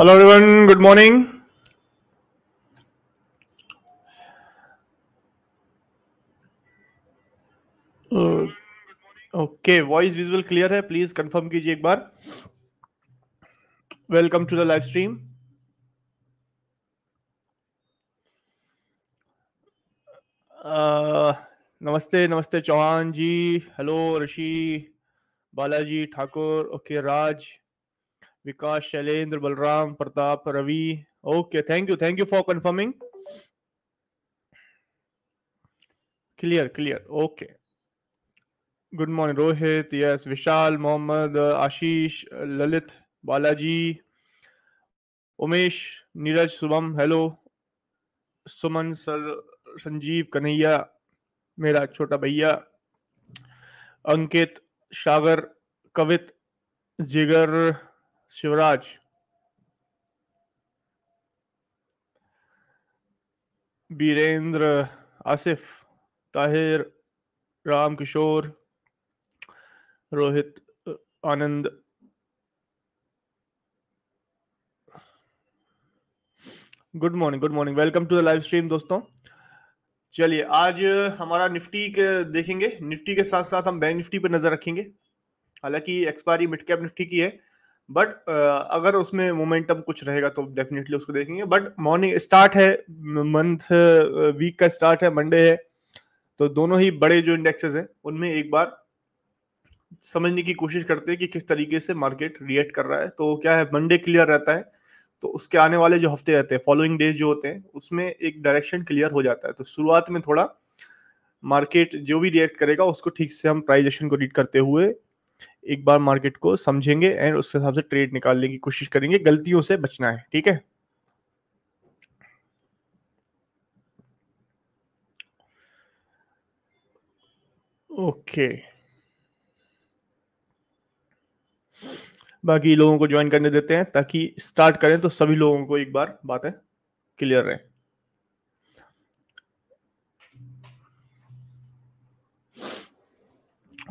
Hello everyone, good morning. Okay voice visual clear है please confirm कीजिए एक बार welcome to the live stream नमस्ते नमस्ते Chauhan ji hello Rishi Balaji Thakur okay Raj Vikas Shailendra Balram Pratap Ravi okay thank you thank you for confirming clear clear okay good morning Rohit yes Vishal Mohammad Ashish Lalit Balaji Umesh Neeraj Shubham hello Suman sir Sanjeev Kanhaiya मेरा छोटा भैया Ankit Sagar Kavit Jigar Shivraj Birendra Asif Tahir Ram Kishore Rohit Anand good morning good morning welcome to the live stream दोस्तों चलिए आज हमारा Nifty के देखेंगे निफ्टी के साथ साथ हम बैंक निफ्टी पर नजर रखेंगे हालांकि एक्सपायरी मिड कैप निफ्टी की है बट uh, अगर उसमें मोमेंटम कुछ रहेगा तो डेफिनेटली उसको देखेंगे बट मॉर्निंग स्टार्ट है मंथ वीक का स्टार्ट है मंडे है तो दोनों ही बड़े जो इंडेक्सेस हैं उनमें एक बार समझने की कोशिश करते हैं कि किस तरीके से मार्केट रिएक्ट कर रहा है तो क्या है मंडे क्लियर रहता है तो उसके आने वाले जो हफ्ते रहते हैं फॉलोइंग डेज जो होते हैं उसमें एक डायरेक्शन क्लियर हो जाता है तो शुरुआत में थोड़ा मार्केट जो भी रिएक्ट करेगा उसको ठीक से हम प्राइजेशन को रीड करते हुए एक बार मार्केट को समझेंगे एंड उस हिसाब से ट्रेड निकालने की कोशिश करेंगे गलतियों से बचना है ठीक है ओके बाकी लोगों को ज्वाइन करने देते हैं ताकि स्टार्ट करें तो सभी लोगों को एक बार बातें क्लियर रहें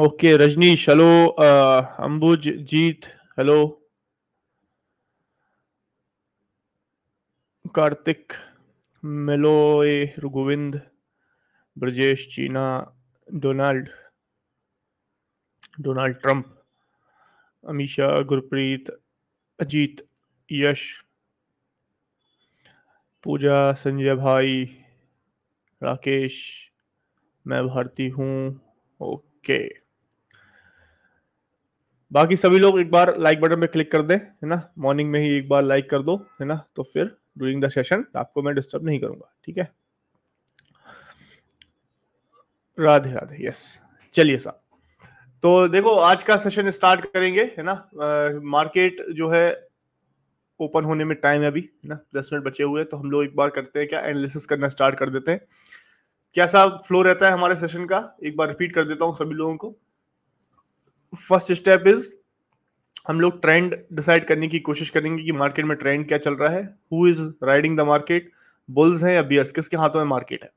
okay Rajneesh hello Ambuj Jeet hello Kartik मेलोए Raghuvind Brajesh Cheena Donald Donald Trump Amisha Gurpreet Ajit Yash Pooja Sanjay भाई राकेश मैं भारती हूँ ओके okay. बाकी सभी लोग एक बार लाइक बटन पे क्लिक कर दे है ना मॉर्निंग में ही एक बार लाइक कर दो है ना तो फिर ड्यूरिंग द सेशन आपको मैं डिस्टर्ब नहीं करूंगा ठीक है राधे राधे यस चलिए साहब तो देखो आज का सेशन स्टार्ट करेंगे है ना मार्केट जो है ओपन होने में टाइम है अभी है ना दस मिनट बचे हुए तो हम लोग एक बार करते हैं क्या एनालिसिस करना स्टार्ट कर देते हैं क्या साहब फ्लो रहता है हमारे सेशन का एक बार रिपीट कर देता हूँ सभी लोगों को फर्स्ट स्टेप इज हम लोग ट्रेंड डिसाइड करने की कोशिश करेंगे कि मार्केट में ट्रेंड क्या चल रहा है who is riding the market bulls हैं या बियर्स किसके हाथों में मार्केट है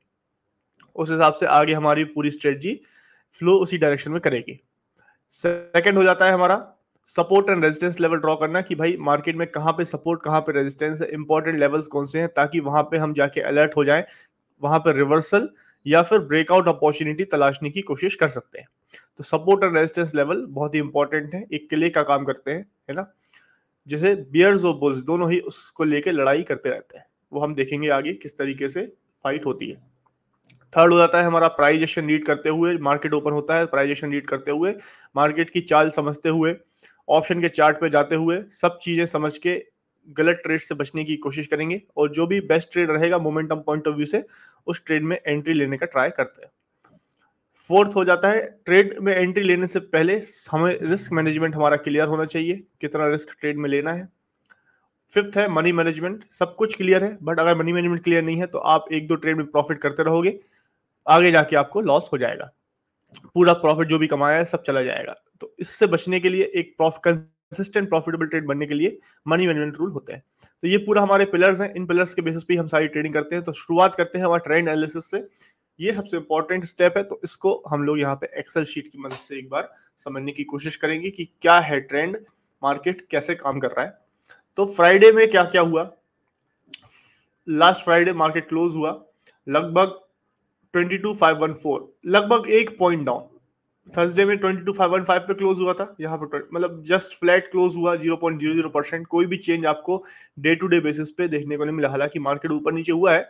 उस हिसाब से आगे हमारी पूरी स्ट्रेटजी फ्लो उसी डायरेक्शन में करेगी सेकंड हो जाता है हमारा support and resistance level draw करना कि भाई मार्केट में कहाँ पे सपोर्ट कहाँ पे रेजिस्टेंस है इंपॉर्टेंट लेवल्स कौन से हैं ताकि वहां पे हम जाके अलर्ट हो जाएं वहां पे रिवर्सल या फिर ब्रेकआउट अपॉर्चुनिटी तलाशने की कोशिश कर सकते हैं तो सपोर्ट और रेजिस्टेंस लेवल बहुत ही इंपॉर्टेंट है एक किले का काम करते हैं है ना जैसे बियर्स और बुल्स दोनों ही उसको लेके लड़ाई करते रहते हैं वो हम देखेंगे आगे किस तरीके से फाइट होती है थर्ड हो जाता है हमारा प्राइजेशन रीड करते हुए मार्केट ओपन होता है प्राइजेशन रीड करते हुए मार्केट की चाल समझते हुए ऑप्शन के चार्ट पे जाते हुए सब चीजें समझ के गलत ट्रेड से बचने की कोशिश करेंगे और जो भी बेस्ट ट्रेड रहेगा मोमेंटम पॉइंट ऑफ व्यू से उस ट्रेड में एंट्री लेने का ट्राई करते हैं फोर्थ हो जाता है ट्रेड में एंट्री लेने से पहले हमें रिस्क मैनेजमेंट हमारा क्लियर होना चाहिए कितना रिस्क ट्रेड में लेना है फिफ्थ है मनी मैनेजमेंट सब कुछ क्लियर है बट अगर मनी मैनेजमेंट क्लियर नहीं है तो आप एक दो ट्रेड में प्रॉफिट करते रहोगे आगे जाके आपको लॉस हो जाएगा पूरा प्रॉफिट जो भी कमाया है सब चला जाएगा तो इससे बचने के लिए एक कंसिस्टेंट प्रॉफिटेबल ट्रेड बनने के लिए मनी मैनेजमेंट रूल होता है तो ये पूरा हमारे पिलर्स हैं इन पिलर्स के बेसिस पे हम सारी ट्रेडिंग करते हैं तो शुरुआत करते हैं हमारे ट्रेंड एनालिसिस से ये सबसे इंपॉर्टेंट स्टेप है तो इसको हम लोग यहाँ पे एक्सेल शीट की मदद से एक बार समझने की कोशिश करेंगे कि क्या है ट्रेंड मार्केट कैसे काम कर रहा है तो फ्राइडे में क्या क्या हुआ लास्ट फ्राइडे मार्केट क्लोज हुआ लगभग 22,514 लगभग एक पॉइंट डाउन थर्सडे में 22,515 पे क्लोज हुआ था यहाँ पर मतलब जस्ट फ्लैट क्लोज हुआ 0.00 परसेंट कोई भी चेंज आपको डे टू डे बेसिस पे देखने को नहीं मिला हालांकि मार्केट ऊपर नीचे हुआ है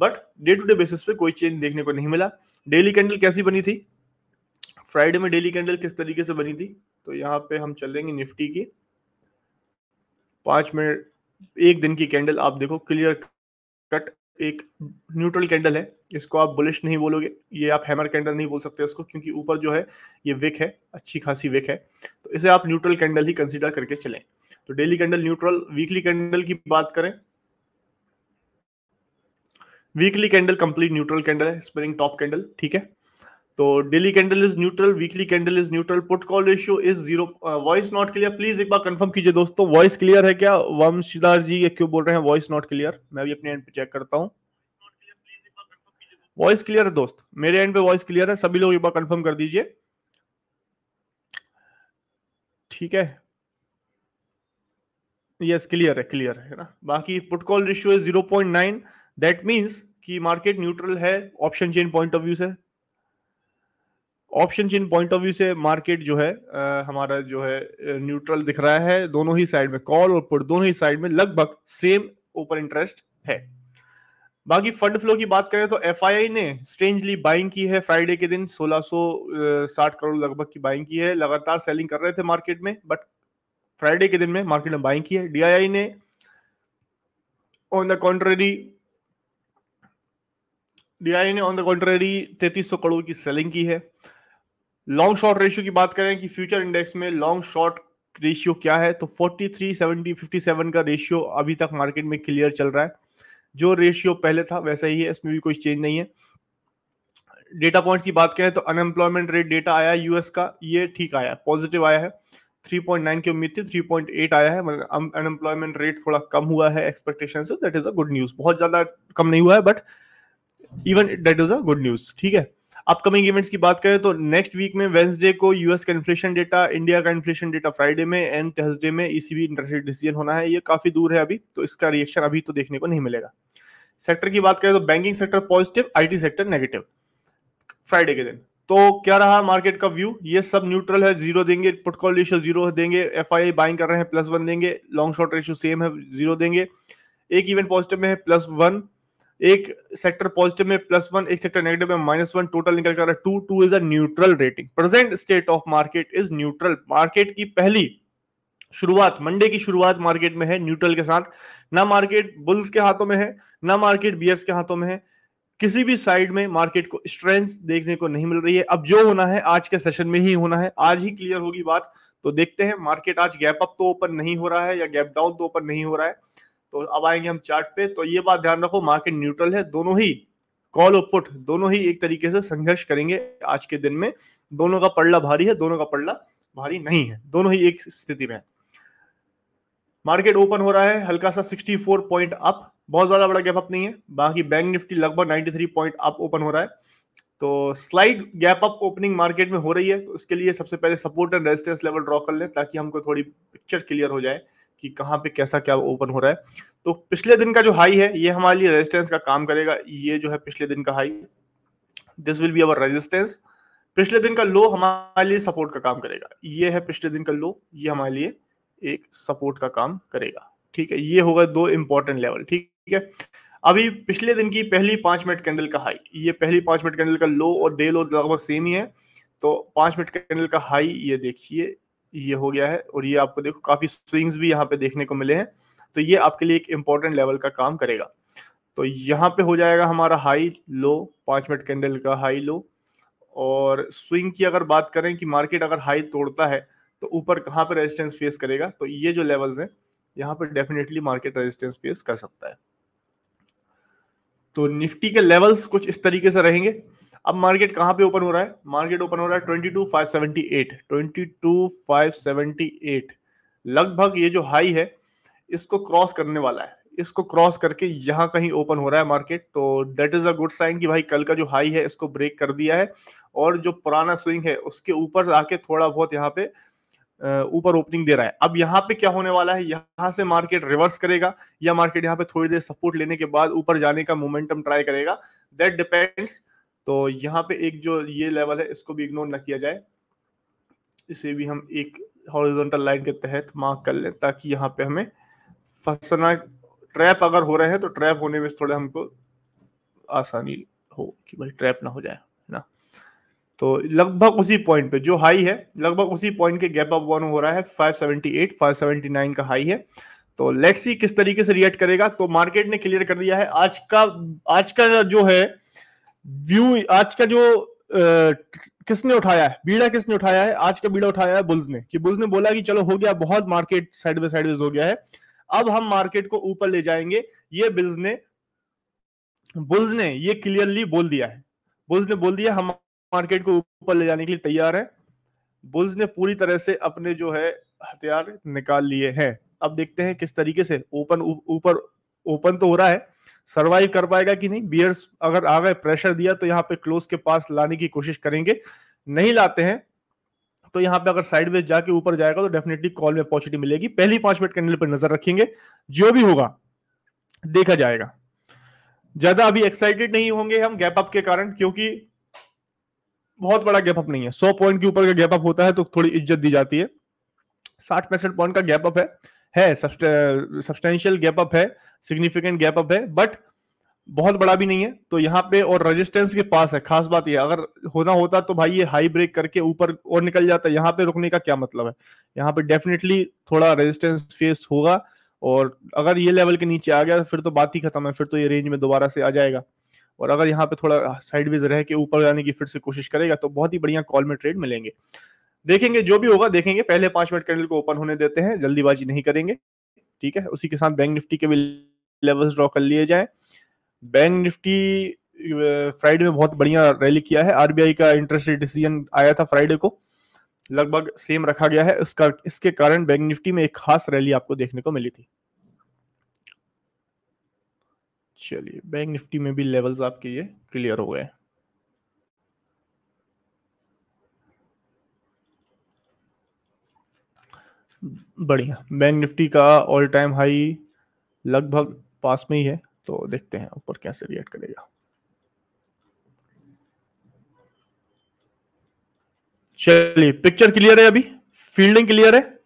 but day to day basis पे कोई चेंज देखने को नहीं मिला डेली कैंडल कैसी बनी थी फ्राइडे में डेली कैंडल किस तरीके से बनी थी तो यहाँ पे हम चलेंगे निफ्टी की पांच मिनट एक दिन की कैंडल आप देखो क्लियर कट एक न्यूट्रल कैंडल है इसको आप बुलिश नहीं बोलोगे ये आप हैमर कैंडल नहीं बोल सकते इसको क्योंकि ऊपर जो है ये विक है अच्छी खासी विक है तो इसे आप न्यूट्रल कैंडल ही कंसिडर करके चलें तो daily candle neutral weekly candle की बात करें weekly candle complete neutral candle है स्प्रिंग टॉप कैंडल ठीक है तो daily candle is neutral weekly candle is neutral put call ratio is zero voice not clear please एक बार कंफर्म कीजिए दोस्तों वॉइस क्लियर है क्या वंशीदार जी ये क्यों बोल रहे हैं वॉइस नॉट क्लियर मैं भी अपने एंड पे चेक करता हूँ वॉइस क्लियर है दोस्त मेरे एंड पे वॉइस क्लियर है सभी लोग एक बार कंफर्म कर दीजिए ठीक है यस क्लियर है क्लियर है ना बाकी put call ratio is zero point nine that means कि मार्केट न्यूट्रल है option chain point of view से option chain point of view से मार्केट जो है आ, हमारा जो है न्यूट्रल दिख रहा है दोनों ही साइड में कॉल और पुट दोनों ही साइड में लगभग सेम ओपन इंटरेस्ट है बाकी फंड फ्लो की बात करें तो एफ ने स्ट्रेंजली बाइंग की है फ्राइडे के दिन साठ करोड़ लगभग की बाइंग की है लगातार सेलिंग कर रहे थे मार्केट में बट फ्राइडे के दिन में मार्केट में बाइंग की है डी ने ऑन द कॉन्ट्रेरी डीआई ने ऑन द कॉन्ट्रेरी तैतीस करोड़ की सेलिंग की है लॉन्ग शॉर्ट रेशियो की बात करें कि फ्यूचर इंडेक्स में लॉन्ग शॉर्ट रेशियो क्या है तो 43 70 57 का रेशियो अभी तक मार्केट में क्लियर चल रहा है जो रेशियो पहले था वैसा ही है इसमें भी कोई चेंज नहीं है डेटा पॉइंट्स की बात करें तो अनएम्प्लॉयमेंट रेट डेटा आया यूएस का ये ठीक आया पॉजिटिव आया है 3.9 की उम्मीद थी 3.8 आया है मतलब अनएम्प्लॉयमेंट रेट थोड़ा कम हुआ है एक्सपेक्टेशन से that is a good news बहुत ज्यादा कम नहीं हुआ है but even that is a good news ठीक है अपकमिंग इवेंट्स की बात करें तो नेक्स्ट वीक में वेंसडे को यूएस का इन्फ्लेशन डेटा इंडिया का इन्फ्लेशन डेटा फ्राइडे में एंड थर्सडे में ईसीबी इंटरेस्ट डिसीजन होना है ये काफी दूर है अभी तो इसका रिएक्शन अभी तो देखने को नहीं मिलेगा सेक्टर की बात करें तो banking sector positive IT sector negative Friday के दिन तो क्या रहा मार्केट का व्यू ये सब न्यूट्रल है जीरो देंगे पुटकॉल रेशियो जीरो देंगे एफ बाइंग कर रहे हैं प्लस वन देंगे लॉन्ग शॉर्ट रेशियो सेम है जीरो देंगे एक इवेंट पॉजिटिव में है प्लस वन एक सेक्टर पॉजिटिव में प्लस वन एक सेक्टर नेगेटिव में माइनस वन टोटल निकल कर two two is a neutral rating present state of market is neutral market की पहली शुरुआत मंडे की शुरुआत मार्केट में है न्यूट्रल के साथ ना मार्केट बुल्स के हाथों में है ना मार्केट बियर्स के हाथों में है किसी भी साइड में मार्केट को स्ट्रेंथ देखने को नहीं मिल रही है अब जो होना है आज के सेशन में ही होना है आज ही क्लियर होगी बात तो देखते हैं मार्केट आज गैप अप तो ओपन नहीं हो रहा है या गैप डाउन तो ओपन नहीं हो रहा है तो अब आएंगे हम चार्ट पे तो ये बात ध्यान रखो मार्केट न्यूट्रल है दोनों ही कॉल और पुट दोनों ही एक तरीके से संघर्ष करेंगे आज के दिन में दोनों का पड़ला भारी है दोनों का पड़ला भारी नहीं है दोनों ही एक स्थिति में है मार्केट ओपन हो रहा है हल्का सा 64 पॉइंट अप बहुत ज्यादा बड़ा गैप अप नहीं है बाकी बैंक निफ्टी लगभग 93 पॉइंट अप ओपन हो रहा है तो slide gap up opening market में हो रही है तो इसके लिए सबसे पहले support and resistance level draw कर लें ताकि हमको थोड़ी पिक्चर क्लियर हो जाए कि कहाँ पे कैसा क्या ओपन हो रहा है तो पिछले दिन का जो हाई है ये हमारे लिए रेजिस्टेंस का काम करेगा ये जो है पिछले दिन का high this will be our resistance पिछले दिन का लो हमारे लिए सपोर्ट का काम करेगा ये है पिछले दिन का लो ये हमारे लिए एक सपोर्ट का काम करेगा ठीक है ये होगा दो इंपॉर्टेंट लेवल ठीक है अभी पिछले दिन की पहली पांच मिनट कैंडल का हाई ये पहली पांच मिनट कैंडल का लो और डे लो लगभग सेम ही है तो पांच मिनट कैंडल का हाई ये देखिए ये हो गया है और ये आपको देखो काफी स्विंग्स भी यहाँ पे देखने को मिले हैं तो ये आपके लिए एक इम्पोर्टेंट लेवल का काम करेगा तो यहाँ पे हो जाएगा हमारा हाई लो पांच मिनट कैंडल का हाई लो और स्विंग की अगर बात करें कि मार्केट अगर हाई तोड़ता है तो ऊपर कहाँ पे रेजिस्टेंस फेस करेगा तो ये जो लेवल्स हैं यहाँ पे डेफिनेटली मार्केट रेजिस्टेंस फेस कर सकता है तो निफ्टी के लेवल्स कुछ इस तरीके से रहेंगे अब मार्केट कहां पे ओपन हो रहा है मार्केट ओपन हो रहा है twenty two five seventy eight twenty two five seventy eight लगभग ये जो हाई है इसको क्रॉस करने वाला है इसको क्रॉस करके यहाँ कहीं ओपन हो रहा है मार्केट तो that is a good sign कि भाई कल का जो हाई है इसको ब्रेक कर दिया है और जो पुराना स्विंग है उसके ऊपर आके थोड़ा बहुत यहाँ पे ऊपर ओपनिंग दे रहा है अब यहाँ पे क्या होने वाला है यहाँ से मार्केट रिवर्स करेगा या मार्केट यहाँ पे थोड़ी देर सपोर्ट लेने के बाद ऊपर जाने का मोमेंटम ट्राई करेगा दैट डिपेंड्स तो यहाँ पे एक जो ये लेवल है इसको भी इग्नोर ना किया जाए इसे भी हम एक हॉरिजॉन्टल लाइन के तहत मार्क कर लें ताकि यहाँ पे हमें फंसना ट्रैप अगर हो रहे हैं तो ट्रैप होने में थोड़ा हमको आसानी हो कि भाई ट्रैप ना हो जाए ना तो लगभग उसी पॉइंट पे जो हाई है लगभग उसी पॉइंट के गैप अप वन हो रहा है 578 579 का हाई है तो लेट्स सी किस तरीके से रिएक्ट करेगा तो मार्केट ने क्लियर कर दिया है आज का आज का जो है व्यू आज का जो Uh, किसने उठाया है बीड़ा किसने उठाया है आज का बीड़ा उठाया है बुल्स ने कि बुल्स ने बोला कि चलो हो गया बहुत मार्केट साइड बाई साइड हो गया है अब हम मार्केट को ऊपर ले जाएंगे ये बिल्स ने बुल्स ने ये क्लियरली बोल दिया है बुल्स ने बोल दिया हम मार्केट को ऊपर ले जाने के लिए तैयार है बुल्स ने पूरी तरह से अपने जो है हथियार निकाल लिए हैं अब देखते हैं किस तरीके से ओपन ऊपर ओपन तो हो रहा है सर्वाइव कर पाएगा कि नहीं बियर्स अगर आ गए प्रेशर दिया तो यहाँ पे क्लोज के पास लाने की कोशिश करेंगे नहीं लाते हैं तो यहाँ पे अगर साइडवेज जाके ऊपर जाएगा तो डेफिनेटली कॉल में अपॉर्चुनिटी मिलेगी पहली पांच मिनट कैंडल पर नजर रखेंगे जो भी होगा देखा जाएगा ज्यादा अभी एक्साइटेड नहीं होंगे हम गैप अप के कारण क्योंकि बहुत बड़ा गैप अप नहीं है सौ पॉइंट के ऊपर का गैप अप होता है तो थोड़ी इज्जत दी जाती है साठ पैंसठ पॉइंट का गैप अप है है सब्सटेंशियल गैप अप है सिग्निफिकेंट गैप अप है बट बहुत बड़ा भी नहीं है तो यहाँ पे और रेजिस्टेंस के पास है खास बात ये अगर होना होता तो भाई ये हाई ब्रेक करके ऊपर और निकल जाता यहाँ पे रुकने का क्या मतलब है यहाँ पे डेफिनेटली थोड़ा रेजिस्टेंस फेस होगा और अगर ये लेवल के नीचे आ गया तो फिर तो बात ही खत्म है फिर तो ये रेंज में दोबारा से आ जाएगा और अगर यहाँ पे थोड़ा साइडवेज रह के ऊपर जाने की फिर से कोशिश करेगा तो बहुत ही बढ़िया कॉल में ट्रेड मिलेंगे देखेंगे जो भी होगा देखेंगे पहले पांच मिनट कैंडल को ओपन होने देते हैं जल्दीबाजी नहीं करेंगे ठीक है उसी के साथ बैंक निफ्टी के भी लेवल्स ड्रॉ कर लिए जाए बैंक निफ्टी फ्राइडे में बहुत बढ़िया रैली किया है आरबीआई का इंटरेस्ट रेट डिसीजन आया था फ्राइडे को लगभग सेम रखा गया है उसका इसके कारण बैंक निफ्टी में एक खास रैली आपको देखने को मिली थी चलिए बैंक निफ्टी में भी लेवल्स आपके ये क्लियर हो गए बढ़िया बैंक निफ्टी का ऑल टाइम हाई लगभग पास में ही है तो देखते हैं ऊपर कैसे रिएक्ट करेगा चलिए पिक्चर क्लियर है अभी फील्डिंग क्लियर है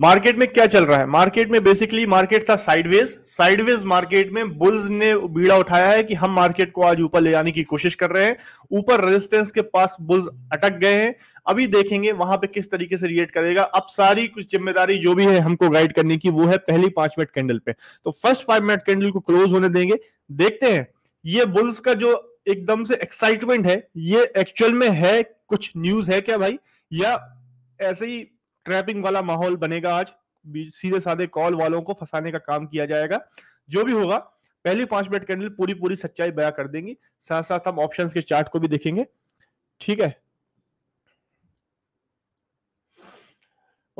मार्केट में क्या चल रहा है मार्केट में बेसिकली मार्केट था साइडवेज साइडवेज मार्केट में बुल्स ने बीड़ा उठाया है कि हम मार्केट को आज ऊपर ले जाने की कोशिश कर रहे हैं ऊपर रेजिस्टेंस के पास बुल्स अटक गए हैं अभी देखेंगे वहां पे किस तरीके से रिएक्ट करेगा अब सारी कुछ जिम्मेदारी जो भी है हमको गाइड करने की वो है पहली पांच मिनट कैंडल पे तो फर्स्ट फाइव मिनट कैंडल को क्लोज होने देंगे देखते हैं ये बुल्स का जो एकदम से एक्साइटमेंट है ये एक्चुअल में है कुछ न्यूज है क्या भाई या ऐसे ही ट्रैपिंग वाला माहौल बनेगा आज सीधे साधे कॉल वालों को फंसाने का काम किया जाएगा जो भी होगा पहली पांच मिनट के अंदर पूरी पूरी सच्चाई बया कर देंगी साथ साथ हम ऑप्शन के चार्ट को भी देखेंगे ठीक है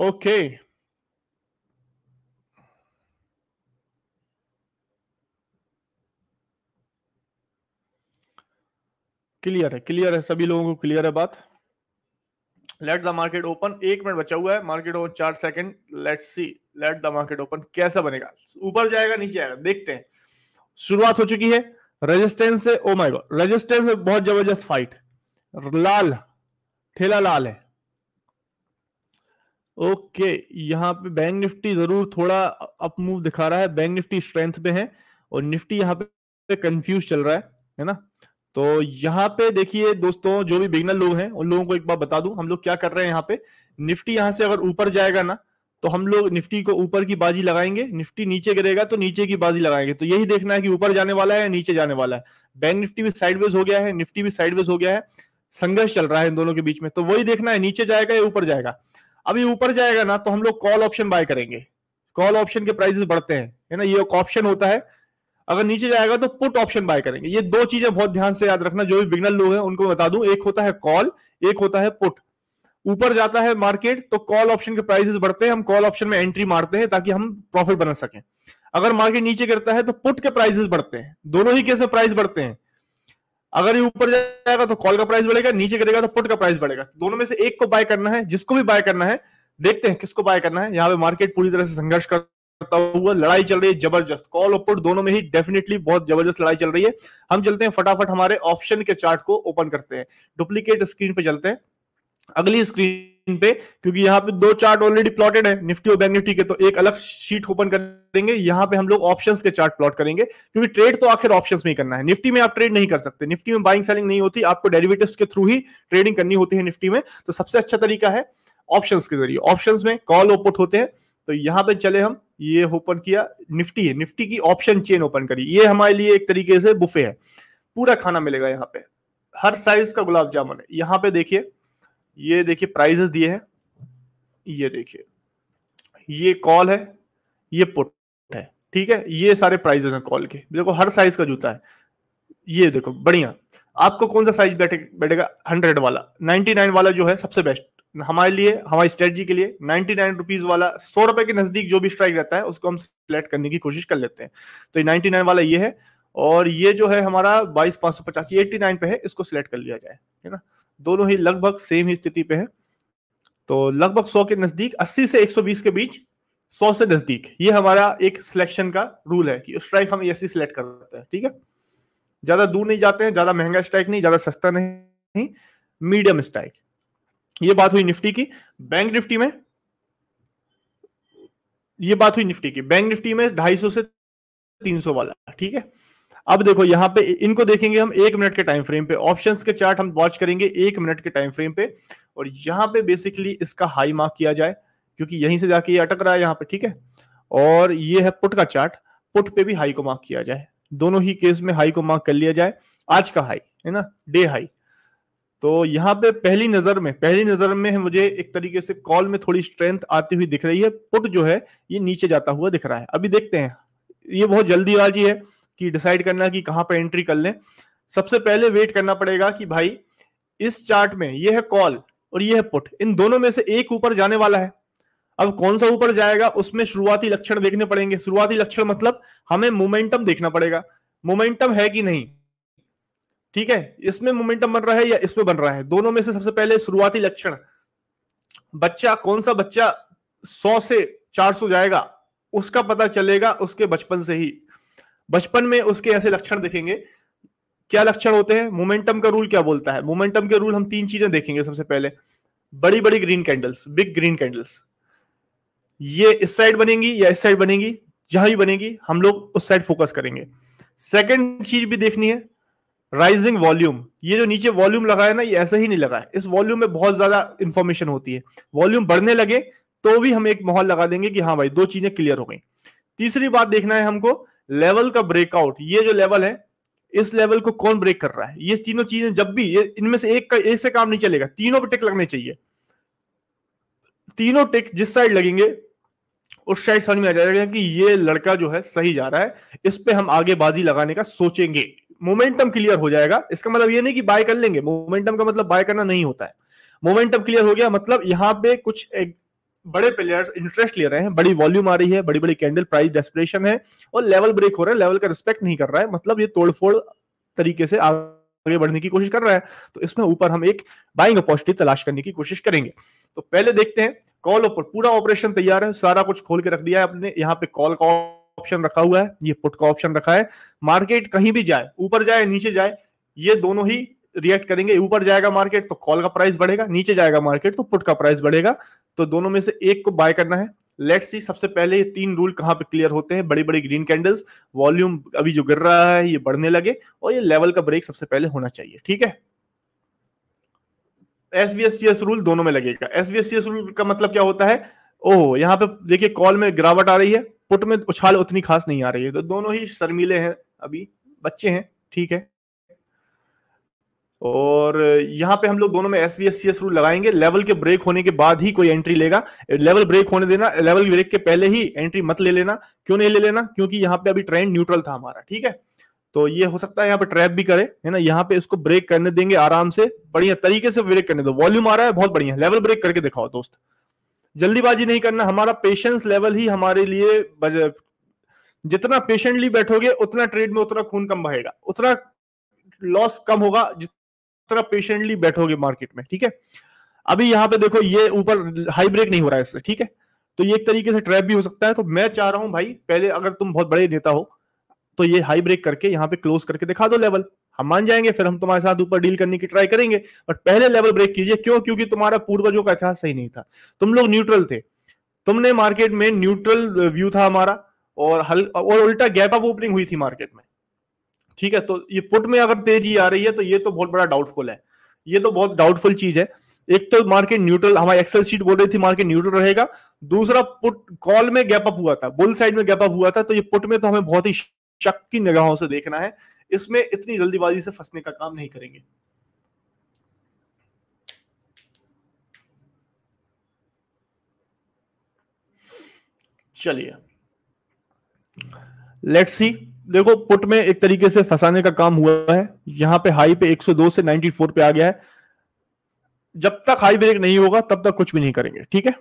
ओके क्लियर है क्लियर है सभी लोगों को क्लियर है बात लेट द मार्केट ओपन एक मिनट बचा हुआ है मार्केट ओपन चार second let see let the market open कैसा बनेगा ऊपर जाएगा नीचे आएगा देखते हैं शुरुआत हो चुकी है रेजिस्टेंस से ओ माय गॉड रेजिस्टेंस से बहुत जबरदस्त फाइट लाल ठेला लाल है ओके यहाँ पे बैंक निफ्टी जरूर थोड़ा अप मूव दिखा रहा है बैंक निफ्टी स्ट्रेंथ पे है और निफ्टी यहाँ पे कंफ्यूज चल रहा है है ना तो यहाँ पे देखिए दोस्तों जो भी बिगनर लोग हैं उन लोगों को एक बार बता दूं हम लोग क्या कर रहे हैं यहाँ पे निफ्टी यहाँ से अगर ऊपर जाएगा ना तो हम लोग निफ्टी को ऊपर की बाजी लगाएंगे निफ्टी नीचे गिरेगा तो नीचे की बाजी लगाएंगे तो यही देखना है कि ऊपर जाने वाला है या नीचे जाने वाला है बैंक निफ्टी भी साइडवेज हो गया है निफ्टी भी साइडवेज हो गया है संघर्ष चल रहा है इन दोनों के बीच में तो वही देखना है नीचे जाएगा या ऊपर जाएगा अभी ऊपर जाएगा ना तो हम लोग कॉल ऑप्शन बाय करेंगे कॉल ऑप्शन के प्राइसेस बढ़ते हैं है ना ये एक ऑप्शन होता है अगर नीचे जाएगा तो पुट ऑप्शन बाय करेंगे ये दो चीजें बहुत ध्यान से याद रखना जो भी बिगनर लोग हैं उनको बता दूं एक होता है कॉल एक होता है पुट ऊपर जाता है मार्केट तो कॉल ऑप्शन के प्राइसेस बढ़ते हैं हम कॉल ऑप्शन में एंट्री मारते हैं ताकि हम प्रॉफिट बना सकें अगर मार्केट नीचे गिरता है तो पुट के प्राइसेस बढ़ते हैं दोनों ही कैसे प्राइस बढ़ते हैं अगर ये ऊपर जाएगा तो कॉल का प्राइस बढ़ेगा नीचे गिरेगा तो पुट का प्राइस बढ़ेगा तो दोनों में से एक को बाय करना है जिसको भी बाय करना है देखते हैं किसको बाय करना है यहाँ पे मार्केट पूरी तरह से संघर्ष कर करता हुआ लड़ाई चल रही है जबरदस्त कॉल और पुट दोनों में ही डेफिनेटली बहुत जबरदस्त लड़ाई चल रही है हम चलते हैं फटाफट हमारे ऑप्शन के चार्ट को ओपन करते हैं डुप्लीकेट स्क्रीन पे चलते हैं अगली स्क्रीन पे क्योंकि यहाँ पे दो चार्ट ऑलरेडी प्लॉटेड है निफ्टी और बैंक निफ्टी के तो एक अलग शीट ओपन करेंगे यहाँ पे हम लोग ऑप्शंस के चार्ट प्लॉट करेंगे क्योंकि ट्रेड तो आखिर ऑप्शंस में ही करना है निफ्टी में आप ट्रेड नहीं कर सकते निफ्टी में बाइंग सेलिंग नहीं होती आपको डेरिवेटिव्स के थ्रू ही ट्रेडिंग करनी होती है निफ्टी में तो सबसे अच्छा तरीका है ऑप्शंस के जरिए ऑप्शंस में कॉल ओपुट होते हैं तो यहाँ पे चले हम ये ओपन किया निफ्टी है निफ्टी की ऑप्शन चेन ओपन करी ये हमारे लिए एक तरीके से बुफे है पूरा खाना मिलेगा यहाँ पे हर साइज का गुलाब जामुन है यहाँ पे देखिए ये देखिए प्राइजेस दिए हैं ये देखिए ये कॉल है ये पुट है ठीक है ये सारे प्राइजेस हैं कॉल के देखो हर साइज का जूता है ये देखो बढ़िया आपको कौन सा साइज बैठे बैठेगा हंड्रेड वाला नाइनटी नाइन वाला जो है सबसे बेस्ट हमारे लिए हमारी स्ट्रेटजी के लिए नाइनटी नाइन रुपीज वाला सौ रुपए के नजदीक जो भी स्ट्राइक रहता है उसको हम सिलेक्ट करने की कोशिश कर लेते हैं तो ये नाइनटी नाइन वाला ये है और ये जो है हमारा बाईस पांच सौ पचास एट्टी नाइन पे है इसको सिलेक्ट कर लिया जाए है ना दोनों ही लगभग सेम ही स्थिति पे है तो लगभग सौ के नजदीक अस्सी से एक सौ बीस के बीच सौ से नजदीक ये हमारा एक सिलेक्शन का रूल है कि स्ट्राइक हम ऐसी सिलेक्ट कर लेते हैं ठीक है ज्यादा दूर नहीं जाते हैं ज्यादा महंगा स्ट्राइक नहीं ज्यादा सस्ता नहीं मीडियम स्ट्राइक ये बात हुई निफ्टी की बैंक निफ्टी में ये बात हुई निफ्टी की बैंक निफ्टी में ढाई सौ से तीन सौ वाला ठीक है अब देखो यहाँ पे इनको देखेंगे हम एक मिनट के टाइम फ्रेम पे ऑप्शंस के चार्ट हम वॉच करेंगे एक मिनट के टाइम फ्रेम पे और यहां पे बेसिकली इसका हाई मार्क किया जाए क्योंकि यहीं से जाके ये अटक रहा है यहां पे ठीक है और ये है पुट का चार्ट पुट पे भी हाई को मार्क किया जाए दोनों ही केस में हाई को मार्क कर लिया जाए आज का हाई है ना डे हाई तो यहाँ पे पहली नजर में पहली नजर में मुझे एक तरीके से कॉल में थोड़ी स्ट्रेंथ आती हुई दिख रही है पुट जो है ये नीचे जाता हुआ दिख रहा है अभी देखते हैं ये बहुत जल्दीबाजी है कि डिसाइड करना कि कहाँ पर एंट्री कर लें सबसे पहले वेट करना पड़ेगा कि भाई इस चार्ट में ये है कॉल और ये है पुट इन दोनों में से एक ऊपर जाने वाला है अब कौन सा ऊपर जाएगा उसमें शुरुआती लक्षण देखने पड़ेंगे शुरुआती लक्षण मतलब हमें मोमेंटम देखना पड़ेगा मोमेंटम है कि नहीं ठीक है इसमें मोमेंटम बन रहा है या इसमें बन रहा है दोनों में से सबसे पहले शुरुआती लक्षण बच्चा कौन सा बच्चा सौ से चार सौ जाएगा उसका पता चलेगा उसके बचपन से ही बचपन में उसके ऐसे लक्षण देखेंगे क्या लक्षण होते हैं मोमेंटम का रूल क्या बोलता है मोमेंटम के रूल हम तीन चीजें देखेंगे सबसे पहले बड़ी बड़ी green candles big green candles ये इस साइड बनेगी या इस साइड बनेगी जहां भी बनेगी हम लोग उस साइड फोकस करेंगे सेकेंड चीज भी देखनी है राइजिंग वॉल्यूम ये जो नीचे वॉल्यूम लगा है ना ये ऐसा ही नहीं लगा है इस वॉल्यूम में बहुत ज्यादा इंफॉर्मेशन होती है वॉल्यूम बढ़ने लगे तो भी हम एक माहौल लगा देंगे कि हाँ भाई दो चीजें क्लियर हो गई तीसरी बात देखना है हमको लेवल का ब्रेकआउट ये जो लेवल है इस लेवल को कौन ब्रेक कर रहा है ये तीनों चीजें जब भी इनमें से एक का एक से काम नहीं चलेगा तीनों पे टिक लगने चाहिए तीनों टिक जिस साइड लगेंगे उस साइड समझ में आ जाएगा कि ये लड़का जो है सही जा रहा है इस पे हम आगे बाजी लगाने का सोचेंगे मोमेंटम क्लियर हो जाएगा इसका मतलब ये नहीं कि बाय कर लेंगे मोमेंटम का मतलब बाय करना नहीं होता है मोमेंटम क्लियर हो गया मतलब यहाँ पे कुछ एक बड़े प्लेयर्स इंटरेस्ट ले रहे हैं बड़ी वॉल्यूम आ रही है बड़ी बड़ी कैंडल प्राइस डेस्परेशन है और लेवल ब्रेक हो रहा है लेवल का रिस्पेक्ट नहीं कर रहा है मतलब ये तोड़फोड़ तरीके से आगे बढ़ने की कोशिश कर रहा है तो इसमें ऊपर हम एक बाइंग अपॉर्चुनिटी तलाश करने की कोशिश करेंगे तो पहले देखते हैं कॉल ऊपर पूरा ऑपरेशन तैयार है सारा कुछ खोल के रख दिया है अपने यहाँ पे कॉल कॉल ऑप्शन रखा हुआ है ये पुट का ऑप्शन रखा है मार्केट कहीं भी जाए ऊपर जाए नीचे जाए ये दोनों ही रिएक्ट करेंगे ऊपर जाएगा मार्केट तो कॉल का प्राइस बढ़ेगा नीचे जाएगा मार्केट तो पुट का प्राइस बढ़ेगा तो दोनों में से एक को बाय करना है लेट्स सी सबसे पहले ये तीन रूल कहां पे क्लियर होते हैं बड़ी बड़ी ग्रीन कैंडल्स वॉल्यूम अभी जो गिर रहा है ये बढ़ने लगे और ये लेवल का ब्रेक सबसे पहले होना चाहिए ठीक है S B S C S rule दोनों में लगेगा S B S C S rule का मतलब क्या होता है ओह यहाँ पे देखिए कॉल में गिरावट आ रही है पुट में उछाल उतनी खास नहीं आ रही है तो दोनों ही शर्मीले हैं अभी बच्चे हैं ठीक है और यहाँ पे हम लोग दोनों में S B S C S rule लगाएंगे लेवल के ब्रेक होने के बाद ही कोई एंट्री लेगा लेवल ब्रेक होने देना लेवल ब्रेक के पहले ही एंट्री मत ले लेना क्यों नहीं ले लेना क्योंकि यहाँ पे अभी ट्रेंड न्यूट्रल था हमारा ठीक है तो ये हो सकता है यहाँ पे ट्रैप भी करे है ना यहाँ पे इसको ब्रेक करने देंगे आराम से बढ़िया तरीके से ब्रेक करने दो वॉल्यूम आ रहा है बहुत बढ़िया लेवल ब्रेक करके दिखाओ दोस्त जल्दीबाजी नहीं करना हमारा पेशेंस लेवल ही हमारे लिए जितना पेशेंटली बैठोगे उतना ट्रेड में उतना खून कम बहेगा उतना लॉस कम होगा जितना पेशेंटली बैठोगे मार्केट में ठीक है अभी यहाँ पे देखो ये ऊपर हाई ब्रेक नहीं हो रहा है इससे ठीक है तो ये एक तरीके से ट्रैप भी हो सकता है तो मैं चाह रहा हूं भाई पहले अगर तुम बहुत बड़े नेता हो तो ये हाई ब्रेक करके यहाँ पे क्लोज करके दिखा दो लेवल हम मान जाएंगे फिर हम तुम्हारे साथ ऊपर डील करने की ट्राई करेंगे बट पहले लेवल ब्रेक कीजिए क्यों क्योंकि तुम्हारा पूर्वजों का इतिहास सही नहीं था तुम लोग न्यूट्रल थे तुमने मार्केट में न्यूट्रल व्यू था हमारा और हल और उल्टा गैप अप ओपनिंग हुई थी मार्केट में ठीक है तो ये पुट में अगर तेजी आ रही है तो ये तो बहुत बड़ा डाउटफुल है ये तो बहुत डाउटफुल चीज है एक तो मार्केट न्यूट्रल हमारी एक्सेल शीट बोल रही थी मार्केट न्यूट्रल रहेगा दूसरा पुट कॉल में गैप अप हुआ था बुल साइड में गैप अप हुआ था तो ये पुट में तो हमें बहुत ही शक की निगाहों से देखना है इसमें इतनी जल्दीबाजी से फंसने का काम नहीं करेंगे चलिए लेट्स सी देखो पुट में एक तरीके से फंसाने का काम हुआ है यहां पे हाई पे 102 से 94 पे आ गया है जब तक हाई ब्रेक नहीं होगा तब तक कुछ भी नहीं करेंगे ठीक है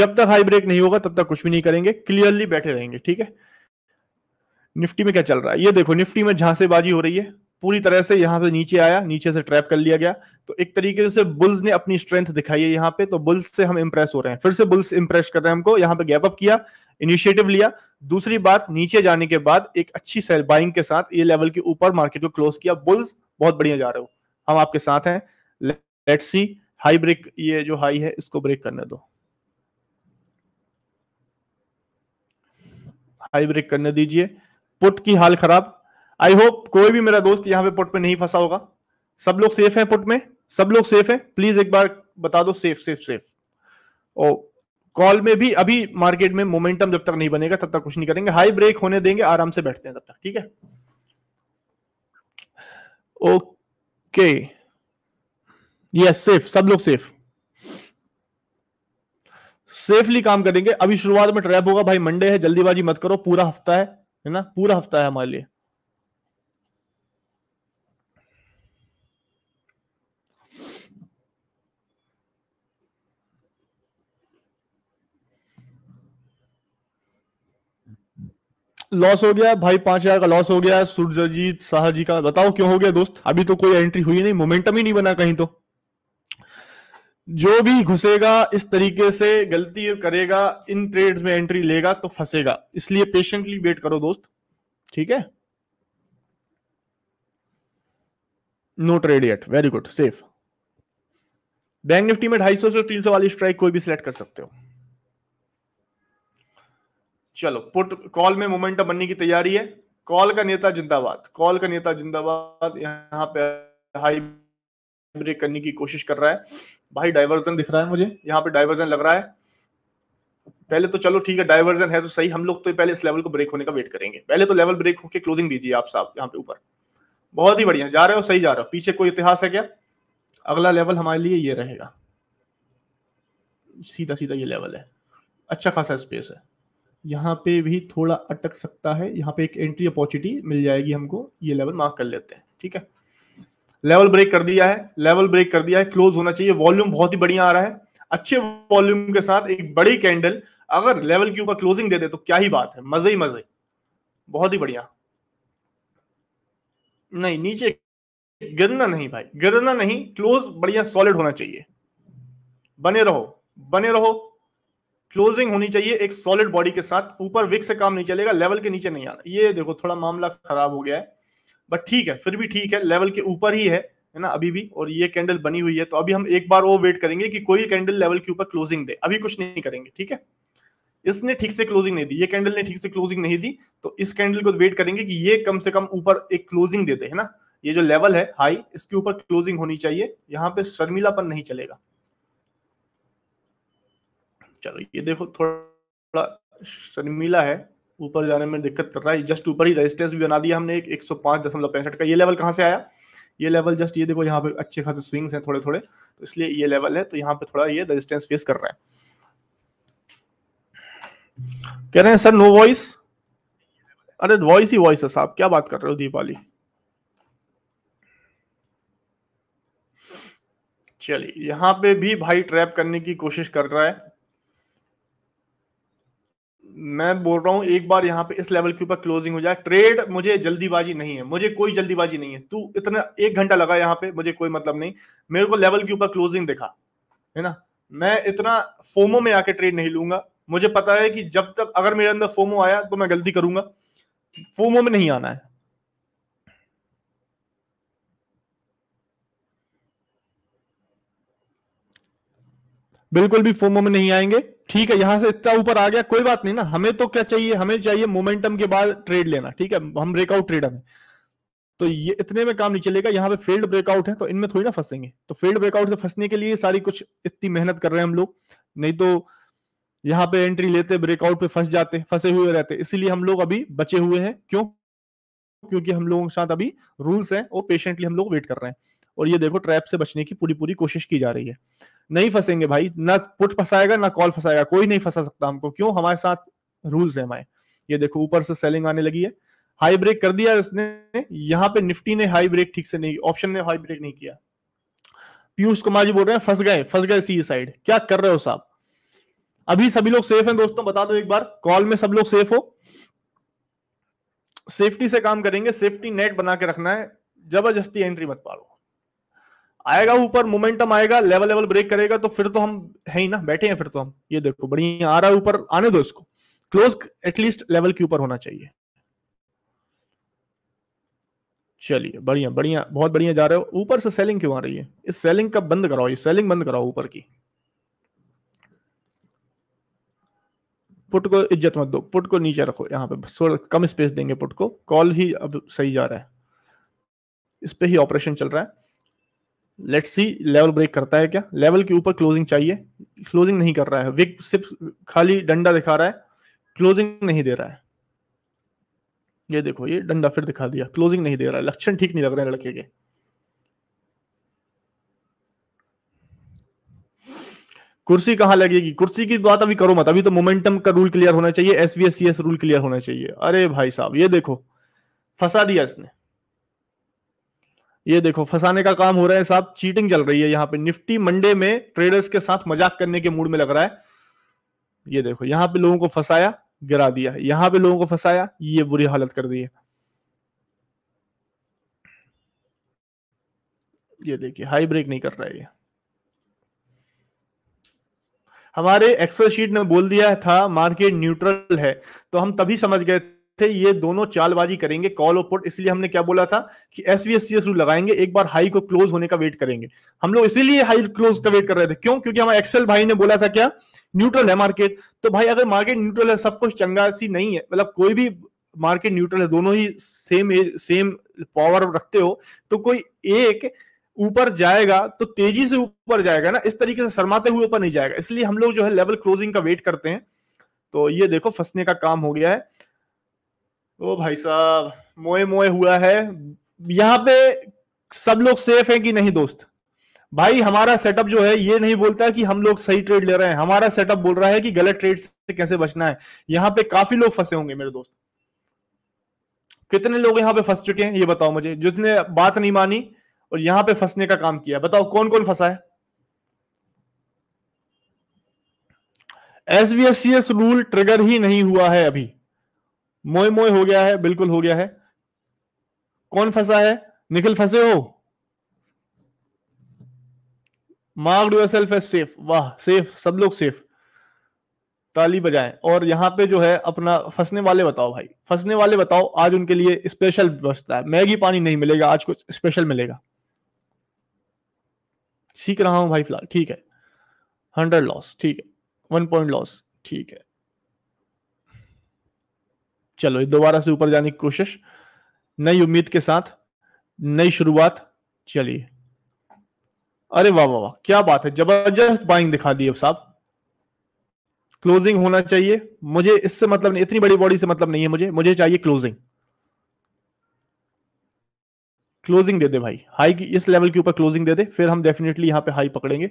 जब तक हाई ब्रेक नहीं होगा तब तक कुछ भी नहीं करेंगे क्लियरली बैठे रहेंगे ठीक है निफ्टी में क्या चल रहा है ये देखो निफ्टी में झांसेबाजी हो रही है पूरी तरह से यहां से नीचे आया नीचे से ट्रैप कर लिया गया तो एक तरीके से बुल्स ने अपनी स्ट्रेंथ दिखाई है यहाँ पे तो बुल्स से हम इंप्रेस हो रहे हैं फिर से बुल्स इंप्रेस कर रहे हैं हमको यहाँ पे गैप अप किया इनिशिएटिव लिया दूसरी बात नीचे जाने के बाद एक अच्छी सेल बाइंग के साथ ये लेवल के ऊपर मार्केट को क्लोज किया बुल्स बहुत बढ़िया जा रहे हो हम आपके साथ हैं लेट सी हाई ब्रेक ये जो हाई है इसको ब्रेक करने दो हाई ब्रेक करने दीजिए पुट की हाल खराब आई होप कोई भी मेरा दोस्त यहाँ पे पुट में नहीं फंसा होगा सब लोग सेफ हैं पुट में सब लोग सेफ है प्लीज एक बार बता दो सेफ सेफ सेफ ओ कॉल में भी अभी मार्केट में मोमेंटम जब तक नहीं बनेगा तब तक कुछ नहीं करेंगे हाई ब्रेक होने देंगे आराम से बैठते हैं तब तक ठीक है ओके यस सेफ सब लोग सेफ सेफली काम करेंगे अभी शुरुआत में ट्रैप होगा भाई मंडे है जल्दीबाजी मत करो पूरा हफ्ता है है ना पूरा हफ्ता है हमारे लिए लॉस हो गया भाई पांच हजार का लॉस हो गया सूर्यजीत शाह जी का बताओ क्यों हो गया दोस्त अभी तो कोई एंट्री हुई नहीं मोमेंटम ही नहीं बना कहीं तो जो भी घुसेगा इस तरीके से गलती करेगा इन ट्रेड्स में एंट्री लेगा तो फंसेगा इसलिए पेशेंटली वेट करो दोस्त ठीक है no trade at very good safe bank Nifty में 250 से 300 वाली स्ट्राइक कोई भी सिलेक्ट कर सकते हो चलो पुट कॉल में मोमेंटम बनने की तैयारी है कॉल का नेता जिंदाबाद कॉल का नेता जिंदाबाद यहां पे हाई ब्रेक करने की कोशिश कर रहा है भाई डाइवर्जन दिख रहा है मुझे यहाँ पे डाइवर्जन लग रहा है पहले तो चलो ठीक है डाइवर्जन है तो सही हम लोग तो पहले इस लेवल को ब्रेक होने का वेट करेंगे पहले तो लेवल ब्रेक होकर क्लोजिंग दीजिए आप साहब यहाँ पे ऊपर बहुत ही बढ़िया जा रहे हो सही जा रहे हो पीछे कोई इतिहास है क्या अगला लेवल हमारे लिए ये रहेगा सीधा सीधा ये लेवल है अच्छा खासा स्पेस है यहाँ पे भी थोड़ा अटक सकता है यहाँ पे एक एंट्री अपॉर्चुनिटी मिल जाएगी हमको ये लेवल मार्क कर लेते हैं ठीक है लेवल ब्रेक कर दिया है लेवल ब्रेक कर दिया है क्लोज होना चाहिए वॉल्यूम बहुत ही बढ़िया आ रहा है अच्छे वॉल्यूम के साथ एक बड़ी कैंडल अगर लेवल के ऊपर क्लोजिंग दे दे तो क्या ही बात है मजे ही मजे बहुत ही बढ़िया नहीं नीचे गिरना नहीं भाई गिरना नहीं क्लोज बढ़िया सॉलिड होना चाहिए बने रहो बने रहो क्लोजिंग होनी चाहिए एक सॉलिड बॉडी के साथ ऊपर विक से काम नहीं चलेगा लेवल के नीचे नहीं आना ये देखो थोड़ा मामला खराब हो गया है बट ठीक है फिर भी ठीक है लेवल के ऊपर ही है है ना अभी भी और ये कैंडल बनी हुई है तो अभी हम एक बार वो वेट करेंगे कि कोई कैंडल लेवल के ऊपर क्लोजिंग दे अभी कुछ नहीं करेंगे ठीक है इसने ठीक से क्लोजिंग नहीं दी ये कैंडल ने ठीक से क्लोजिंग नहीं दी तो इस कैंडल को वेट करेंगे कि ये कम से कम ऊपर एक क्लोजिंग देते है ना ये जो लेवल है हाई इसके ऊपर क्लोजिंग होनी चाहिए यहाँ पे शर्मिलापन नहीं चलेगा चलो ये देखो थोड़ा शर्मिला है ऊपर जाने में दिक्कत कर रहा है जस्ट ऊपर ही रेजिस्टेंस भी बना दिया हमने एक सौ पांच दशमलव पैंसठ का ये लेवल कहाँ से आया ये लेवल जस्ट ये देखो यहाँ पे अच्छे खासे स्विंग्स हैं थोड़े थोड़े तो इसलिए ये लेवल है तो यहाँ पे थोड़ा ये रेजिस्टेंस फेस कर रहा है कह रहे हैं सर नो वॉइस अरे वॉइस ही वॉइस है साहब क्या बात कर रहे हो दीपाली चलिए यहाँ पे भी भाई ट्रैप करने की कोशिश कर रहा है मैं बोल रहा हूं एक बार यहाँ पे इस लेवल के ऊपर क्लोजिंग हो जाए ट्रेड मुझे जल्दीबाजी नहीं है मुझे कोई जल्दीबाजी नहीं है तू इतना एक घंटा लगा यहाँ पे मुझे कोई मतलब नहीं मेरे को लेवल के ऊपर क्लोजिंग दिखा है ना मैं इतना फोमो में आके ट्रेड नहीं लूंगा मुझे पता है कि जब तक अगर मेरे अंदर फोमो आया तो मैं गलती करूंगा फोमो में नहीं आना है बिल्कुल भी फोमो में नहीं आएंगे ठीक है यहां से इतना ऊपर आ गया कोई बात नहीं ना हमें तो क्या चाहिए हमें चाहिए मोमेंटम के बाद ट्रेड लेना ठीक है हम ब्रेकआउट ट्रेड हमें तो ये इतने में काम नहीं चलेगा यहाँ पे फील्ड ब्रेकआउट है तो इनमें थोड़ी ना फंसेंगे तो फील्ड ब्रेकआउट से फंसने के लिए सारी कुछ इतनी मेहनत कर रहे हैं हम लोग नहीं तो यहाँ पे एंट्री लेते ब्रेकआउट पे फंस जाते फंसे हुए रहते इसीलिए हम लोग अभी बचे हुए हैं क्यों क्योंकि हम लोगों के साथ अभी रूल्स हैं वो पेशेंटली हम लोग वेट कर रहे हैं और ये देखो ट्रैप से बचने की पूरी पूरी कोशिश की जा रही है नहीं फंसेंगे भाई ना पुट फंसाएगा ना कॉल फंसाएगा कोई नहीं फंसा सकता हमको क्यों हमारे साथ रूल्स है हमारे ये देखो ऊपर से सेलिंग आने लगी है हाई ब्रेक कर दिया इसने यहाँ पे निफ्टी ने हाई ब्रेक ठीक से नहीं ऑप्शन ने हाई ब्रेक नहीं किया पीयूष कुमार जी बोल रहे हैं फंस गए फंस गए सी साइड क्या कर रहे हो साहब अभी सभी लोग सेफ हैं दोस्तों बता दो एक बार कॉल में सब लोग सेफ हो सेफ्टी से काम करेंगे सेफ्टी नेट बना के रखना है जबरदस्ती एंट्री मत पालो आएगा ऊपर मोमेंटम आएगा लेवल लेवल ब्रेक करेगा तो फिर तो हम है ही ना बैठे हैं फिर तो हम ये देखो बढ़िया आ रहा है ऊपर आने दो इसको क्लोज एटलीस्ट लेवल के ऊपर होना चाहिए चलिए बढ़िया बढ़िया बहुत बढ़िया जा रहे हो ऊपर से सेलिंग क्यों आ रही है इस सेलिंग का बंद कराओ ये सेलिंग बंद कराओ ऊपर की पुट को इज्जत मत दो पुट को नीचे रखो यहाँ पे कम स्पेस देंगे पुट को कॉल ही अब सही जा रहा है इस पे ही ऑपरेशन चल रहा है लेट्स सी लेवल ब्रेक करता है क्या लेवल के ऊपर क्लोजिंग चाहिए क्लोजिंग नहीं कर रहा है विक सिर्फ खाली डंडा दिखा रहा है क्लोजिंग नहीं दे रहा है ये देखो ये डंडा फिर दिखा दिया क्लोजिंग नहीं दे रहा है लक्षण ठीक नहीं लग रहे लड़के के कुर्सी कहां लगेगी कुर्सी की बात अभी करो मत अभी तो मोमेंटम का रूल क्लियर होना चाहिए एसवीएससीएस रूल क्लियर होना चाहिए अरे भाई साहब ये देखो फंसा दिया इसने ये देखो फंसाने का काम हो रहा है साहब चीटिंग चल रही है यहाँ पे निफ्टी मंडे में ट्रेडर्स के साथ मजाक करने के मूड में लग रहा है ये देखो यहाँ पे लोगों को फंसाया गिरा दिया यहाँ पे लोगों को फंसाया ये बुरी हालत कर दी है ये देखिए हाई ब्रेक नहीं कर रहा है ये हमारे एक्सेल शीट ने बोल दिया था मार्केट न्यूट्रल है तो हम तभी समझ गए थे ये दोनों चालबाजी करेंगे कॉल और पुट इसलिए हमने क्या बोला था कि S S V C S rule लगाएंगे एक बार हाई को क्लोज होने का वेट करेंगे हम लोग इसीलिए हाई क्लोज का वेट कर रहे थे क्यों क्योंकि हमारे एक्सेल भाई ने बोला था क्या न्यूट्रल है मार्केट तो भाई अगर मार्केट न्यूट्रल है सब कुछ चंगा सी नहीं है मतलब कोई भी मार्केट न्यूट्रल है दोनों ही सेम एज सेम पावर रखते हो तो कोई एक ऊपर जाएगा तो तेजी से ऊपर जाएगा ना इस तरीके से शर्माते हुए ऊपर नहीं जाएगा इसलिए हम लोग जो है लेवल क्लोजिंग का वेट करते हैं तो ये देखो फंसने का काम हो गया है ओ भाई साहब मोए मोए हुआ है यहाँ पे सब लोग सेफ हैं कि नहीं दोस्त भाई हमारा सेटअप जो है ये नहीं बोलता कि हम लोग सही ट्रेड ले रहे हैं हमारा सेटअप बोल रहा है कि गलत ट्रेड से कैसे बचना है यहाँ पे काफी लोग फंसे होंगे मेरे दोस्त कितने लोग यहाँ पे फंस चुके हैं ये बताओ मुझे जिसने बात नहीं मानी और यहाँ पे फंसने का काम किया बताओ कौन कौन फंसा है एस रूल ट्रिगर ही नहीं हुआ है अभी मोय मोय हो गया है बिल्कुल हो गया है कौन फंसा है निखिल फंसे हो mark do self as safe वाह सेफ सब लोग सेफ ताली बजाएं और यहाँ पे जो है अपना फंसने वाले बताओ भाई फंसने वाले बताओ आज उनके लिए स्पेशल व्यवस्था है मैगी पानी नहीं मिलेगा आज कुछ स्पेशल मिलेगा सीख रहा हूं भाई फिलहाल ठीक है हंड्रेड लॉस ठीक है वन पॉइंट लॉस ठीक है चलो दोबारा से ऊपर जाने की कोशिश नई उम्मीद के साथ नई शुरुआत चलिए अरे वाह वाह वाह क्या बात है जबरदस्त बाइंग दिखा दी साहब क्लोजिंग होना चाहिए मुझे इससे मतलब नहीं इतनी बड़ी बॉडी से मतलब नहीं है मुझे मुझे चाहिए क्लोजिंग क्लोजिंग दे दे भाई हाई की इस लेवल के ऊपर क्लोजिंग दे दे फिर हम डेफिनेटली यहां पे हाई पकड़ेंगे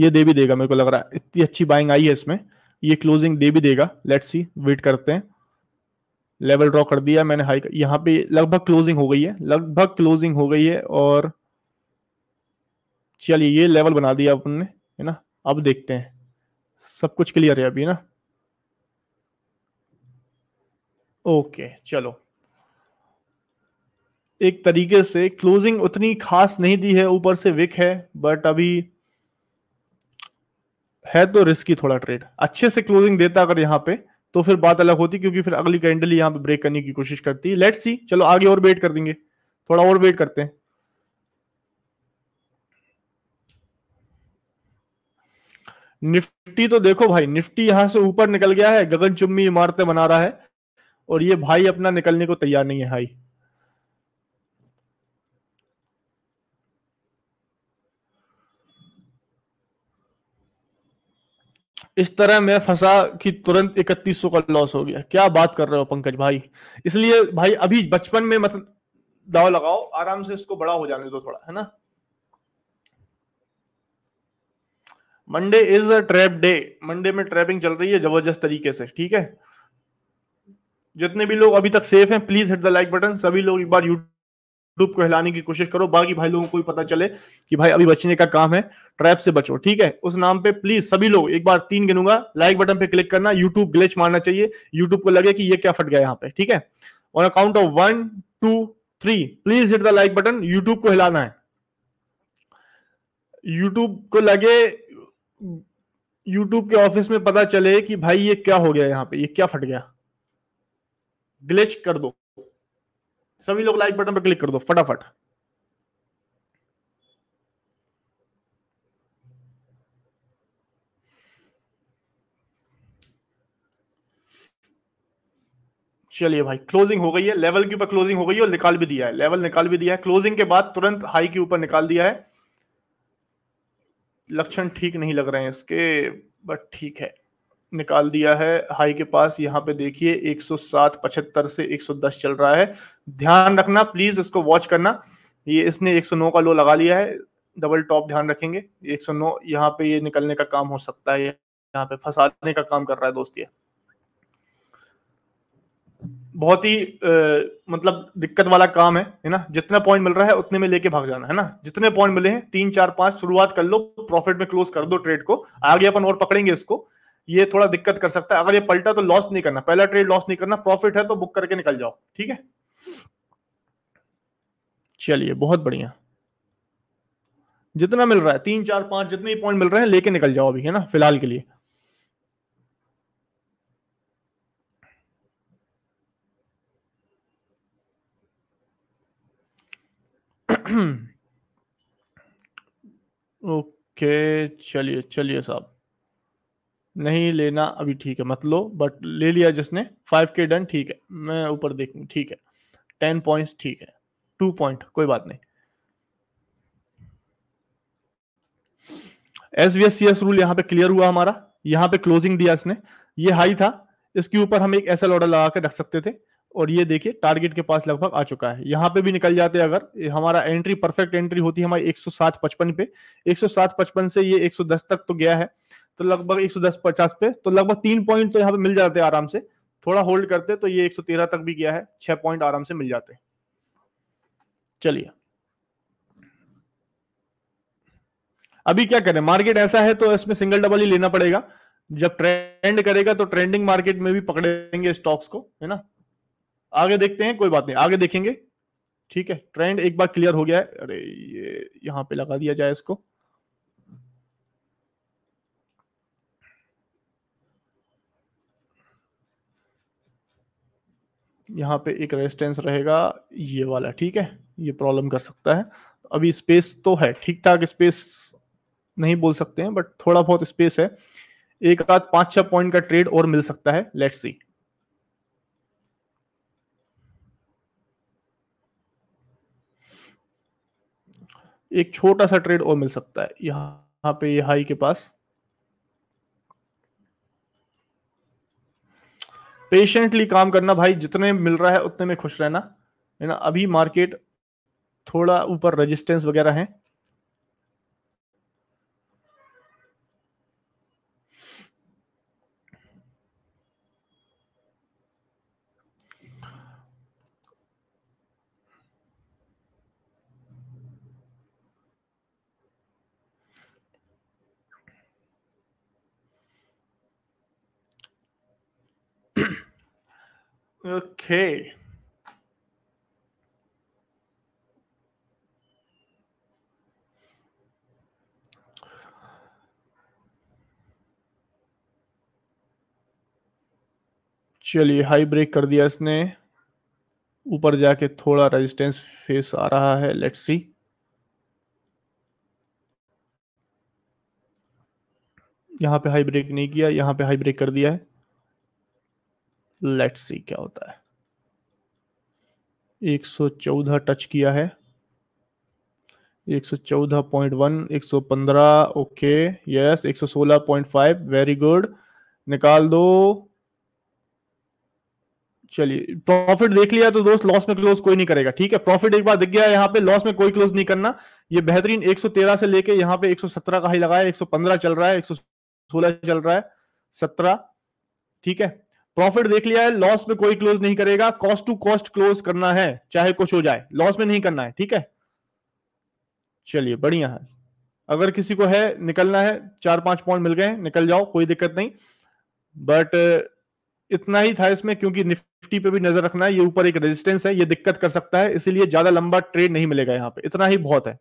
ये दे भी देगा मेरे को लग रहा है इतनी अच्छी बाइंग आई है इसमें ये क्लोजिंग दे भी देगा लेट्स सी वेट करते हैं लेवल ड्रॉ कर दिया मैंने हाई यहाँ पे लगभग क्लोजिंग हो गई है लगभग क्लोजिंग हो गई है और चलिए ये लेवल बना दिया अपन ने है ना अब देखते हैं सब कुछ क्लियर है अभी ना ओके चलो एक तरीके से क्लोजिंग उतनी खास नहीं दी है ऊपर से विक है बट अभी है तो रिस्की थोड़ा ट्रेड अच्छे से क्लोजिंग देता अगर यहाँ पे तो फिर बात अलग होती क्योंकि फिर अगली कैंडल यहाँ पे ब्रेक करने की कोशिश करती है लेट सी चलो आगे और वेट कर देंगे थोड़ा और वेट करते हैं निफ्टी तो देखो भाई निफ्टी यहां से ऊपर निकल गया है गगन चुम्बी इमारतें बना रहा है और ये भाई अपना निकलने को तैयार नहीं है हाई इस तरह मैं फंसा कि तुरंत इकतीस सौ का लॉस हो गया क्या बात कर रहे हो पंकज भाई इसलिए भाई अभी बचपन में मतलब दाव लगाओ आराम से इसको बड़ा हो जाने दो थोड़ा है ना Monday is a trap day Monday में ट्रैपिंग चल रही है जबरदस्त तरीके से ठीक है जितने भी लोग अभी तक सेफ हैं please hit the like button सभी लोग एक बार यूट्यूब धूप को हिलाने की कोशिश करो बाकी भाई लोगों को भी पता चले कि भाई अभी बचने का काम है ट्रैप से बचो ठीक है उस नाम पे प्लीज सभी लोग एक बार तीन गिनूंगा लाइक बटन पे क्लिक करना यूट्यूब ग्लिच मारना चाहिए यूट्यूब को लगे कि ये क्या फट गया यहाँ पे ठीक है on account of one two three please hit the like button YouTube को हिलाना है यूट्यूब को लगे यूट्यूब के ऑफिस में पता चले कि भाई ये क्या हो गया यहाँ पे ये क्या फट गया ग्लिच कर दो सभी लोग लाइक बटन पर क्लिक कर दो फटाफट चलिए भाई क्लोजिंग हो गई है लेवल के ऊपर क्लोजिंग हो गई है और निकाल भी दिया है लेवल निकाल भी दिया है क्लोजिंग के बाद तुरंत हाई के ऊपर निकाल दिया है लक्षण ठीक नहीं लग रहे हैं इसके बट ठीक है निकाल दिया है हाई के पास यहाँ पे देखिए 107 75 से 110 चल रहा है ध्यान रखना प्लीज इसको वॉच करना ये इसने 109 का लो लगा लिया है डबल टॉप ध्यान रखेंगे 109 यहाँ पे ये निकलने का काम हो सकता है यहाँ पे फंसाने का काम कर रहा है दोस्त ये बहुत ही आ, मतलब दिक्कत वाला काम है है ना जितना पॉइंट मिल रहा है उतने में लेके भाग जाना है ना जितने पॉइंट मिले हैं तीन चार पांच शुरुआत कर लो प्रॉफिट में क्लोज कर दो ट्रेड को आगे अपन और पकड़ेंगे इसको ये थोड़ा दिक्कत कर सकता है अगर ये पलटा तो लॉस नहीं करना पहला ट्रेड लॉस नहीं करना प्रॉफिट है तो बुक करके निकल जाओ ठीक है चलिए बहुत बढ़िया जितना मिल रहा है तीन चार पांच जितने पॉइंट मिल रहे हैं लेके निकल जाओ अभी है ना फिलहाल के लिए ओके चलिए चलिए साहब नहीं लेना अभी ठीक है मत लो बट ले लिया जिसने फाइव के डन ठीक है मैं ऊपर देखूं ठीक है टेन पॉइंट्स ठीक है टू पॉइंट कोई बात नहीं S V S C S rule यहाँ पे क्लियर हुआ हमारा यहाँ पे क्लोजिंग दिया इसने ये हाई था इसके ऊपर हम एक ऐसा ऑर्डर लगा के रख सकते थे और ये देखिए टारगेट के पास लगभग आ चुका है यहाँ पे भी निकल जाते अगर हमारा एंट्री परफेक्ट एंट्री होती है हमारी पचपन पे एक पचपन से ये 110 तक तो गया है तो लगभग दस पचास पे तो लगभग तीन पॉइंट तो यहाँ पे मिल जाते हैं आराम से थोड़ा होल्ड करते तो ये तेरह तक भी गया है छह पॉइंट आराम से मिल जाते चलिए अभी क्या करें मार्केट ऐसा है तो इसमें सिंगल डबल ही लेना पड़ेगा जब ट्रेंड करेगा तो ट्रेंडिंग मार्केट में भी पकड़ेंगे स्टॉक्स को है ना आगे देखते हैं कोई बात नहीं आगे देखेंगे ठीक है ट्रेंड एक बार क्लियर हो गया है अरे ये यहां पे लगा दिया जाए इसको यहाँ पे एक रेजिस्टेंस रहेगा ये वाला ठीक है ये प्रॉब्लम कर सकता है अभी स्पेस तो है ठीक ठाक स्पेस नहीं बोल सकते हैं बट थोड़ा बहुत स्पेस है एक आध पांच छह पॉइंट का ट्रेड और मिल सकता है लेट सी एक छोटा सा ट्रेड और मिल सकता है यहाँ पे हाई के पास पेशेंटली काम करना भाई जितने मिल रहा है उतने में खुश रहना है ना अभी मार्केट थोड़ा ऊपर रेजिस्टेंस वगैरह है Okay. चलिए हाई ब्रेक कर दिया इसने ऊपर जाके थोड़ा रेजिस्टेंस फेस आ रहा है लेट्स सी यहां पे हाई ब्रेक नहीं किया यहां पे हाई ब्रेक कर दिया है लेट्स सी क्या होता है 114 टच किया है 114.1 115 ओके यस 116.5 वेरी गुड निकाल दो चलिए प्रॉफिट देख लिया तो दोस्त लॉस में क्लोज कोई नहीं करेगा ठीक है प्रॉफिट एक बार दिख गया यहाँ पे लॉस में कोई क्लोज नहीं करना ये बेहतरीन 113 से लेके यहाँ पे 117 का ही लगाया 115 चल रहा है 116 चल रहा है 17 ठीक है प्रॉफिट देख लिया है लॉस में कोई क्लोज नहीं करेगा कॉस्ट टू कॉस्ट क्लोज करना है चाहे कुछ हो जाए लॉस में नहीं करना है ठीक है चलिए बढ़िया है अगर किसी को है निकलना है चार पांच पॉइंट मिल गए निकल जाओ कोई दिक्कत नहीं बट इतना ही था इसमें क्योंकि निफ्टी पे भी नजर रखना है ये ऊपर एक रेजिस्टेंस है ये दिक्कत कर सकता है इसीलिए ज्यादा लंबा ट्रेड नहीं मिलेगा यहाँ पे इतना ही बहुत है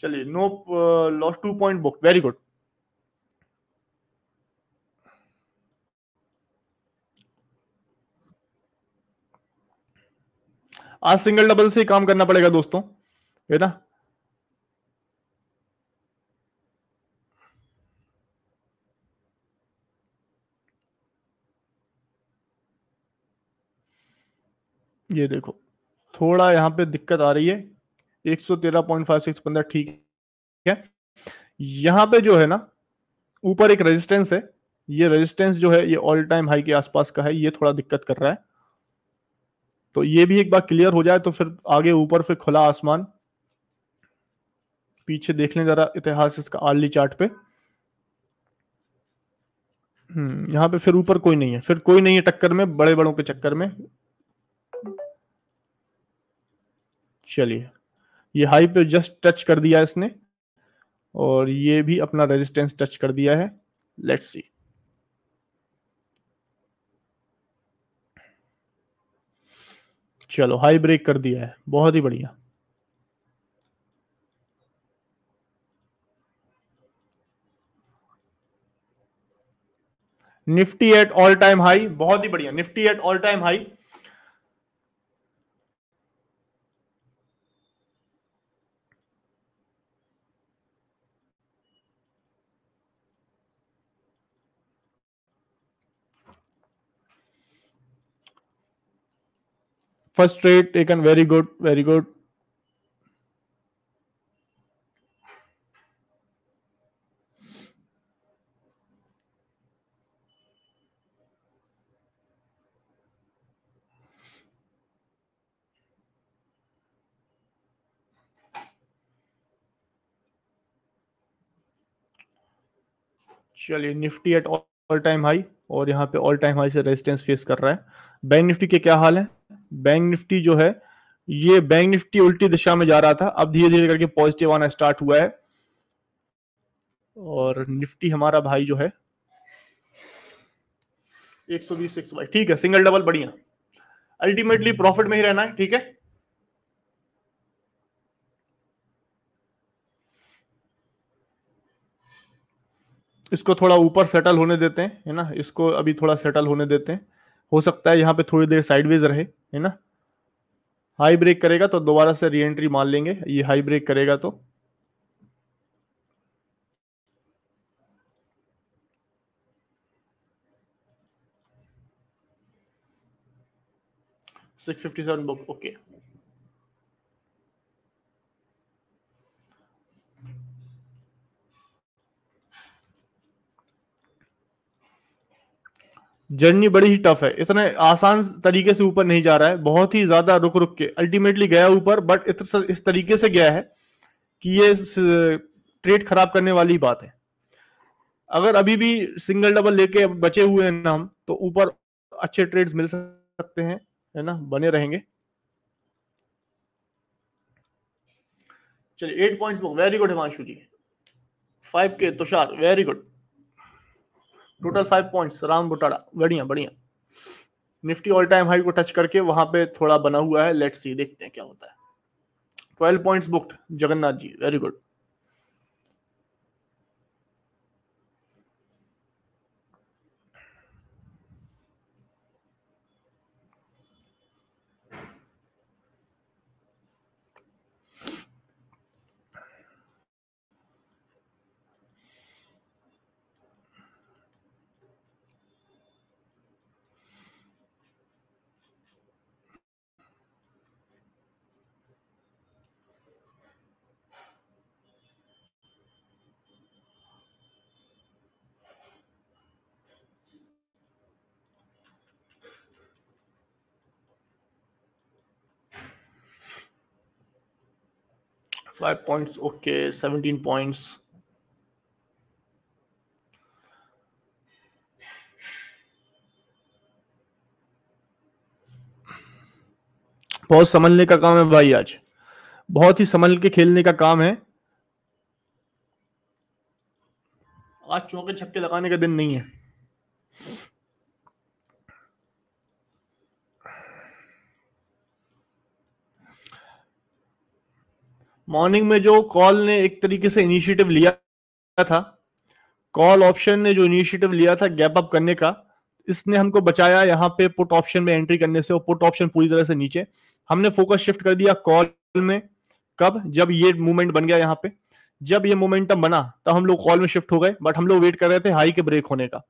चलिए no loss two point book very good आज सिंगल डबल से ही काम करना पड़ेगा दोस्तों है ना ये देखो थोड़ा यहां पे दिक्कत आ रही है सिक्स पंद्रह ठीक है यहां पे जो है ना ऊपर एक रेजिस्टेंस है ये रेजिस्टेंस जो है ये ऑल टाइम हाई के आसपास का है ये थोड़ा दिक्कत कर रहा है तो ये भी एक बार क्लियर हो जाए तो फिर आगे ऊपर फिर खुला आसमान पीछे देख लें जरा इतिहास इसका आर्ली चार्ट पे हम्म यहाँ पे फिर ऊपर कोई नहीं है फिर कोई नहीं है टक्कर में बड़े बड़ों के चक्कर में चलिए ये हाई पे जस्ट टच कर दिया इसने और ये भी अपना रेजिस्टेंस टच कर दिया है लेट्स सी चलो हाई ब्रेक कर दिया है बहुत ही बढ़िया Nifty at all time high बहुत ही बढ़िया Nifty at all time high first rate taken very good very good चलिए Nifty at all time high और यहाँ पे ऑल टाइम हाई से रेजिस्टेंस फेस कर रहा है बैंक निफ्टी के क्या हाल है बैंक निफ्टी जो है ये बैंक निफ्टी उल्टी दिशा में जा रहा था अब धीरे धीरे करके पॉजिटिव आना स्टार्ट हुआ है और निफ्टी हमारा भाई जो है 120 122 ठीक है सिंगल डबल बढ़िया अल्टीमेटली प्रॉफिट में ही रहना है ठीक है इसको थोड़ा ऊपर सेटल होने देते हैं है ना इसको अभी थोड़ा सेटल होने देते हैं हो सकता है यहाँ पे थोड़ी देर साइडवेज रहे है ना हाई ब्रेक करेगा तो दोबारा से री एंट्री मान लेंगे ये हाई ब्रेक करेगा तो six fifty seven book okay journey बड़ी ही टफ है इतने आसान तरीके से ऊपर नहीं जा रहा है बहुत ही ज्यादा रुक रुक के अल्टीमेटली गया ऊपर बट इस तरीके से गया है कि ये ट्रेड खराब करने वाली बात है अगर अभी भी सिंगल डबल लेके बचे हुए हैं ना हम तो ऊपर अच्छे ट्रेड्स मिल सकते हैं है ना बने रहेंगे चलिए eight points very good Himanshu ji five के Tushar very good total five points Ram Botada बढ़िया बढ़िया निफ्टी ऑल टाइम हाई को टच करके वहां पे थोड़ा बना हुआ है लेट्स सी देखते हैं क्या होता है twelve points booked Jagannath ji very good five points okay 17 points बहुत संभलने का काम है भाई आज बहुत ही संभल के खेलने का काम है आज चौके छक्के लगाने का दिन नहीं है मॉर्निंग में जो कॉल ने एक तरीके से इनिशिएटिव लिया था कॉल ऑप्शन ने जो इनिशिएटिव लिया था गैप अप करने का इसने हमको बचाया यहाँ पे पुट ऑप्शन में एंट्री करने से और पुट ऑप्शन पूरी तरह से नीचे हमने फोकस शिफ्ट कर दिया कॉल में कब जब ये मूवमेंट बन गया यहाँ पे जब ये मोमेंटम बना तब हम लोग कॉल में शिफ्ट हो गए बट हम लोग वेट कर रहे थे हाई के ब्रेक होने का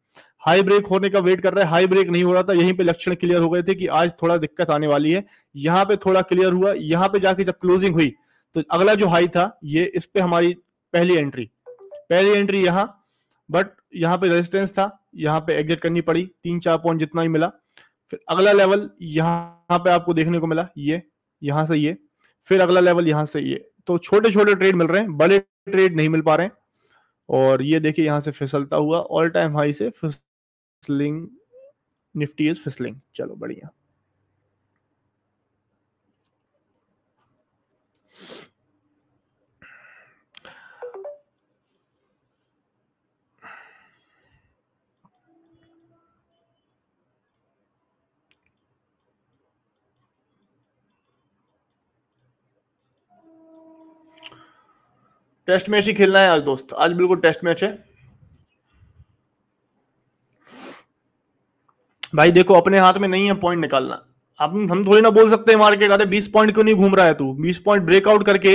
हाई ब्रेक होने का वेट कर रहे हाई ब्रेक नहीं हो रहा था यहीं पे लक्षण क्लियर हो गए थे कि आज थोड़ा दिक्कत आने वाली है यहाँ पे थोड़ा क्लियर हुआ यहाँ पे जाके जब क्लोजिंग हुई तो अगला जो हाई था ये इस पे हमारी पहली एंट्री पहली एंट्री यहाँ बट यहाँ पे रेजिस्टेंस था यहाँ पे एग्जिट करनी पड़ी तीन चार पॉइंट जितना ही मिला फिर अगला लेवल यहाँ पे आपको देखने को मिला ये यहाँ से ये फिर अगला लेवल यहाँ से ये तो छोटे छोटे ट्रेड मिल रहे हैं बड़े ट्रेड नहीं मिल पा रहे और ये देखिए यहाँ से फिसलता हुआ ऑल टाइम हाई से फिसलिंग निफ्टी इज फिसलिंग चलो बढ़िया टेस्ट मैच ही खेलना है आज दोस्त आज बिल्कुल टेस्ट मैच है भाई देखो अपने हाथ में नहीं है पॉइंट निकालना आप हम थोड़ी ना बोल सकते हैं मार्केट अरे बीस पॉइंट क्यों नहीं घूम रहा है तू बीस पॉइंट ब्रेकआउट करके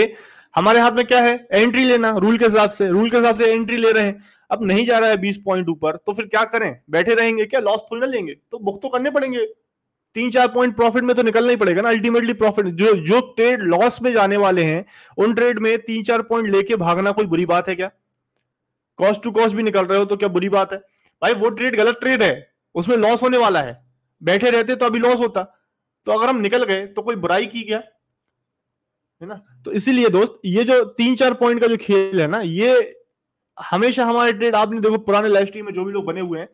हमारे हाथ में क्या है एंट्री लेना रूल के हिसाब से रूल के हिसाब से एंट्री ले रहे हैं अब नहीं जा रहा है बीस पॉइंट ऊपर तो फिर क्या करें बैठे रहेंगे क्या लॉस थोड़ी ना लेंगे तो बुक तो करने पड़ेंगे तीन चार पॉइंट प्रॉफिट में तो निकलना ही पड़ेगा ना अल्टीमेटली प्रॉफिट जो जो ट्रेड लॉस में जाने वाले हैं उन ट्रेड में तीन चार पॉइंट लेके भागना कोई बुरी बात है क्या कॉस्ट टू कॉस्ट भी निकल रहे हो तो क्या बुरी बात है भाई वो ट्रेड गलत ट्रेड है उसमें लॉस होने वाला है बैठे रहते तो अभी लॉस होता तो अगर हम निकल गए तो कोई बुराई की क्या है ना तो इसीलिए दोस्त ये जो तीन चार पॉइंट का जो खेल है ना ये हमेशा हमारे ट्रेड आपने देखो पुराने लाइफ स्ट्रीम में जो भी लोग बने हुए हैं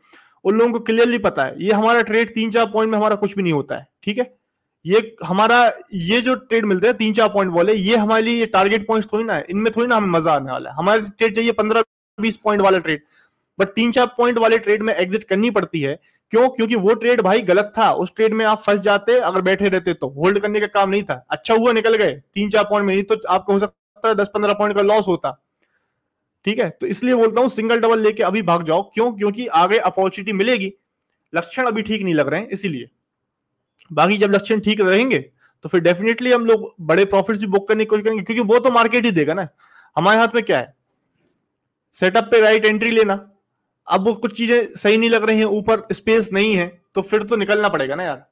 उन लोगों को क्लियरली पता है ये हमारा ट्रेड तीन चार पॉइंट में हमारा कुछ भी नहीं होता है ठीक है ये हमारा ये जो ट्रेड मिलते हैं तीन चार पॉइंट वाले ये हमारे लिए टारगेट पॉइंट थोड़ी ना है इनमें थोड़ी ना हमें मजा आने वाला है हमारे ट्रेड चाहिए पंद्रह बीस पॉइंट वाला ट्रेड बट तीन चार पॉइंट वाले ट्रेड में एग्जिट करनी पड़ती है क्यों क्योंकि वो ट्रेड भाई गलत था उस ट्रेड में आप फंस जाते अगर बैठे रहते तो होल्ड करने का काम नहीं था अच्छा हुआ निकल गए तीन चार पॉइंट में नहीं तो आपको हो सकता है दस पंद्रह पॉइंट का लॉस होता ठीक है तो इसलिए बोलता हूं सिंगल डबल लेके अभी भाग जाओ क्यों क्योंकि आगे अपॉर्चुनिटी मिलेगी लक्षण अभी ठीक नहीं लग रहे हैं इसीलिए बाकी जब लक्षण ठीक रहेंगे तो फिर डेफिनेटली हम लोग बड़े प्रॉफिट भी बुक करने की कोशिश करेंगे क्योंकि वो तो मार्केट ही देगा ना हमारे हाथ में क्या है सेटअप पे राइट एंट्री लेना अब वो कुछ चीजें सही नहीं लग रही हैं ऊपर स्पेस नहीं है तो फिर तो निकलना पड़ेगा ना यार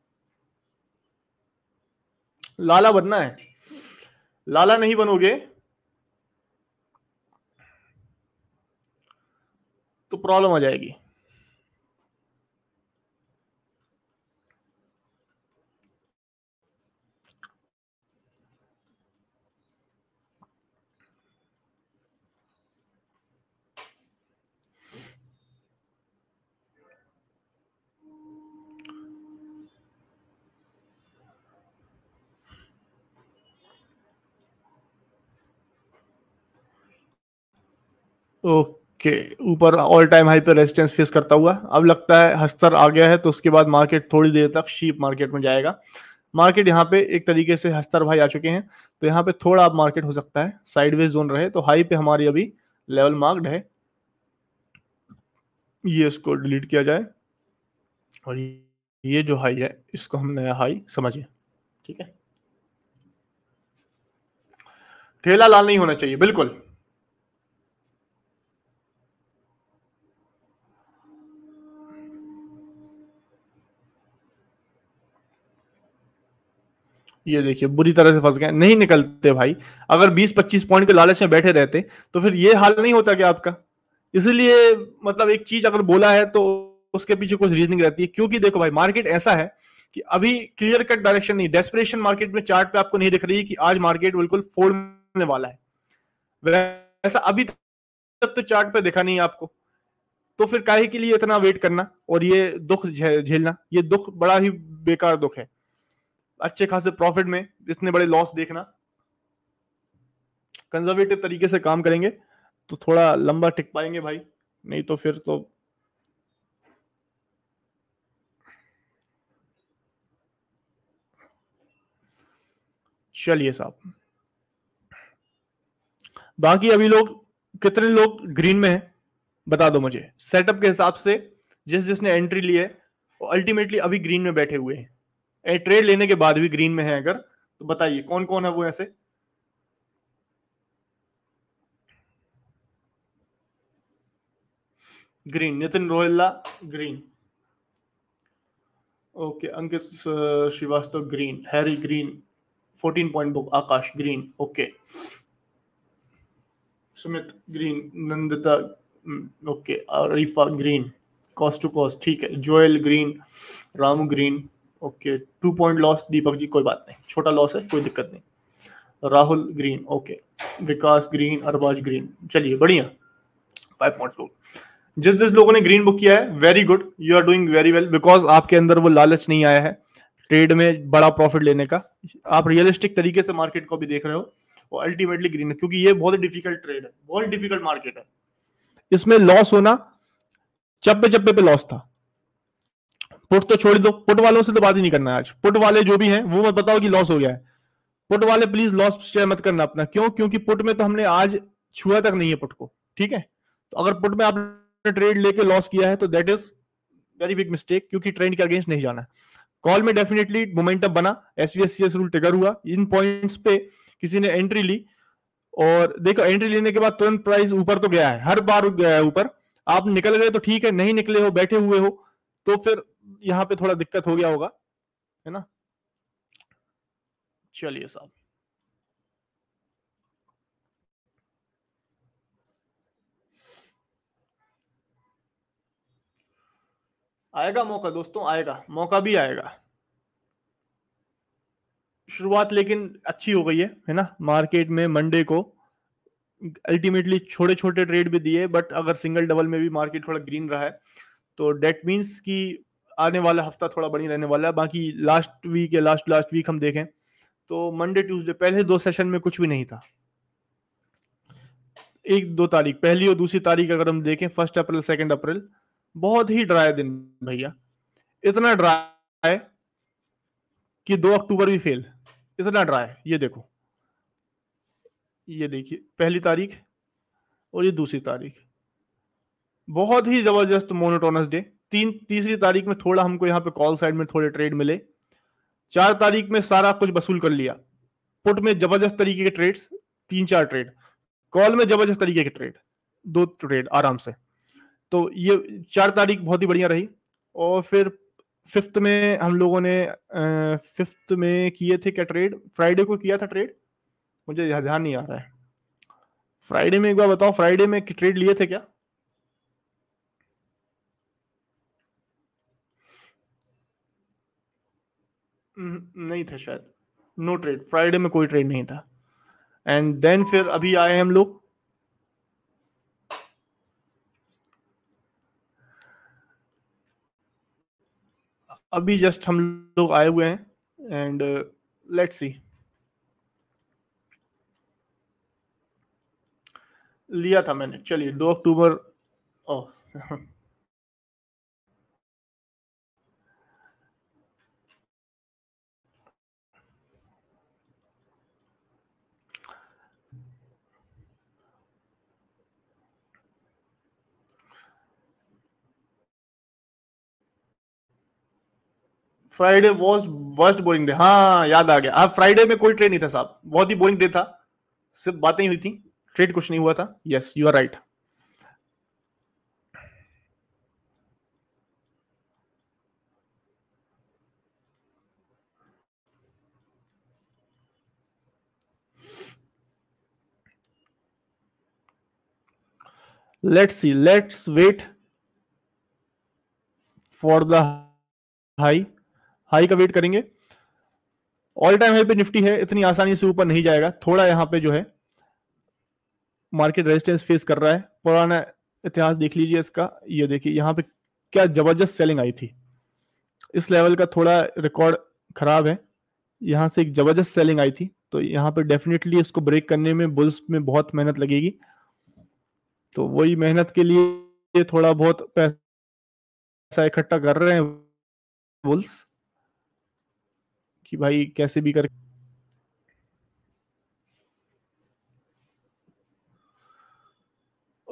लाला बनना है लाला नहीं बनोगे तो प्रॉब्लम आ जाएगी ओके के ऊपर ऑल टाइम हाई पर रेजिस्टेंस फेस करता हुआ अब लगता है हस्तर आ गया है तो उसके बाद मार्केट थोड़ी देर तक शीप मार्केट में जाएगा मार्केट यहाँ पे एक तरीके से हस्तर भाई आ चुके हैं तो यहाँ पे थोड़ा अब मार्केट हो सकता है साइडवेज जोन रहे तो हाई पे हमारी अभी लेवल मार्क्ड है ये इसको डिलीट किया जाए और ये जो हाई है इसको हम नया हाई समझिए ठीक है ठेला लाल नहीं होना चाहिए बिल्कुल ये देखिए बुरी तरह से फंस गए नहीं निकलते भाई अगर 20-25 पॉइंट के लालच में बैठे रहते तो फिर ये हाल नहीं होता क्या आपका इसलिए मतलब एक चीज अगर बोला है तो उसके पीछे कुछ रीजनिंग रहती है क्योंकि देखो भाई मार्केट ऐसा है कि अभी क्लियर कट डायरेक्शन नहीं डेस्परेशन मार्केट में चार्ट पे आपको नहीं दिख रही कि आज मार्केट बिल्कुल फोड़ने वाला है वैसा अभी तक तो चार्ट पे दिखा नहीं आपको तो फिर काहे के लिए इतना वेट करना और ये दुख झेलना ये दुख बड़ा ही बेकार दुख है अच्छे खासे प्रॉफिट में इतने बड़े लॉस देखना कंजर्वेटिव तरीके से काम करेंगे तो थोड़ा लंबा टिक पाएंगे भाई नहीं तो फिर तो चलिए साहब बाकी अभी लोग कितने लोग ग्रीन में हैं बता दो मुझे सेटअप के हिसाब से जिस जिसने एंट्री ली है वो अल्टीमेटली अभी ग्रीन में बैठे हुए हैं ट्रेड लेने के बाद भी ग्रीन में है अगर तो बताइए कौन कौन है वो ऐसे green Nitin Rohilla green okay Ankit Srivastava green Harry green fourteen point book Akash green okay Sumit green Nandita okay Arifa green cost to cost ठीक है Joel green Ramu green okay two point loss Deepak ji कोई बात नहीं छोटा लॉस है कोई दिक्कत नहीं Rahul green okay Vikas green Arbaz green चलिए बढ़िया फाइव पॉइंट लोग जिस जिस लोगों ने ग्रीन बुक किया है very good you are doing very well because आपके अंदर वो लालच नहीं आया है ट्रेड में बड़ा प्रॉफिट लेने का आप रियलिस्टिक तरीके से मार्केट को भी देख रहे हो और अल्टीमेटली ग्रीन है क्योंकि ये बहुत डिफिकल्ट ट्रेड है बहुत डिफिकल्ट मार्केट है इसमें लॉस होना चप्पे चप्पे पे लॉस था पुट तो छोड़ दो पुट वालों से तो बात ही नहीं करना आज पुट वाले जो भी हैं वो मत बताओ कि लॉस हो गया है पुट वाले प्लीज लॉस शेयर मत करना अपना क्यों क्योंकि पुट में तो हमने आज छुआ तक नहीं है पुट को ठीक है तो अगर पुट में आपने ट्रेड लेके लॉस किया है तो that is very big mistake क्योंकि ट्रेंड के अगेंस्ट नहीं जाना कॉल में डेफिनेटली मोमेंटम बना एस वी रूल टिगर हुआ इन पॉइंट्स पे किसी ने एंट्री ली और देखो एंट्री लेने के बाद तुरंत प्राइस ऊपर तो गया है हर बार गया है ऊपर आप निकल गए तो ठीक है नहीं निकले हो बैठे हुए हो तो फिर यहाँ पे थोड़ा दिक्कत हो गया होगा है ना चलिए साहब आएगा मौका दोस्तों आएगा मौका भी आएगा शुरुआत लेकिन अच्छी हो गई है है ना मार्केट में मंडे को अल्टीमेटली छोटे छोटे ट्रेड भी दिए बट अगर सिंगल डबल में भी मार्केट थोड़ा ग्रीन रहा है तो डेट मीन्स कि आने वाला हफ्ता थोड़ा बढ़िया रहने वाला है बाकी लास्ट वीक या लास्ट लास्ट वीक हम देखें तो मंडे ट्यूसडे पहले दो सेशन में कुछ भी नहीं था एक दो तारीख पहली और दूसरी तारीख अगर हम देखें फर्स्ट अप्रैल सेकेंड अप्रैल बहुत ही ड्राई दिन भैया इतना ड्राई कि दो अक्टूबर भी फेल इतना ड्राई ये देखो ये देखिए पहली तारीख और ये दूसरी तारीख बहुत ही जबरदस्त मोनोटोनस डे तीन तीसरी तारीख में थोड़ा हमको यहाँ पे कॉल साइड में थोड़े ट्रेड मिले चार तारीख में सारा कुछ वसूल कर लिया पुट में जबरदस्त तरीके के ट्रेड तीन चार ट्रेड कॉल में जबरदस्त तरीके के ट्रेड दो ट्रेड आराम से तो ये चार तारीख बहुत ही बढ़िया रही और फिर फिफ्थ में हम लोगों ने फिफ्थ में किए थे क्या ट्रेड फ्राइडे को किया था ट्रेड मुझे ध्यान नहीं आ रहा है फ्राइडे में एक बार बताओ फ्राइडे में ट्रेड लिए थे क्या हम्म, नहीं था शायद नो ट्रेड फ्राइडे में कोई ट्रेड नहीं था एंड देन फिर अभी आए हम लोग अभी जस्ट हम लोग आए हुए हैं एंड लेट्स सी लिया था मैंने चलिए दो अक्टूबर oh Friday was worst boring day हाँ याद आ गया फ्राइडे हाँ, में कोई ट्रेड नहीं था साहब बहुत ही बोरिंग डे था सिर्फ बातें ही हुई थी ट्रेड कुछ नहीं हुआ था yes you are right let's let's wait for the high high का वेट करेंगे ऑल टाइम हाई पे निफ्टी है इतनी आसानी से ऊपर नहीं जाएगा थोड़ा यहां पे जो है मार्केट रेजिस्टेंस फेस कर रहा है पुराना इतिहास देख लीजिए इसका ये देखिए यहां पे क्या जबरदस्त सेलिंग आई थी इस लेवल का थोड़ा रिकॉर्ड खराब है यहां से एक जबरदस्त सेलिंग आई थी तो यहां पे डेफिनेटली इसको ब्रेक करने में बुल्स में बहुत मेहनत लगेगी तो वही मेहनत के लिए थोड़ा बहुत पैसा इकट्ठा कर रहे हैं बुल्स कि भाई कैसे भी कर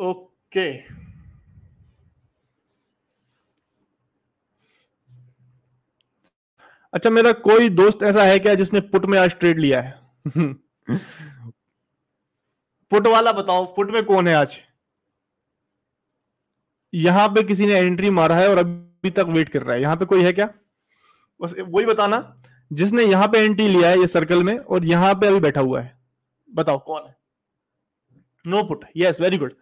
ओके अच्छा मेरा कोई दोस्त ऐसा है क्या जिसने पुट में आज ट्रेड लिया है पुट वाला बताओ पुट में कौन है आज यहां पे किसी ने एंट्री मारा है और अभी तक वेट कर रहा है यहां पे कोई है क्या बस वही बताना जिसने यहां पे एंट्री लिया है ये सर्कल में और यहां पे अभी बैठा हुआ है बताओ कौन है no put yes very good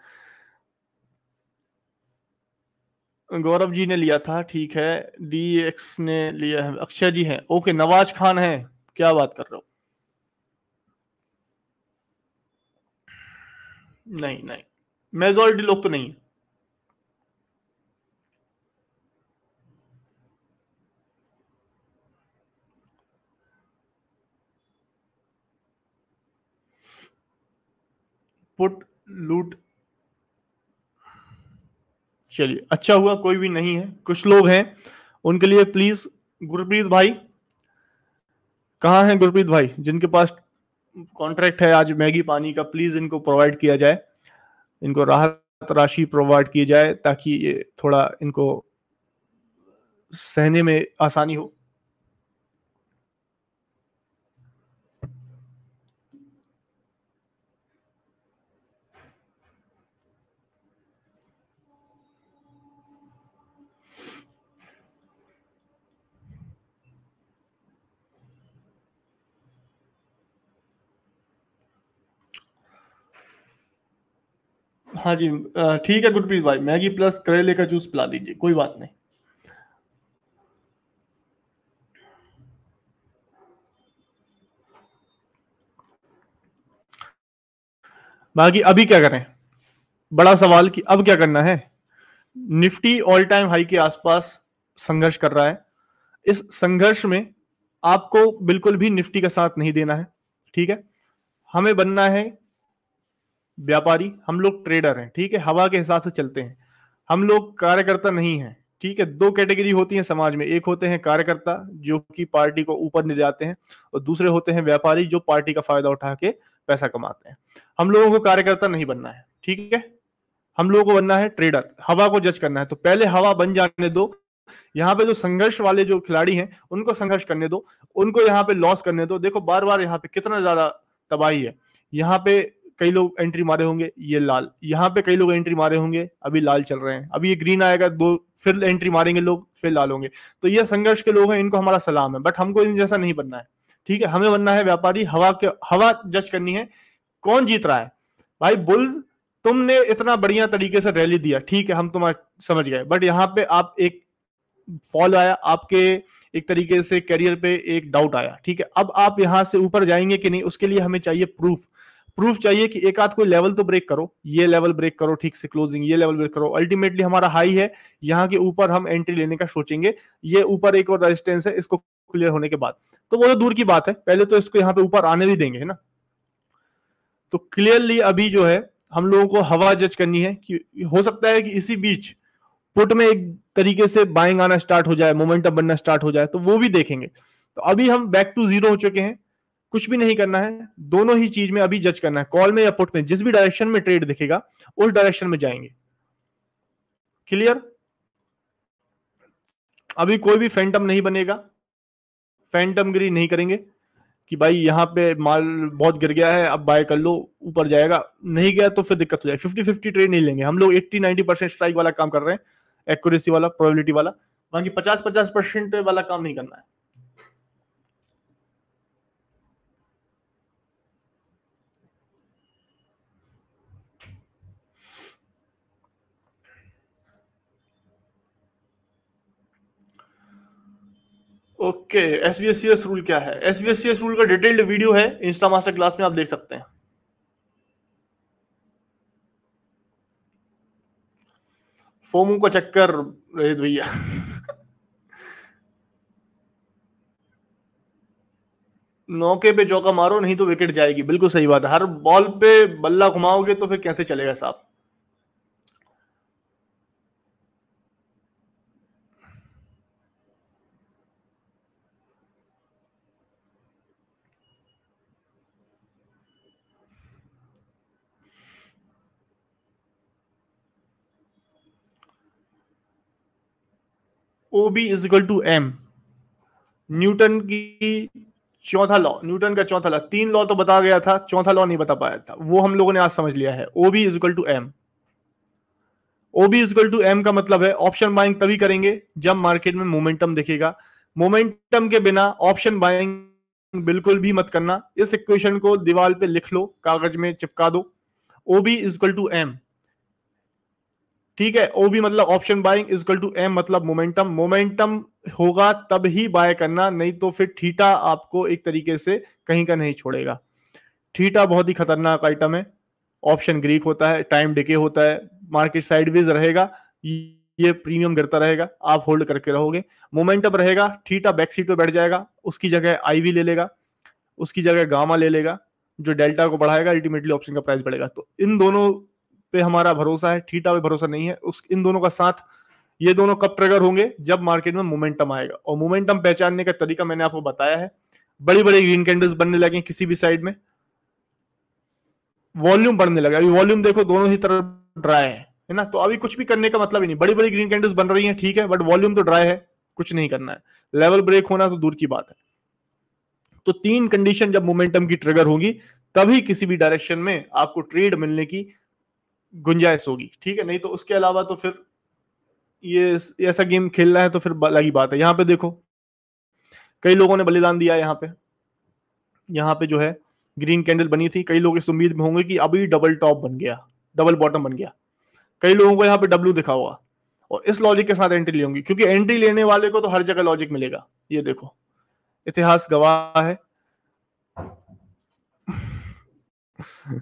Gaurav ji ने लिया था ठीक है डी एक्स ने लिया है अक्षय जी है ओके नवाज खान है क्या बात कर रहे हो नहीं नहीं मेजोरिटी लोग तो नहीं है पुट लूट चलिए अच्छा हुआ कोई भी नहीं है कुछ लोग हैं उनके लिए प्लीज गुरप्रीत भाई कहाँ हैं गुरप्रीत भाई जिनके पास कॉन्ट्रैक्ट है आज मैगी पानी का प्लीज इनको प्रोवाइड किया जाए इनको राहत राशि प्रोवाइड की जाए ताकि ये थोड़ा इनको सहने में आसानी हो हाँ जी ठीक है गुडप्रीत भाई मैगी प्लस करेले का जूस पिला दीजिए कोई बात नहीं बाकी अभी क्या करें बड़ा सवाल कि अब क्या करना है निफ्टी ऑल टाइम हाई के आसपास संघर्ष कर रहा है इस संघर्ष में आपको बिल्कुल भी निफ्टी का साथ नहीं देना है ठीक है हमें बनना है व्यापारी हम लोग ट्रेडर हैं ठीक है हवा के हिसाब से चलते हैं हम लोग कार्यकर्ता नहीं है ठीक है दो कैटेगरी होती है समाज में एक होते हैं कार्यकर्ता जो कि पार्टी को ऊपर ले जाते हैं और दूसरे होते हैं व्यापारी जो पार्टी का फायदा उठा के पैसा कमाते हैं हम लोगों को कार्यकर्ता नहीं बनना है ठीक है हम लोगों को बनना है ट्रेडर हवा को जज करना है तो पहले हवा बन जाने दो यहाँ पे जो संघर्ष वाले जो खिलाड़ी हैं उनको संघर्ष करने दो उनको यहाँ पे लॉस करने दो देखो बार बार यहाँ पे कितना ज्यादा तबाही है यहाँ पे कई लोग एंट्री मारे होंगे ये लाल यहाँ पे कई लोग एंट्री मारे होंगे अभी लाल चल रहे हैं अभी ये ग्रीन आएगा दो फिर एंट्री मारेंगे लोग फिर लाल होंगे तो ये संघर्ष के लोग हैं इनको हमारा सलाम है बट हमको इन जैसा नहीं बनना है ठीक है हमें बनना है व्यापारी हवा के हवा जज करनी है कौन जीत रहा है भाई बुल्स तुमने इतना बढ़िया तरीके से रैली दिया ठीक है हम तुम्हारा समझ गए बट यहाँ पे आप एक फॉल आया आपके एक तरीके से करियर पे एक डाउट आया ठीक है अब आप यहाँ से ऊपर जाएंगे कि नहीं उसके लिए हमें चाहिए प्रूफ प्रूफ चाहिए कि एक आध कोई लेवल तो ब्रेक करो ये लेवल ब्रेक करो ठीक से क्लोजिंग ये लेवल ब्रेक करो अल्टीमेटली हमारा हाई है यहाँ के ऊपर हम एंट्री लेने का सोचेंगे ये ऊपर एक और रेजिस्टेंस है इसको क्लियर होने के बाद तो वो तो दूर की बात है पहले तो इसको यहाँ पे ऊपर आने भी देंगे है ना तो क्लियरली अभी जो है हम लोगों को हवा जज करनी है कि हो सकता है कि इसी बीच पुट में एक तरीके से बाइंग आना स्टार्ट हो जाए मोमेंटम बनना स्टार्ट हो जाए तो वो भी देखेंगे तो अभी हम बैक टू जीरो हो चुके हैं कुछ भी नहीं करना है दोनों ही चीज में अभी जज करना है कॉल में या पुट में जिस भी डायरेक्शन में ट्रेड दिखेगा उस डायरेक्शन में जाएंगे क्लियर अभी कोई भी फैंटम नहीं बनेगा फैंटम ग्री नहीं करेंगे कि भाई यहां पे माल बहुत गिर गया है अब बाय कर लो ऊपर जाएगा नहीं गया तो फिर दिक्कत हो जाएगी फिफ्टी फिफ्टी ट्रेड नहीं लेंगे हम लोग एट्टी नाइनटी परसेंट स्ट्राइक वाला काम कर रहे हैं एक्यूरेसी वाला प्रोबेबिलिटी वाला बाकी पचास पचास परसेंट वाला काम नहीं करना है ओके एस वी रूल क्या है एस वी रूल का डिटेल्ड वीडियो है इंस्टा मास्टर क्लास में आप देख सकते हैं फोमू का चक्कर रहित भैया नौके पे चौका मारो नहीं तो विकेट जाएगी बिल्कुल सही बात है हर बॉल पे बल्ला घुमाओगे तो फिर कैसे चलेगा साहब O B is equal to M Newton की चौथा लॉ न्यूटन का चौथा लॉ तीन लॉ तो बता गया था चौथा लॉ नहीं बता पाया था वो हम लोगों ने आज समझ लिया है O B is equal to M O B is equal to M का मतलब है ऑप्शन बाइंग तभी करेंगे जब मार्केट में मोमेंटम देखेगा मोमेंटम के बिना ऑप्शन बाइंग बिल्कुल भी मत करना इस इक्वेशन को दीवार पे लिख लो कागज में चिपका दो O B is equal to M ठीक है ओ भी मतलब option buying is equal to M मतलब मोमेंटम मोमेंटम होगा तब ही बाय करना नहीं तो फिर थीटा आपको एक तरीके से कहीं का नहीं छोड़ेगा थीटा बहुत ही खतरनाक आइटम है ऑप्शन ग्रीक होता है टाइम डिके होता है मार्केट साइडवेज रहेगा ये प्रीमियम गिरता रहेगा आप होल्ड करके रहोगे मोमेंटम रहेगा थीटा बैक सीट पर बैठ जाएगा उसकी जगह आईवी ले लेगा उसकी जगह गामा ले लेगा जो डेल्टा को बढ़ाएगा अल्टीमेटली ऑप्शन का प्राइस बढ़ेगा तो इन दोनों पे हमारा भरोसा है ठीटा पे भरोसा नहीं है उस इन दोनों का साथ ये दोनों कब ट्रिगर होंगे जब मार्केट में मोमेंटम आएगा और मोमेंटम पहचानने का तरीका मैंने आपको बताया है बड़ी बड़ी ग्रीन कैंडल्स बनने लगे किसी भी साइड में वॉल्यूम बढ़ने लगा अभी वॉल्यूम देखो दोनों ही तरफ ड्राई है है ना तो अभी कुछ भी करने का मतलब ही नहीं बड़ी बड़ी ग्रीन कैंडल्स बन रही हैं ठीक है बट वॉल्यूम तो ड्राई है कुछ नहीं करना है लेवल ब्रेक होना तो दूर की बात है तो तीन कंडीशन जब मोमेंटम की ट्रिगर होगी तभी किसी भी डायरेक्शन में आपको ट्रेड मिलने की गुंजाइश होगी ठीक है नहीं तो उसके अलावा तो फिर ये ऐसा गेम खेलना है तो फिर अलग बात है यहाँ पे देखो कई लोगों ने बलिदान दिया यहाँ पे यहाँ पे जो है ग्रीन कैंडल बनी थी कई लोग इस उम्मीद में होंगे कि अभी डबल टॉप बन गया डबल बॉटम बन गया कई लोगों को यहाँ पे डब्ल्यू दिखा होगा और इस लॉजिक के साथ एंट्री लेंगी क्योंकि एंट्री लेने वाले को तो हर जगह लॉजिक मिलेगा ये देखो इतिहास गवाह है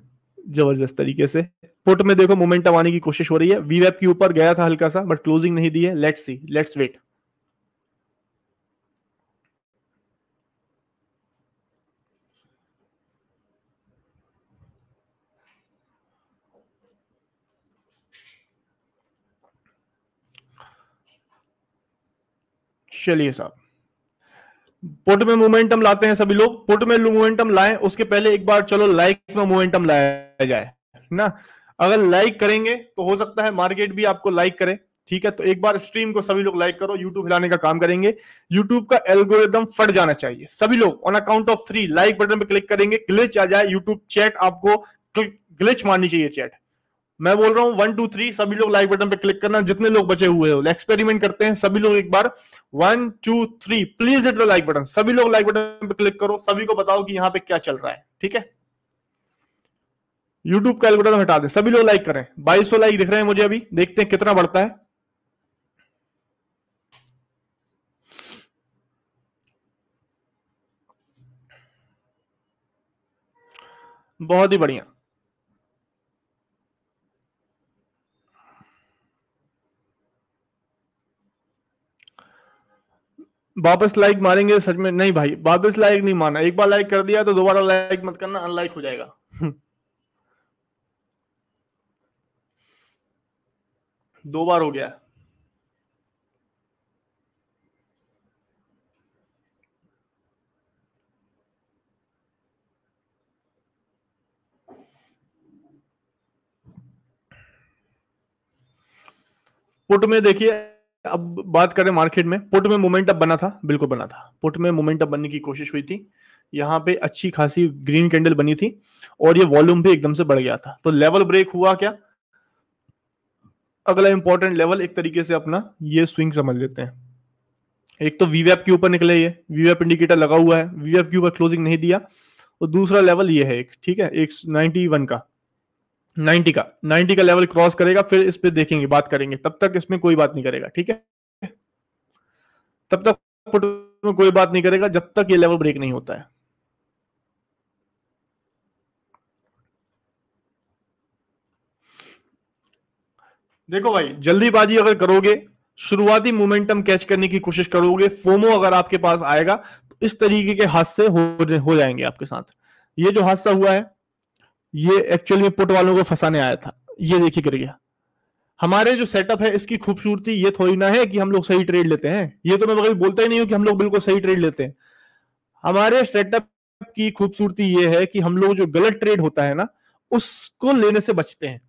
जबरदस्त तरीके से पुट में देखो मोमेंटम आने की कोशिश हो रही है वीवेप के ऊपर गया था हल्का सा बट क्लोजिंग नहीं दी है लेट्स सी लेट्स वेट चलिए साहब पुट में मोमेंटम लाते हैं सभी लोग पुट में मोमेंटम लाएं उसके पहले एक बार चलो लाइक में मोमेंटम लाया जाए ना अगर लाइक करेंगे तो हो सकता है मार्केट भी आपको लाइक करे ठीक है तो एक बार स्ट्रीम को सभी लोग लाइक करो यूट्यूब हिलाने का काम करेंगे यूट्यूब का एल्गोरिदम फट जाना चाहिए सभी लोग on account of three like button पे क्लिक करेंगे ग्लिच आ जाए यूट्यूब चैट आपको ग्लिच मारनी चाहिए चैट मैं बोल रहा हूँ वन टू थ्री सभी लोग लाइक बटन पे क्लिक करना जितने लोग बचे हुए हो एक्सपेरिमेंट करते हैं सभी लोग एक बार one two three please hit the like button सभी लोग लाइक बटन पे क्लिक करो सभी को बताओ कि यहाँ पे क्या चल रहा है ठीक है यूट्यूब कैलकुलेटर हटा दें सभी लोग लाइक करें 2200 लाइक दिख रहे हैं मुझे अभी देखते हैं कितना बढ़ता है बहुत ही बढ़िया वापस लाइक मारेंगे सच में नहीं भाई वापस लाइक नहीं माना एक बार लाइक कर दिया तो दोबारा लाइक मत करना अनलाइक हो जाएगा दो बार हो गया पुट में देखिए अब बात करें मार्केट में पुट में मोमेंट अप बना था बिल्कुल बना था पुट में मोमेंट अप बनने की कोशिश हुई थी यहाँ पे अच्छी खासी ग्रीन कैंडल बनी थी और ये वॉल्यूम भी एकदम से बढ़ गया था तो लेवल ब्रेक हुआ क्या अगला इंपॉर्टेंट लेवल एक तरीके से अपना ये स्विंग समझ लेते हैं एक तो वीवैप के ऊपर निकले ये वीवैप इंडिकेटर लगा हुआ है वीवैप के ऊपर क्लोजिंग नहीं दिया और दूसरा लेवल ये है एक ठीक है एक नाइनटी वन का नाइनटी का नाइनटी का लेवल क्रॉस करेगा फिर इस पर देखेंगे बात करेंगे तब तक इसमें कोई बात नहीं करेगा ठीक है तब तक में कोई बात नहीं करेगा जब तक ये लेवल ब्रेक नहीं होता है देखो भाई जल्दीबाजी अगर करोगे शुरुआती मोमेंटम कैच करने की कोशिश करोगे फोमो अगर आपके पास आएगा तो इस तरीके के हादसे हो, हो जाएंगे आपके साथ ये जो हादसा हुआ है ये एक्चुअल में पुट वालों को फंसाने आया था ये देखिए कर गया हमारे जो सेटअप है इसकी खूबसूरती ये थोड़ी ना है कि हम लोग सही ट्रेड लेते हैं ये तो मैं बगल बोलता ही नहीं हूं कि हम लोग बिल्कुल सही ट्रेड लेते हैं हमारे सेटअप की खूबसूरती ये है कि हम लोग जो गलत ट्रेड होता है ना उसको लेने से बचते हैं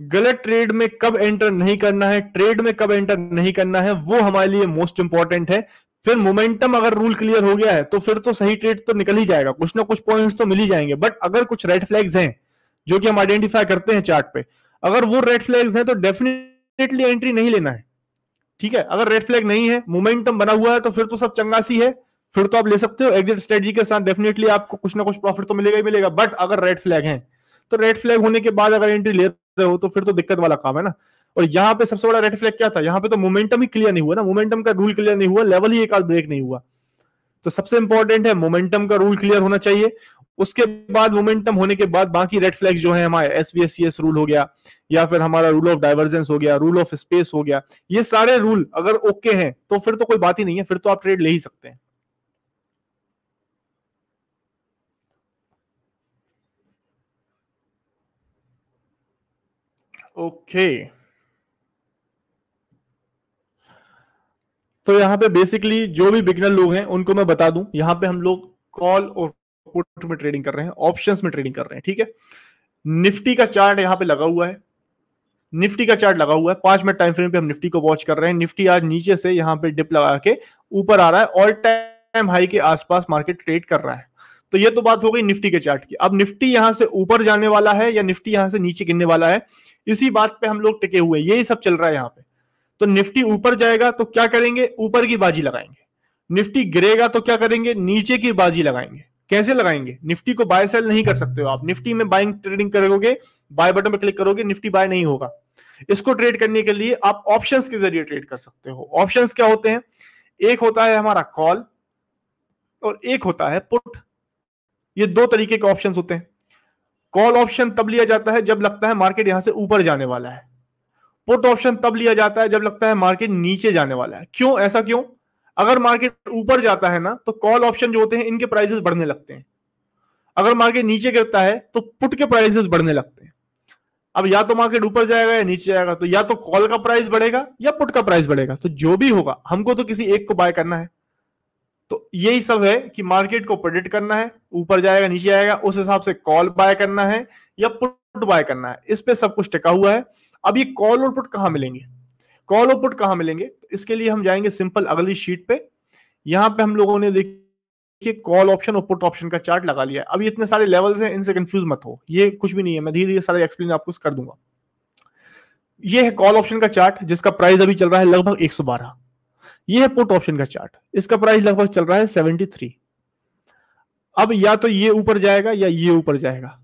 गलत ट्रेड में कब एंटर नहीं करना है ट्रेड में कब एंटर नहीं करना है वो हमारे लिए मोस्ट इंपॉर्टेंट है फिर मोमेंटम अगर रूल क्लियर हो गया है तो फिर तो सही ट्रेड तो निकल ही जाएगा कुछ ना कुछ पॉइंट्स तो मिल ही जाएंगे बट अगर कुछ रेड फ्लैग्स हैं जो कि हम आइडेंटिफाई करते हैं चार्ट पे अगर वो रेड फ्लैग्स हैं तो डेफिनेटली एंट्री नहीं लेना है ठीक है अगर रेड फ्लैग नहीं है मोमेंटम बना हुआ है तो फिर तो सब चंगा सी है फिर तो आप ले सकते हो एग्जिट स्ट्रेटजी के साथ डेफिनेटली आपको कुछ ना कुछ प्रॉफिट तो मिलेगा ही मिलेगा बट अगर रेड फ्लैग है तो रेड फ्लैग होने के बाद अगर एंट्री ले रहे हो तो फिर तो दिक्कत वाला काम है ना और यहाँ पे सबसे बड़ा रेड फ्लैग क्या था यहाँ पे तो मोमेंटम ही क्लियर नहीं हुआ ना मोमेंटम का रूल क्लियर नहीं हुआ लेवल ही एक आध ब्रेक नहीं हुआ तो सबसे इंपॉर्टेंट है मोमेंटम का रूल क्लियर होना चाहिए उसके बाद मोमेंटम होने के बाद बाकी रेड फ्लैग जो है हमारे S B S C S rule हो गया या फिर हमारा रूल ऑफ डाइवर्जेंस हो गया रूल ऑफ स्पेस हो गया ये सारे रूल अगर ओके हैं तो फिर तो कोई बात ही नहीं है फिर तो आप ट्रेड ले ही सकते हैं ओके तो यहाँ पे बेसिकली जो भी बिगनर लोग हैं उनको मैं बता दूं यहां पे हम लोग कॉल और पुट में ट्रेडिंग कर रहे हैं ऑप्शंस में ट्रेडिंग कर रहे हैं ठीक है निफ्टी का चार्ट यहाँ पे लगा हुआ है निफ्टी का चार्ट लगा हुआ है पांच मिनट टाइम फ्रेम पे हम निफ्टी को वॉच कर रहे हैं निफ्टी आज नीचे से यहां पे डिप लगा के ऊपर आ रहा है ऑल टाइम हाई के आसपास मार्केट ट्रेड कर रहा है तो ये तो बात हो गई निफ्टी के चार्ट की अब निफ्टी यहां से ऊपर जाने वाला है या निफ्टी यहां से नीचे गिरने वाला है इसी बात पे हम लोग टिके हुए यही सब चल रहा है यहाँ पे तो निफ्टी ऊपर जाएगा तो क्या करेंगे ऊपर की बाजी लगाएंगे निफ्टी गिरेगा तो क्या करेंगे नीचे की बाजी लगाएंगे कैसे लगाएंगे निफ्टी को बाय सेल नहीं कर सकते हो आप निफ्टी में बाइंग ट्रेडिंग करोगे बाय बटन पर क्लिक करोगे निफ्टी बाय नहीं होगा इसको ट्रेड करने के लिए आप ऑप्शंस के जरिए ट्रेड कर सकते हो ऑप्शंस क्या होते हैं एक होता है हमारा कॉल और एक होता है पुट ये दो तरीके के ऑप्शंस होते हैं कॉल ऑप्शन तब लिया जाता है जब लगता है मार्केट यहां से ऊपर जाने वाला है पुट ऑप्शन तब लिया जाता है जब लगता है मार्केट नीचे जाने वाला है क्यों ऐसा क्यों अगर मार्केट ऊपर जाता है ना तो कॉल ऑप्शन जो होते हैं इनके प्राइसेस बढ़ने लगते हैं अगर मार्केट नीचे गिरता है तो पुट के प्राइजेस बढ़ने लगते हैं अब या तो मार्केट ऊपर जाएगा या नीचे जाएगा तो या तो कॉल का प्राइस बढ़ेगा या पुट का प्राइस बढ़ेगा तो जो भी होगा हमको तो किसी एक को बाय करना है तो यही सब है कि मार्केट को प्रेडिक्ट करना है ऊपर जाएगा नीचे आएगा उस हिसाब से कॉल बाय करना है या पुट बाय करना है इस पे सब कुछ टिका हुआ है अब ये कॉल और पुट कहाँ मिलेंगे कॉल और पुट कहाँ मिलेंगे तो इसके लिए हम जाएंगे सिंपल अगली शीट पे यहाँ पे हम लोगों ने देखिए कॉल ऑप्शन और पुट ऑप्शन का चार्ट लगा लिया है अभी इतने सारे लेवल्स हैं इनसे कंफ्यूज मत हो ये कुछ भी नहीं है मैं धीरे धीरे सारे एक्सप्लेन आपको कर दूंगा ये है कॉल ऑप्शन का चार्ट जिसका प्राइस अभी चल रहा है लगभग 112 ये है पुट ऑप्शन का चार्ट इसका प्राइस लगभग चल रहा है सेवेंटी थ्री अब या तो ये ऊपर जाएगा या ये ऊपर जाएगा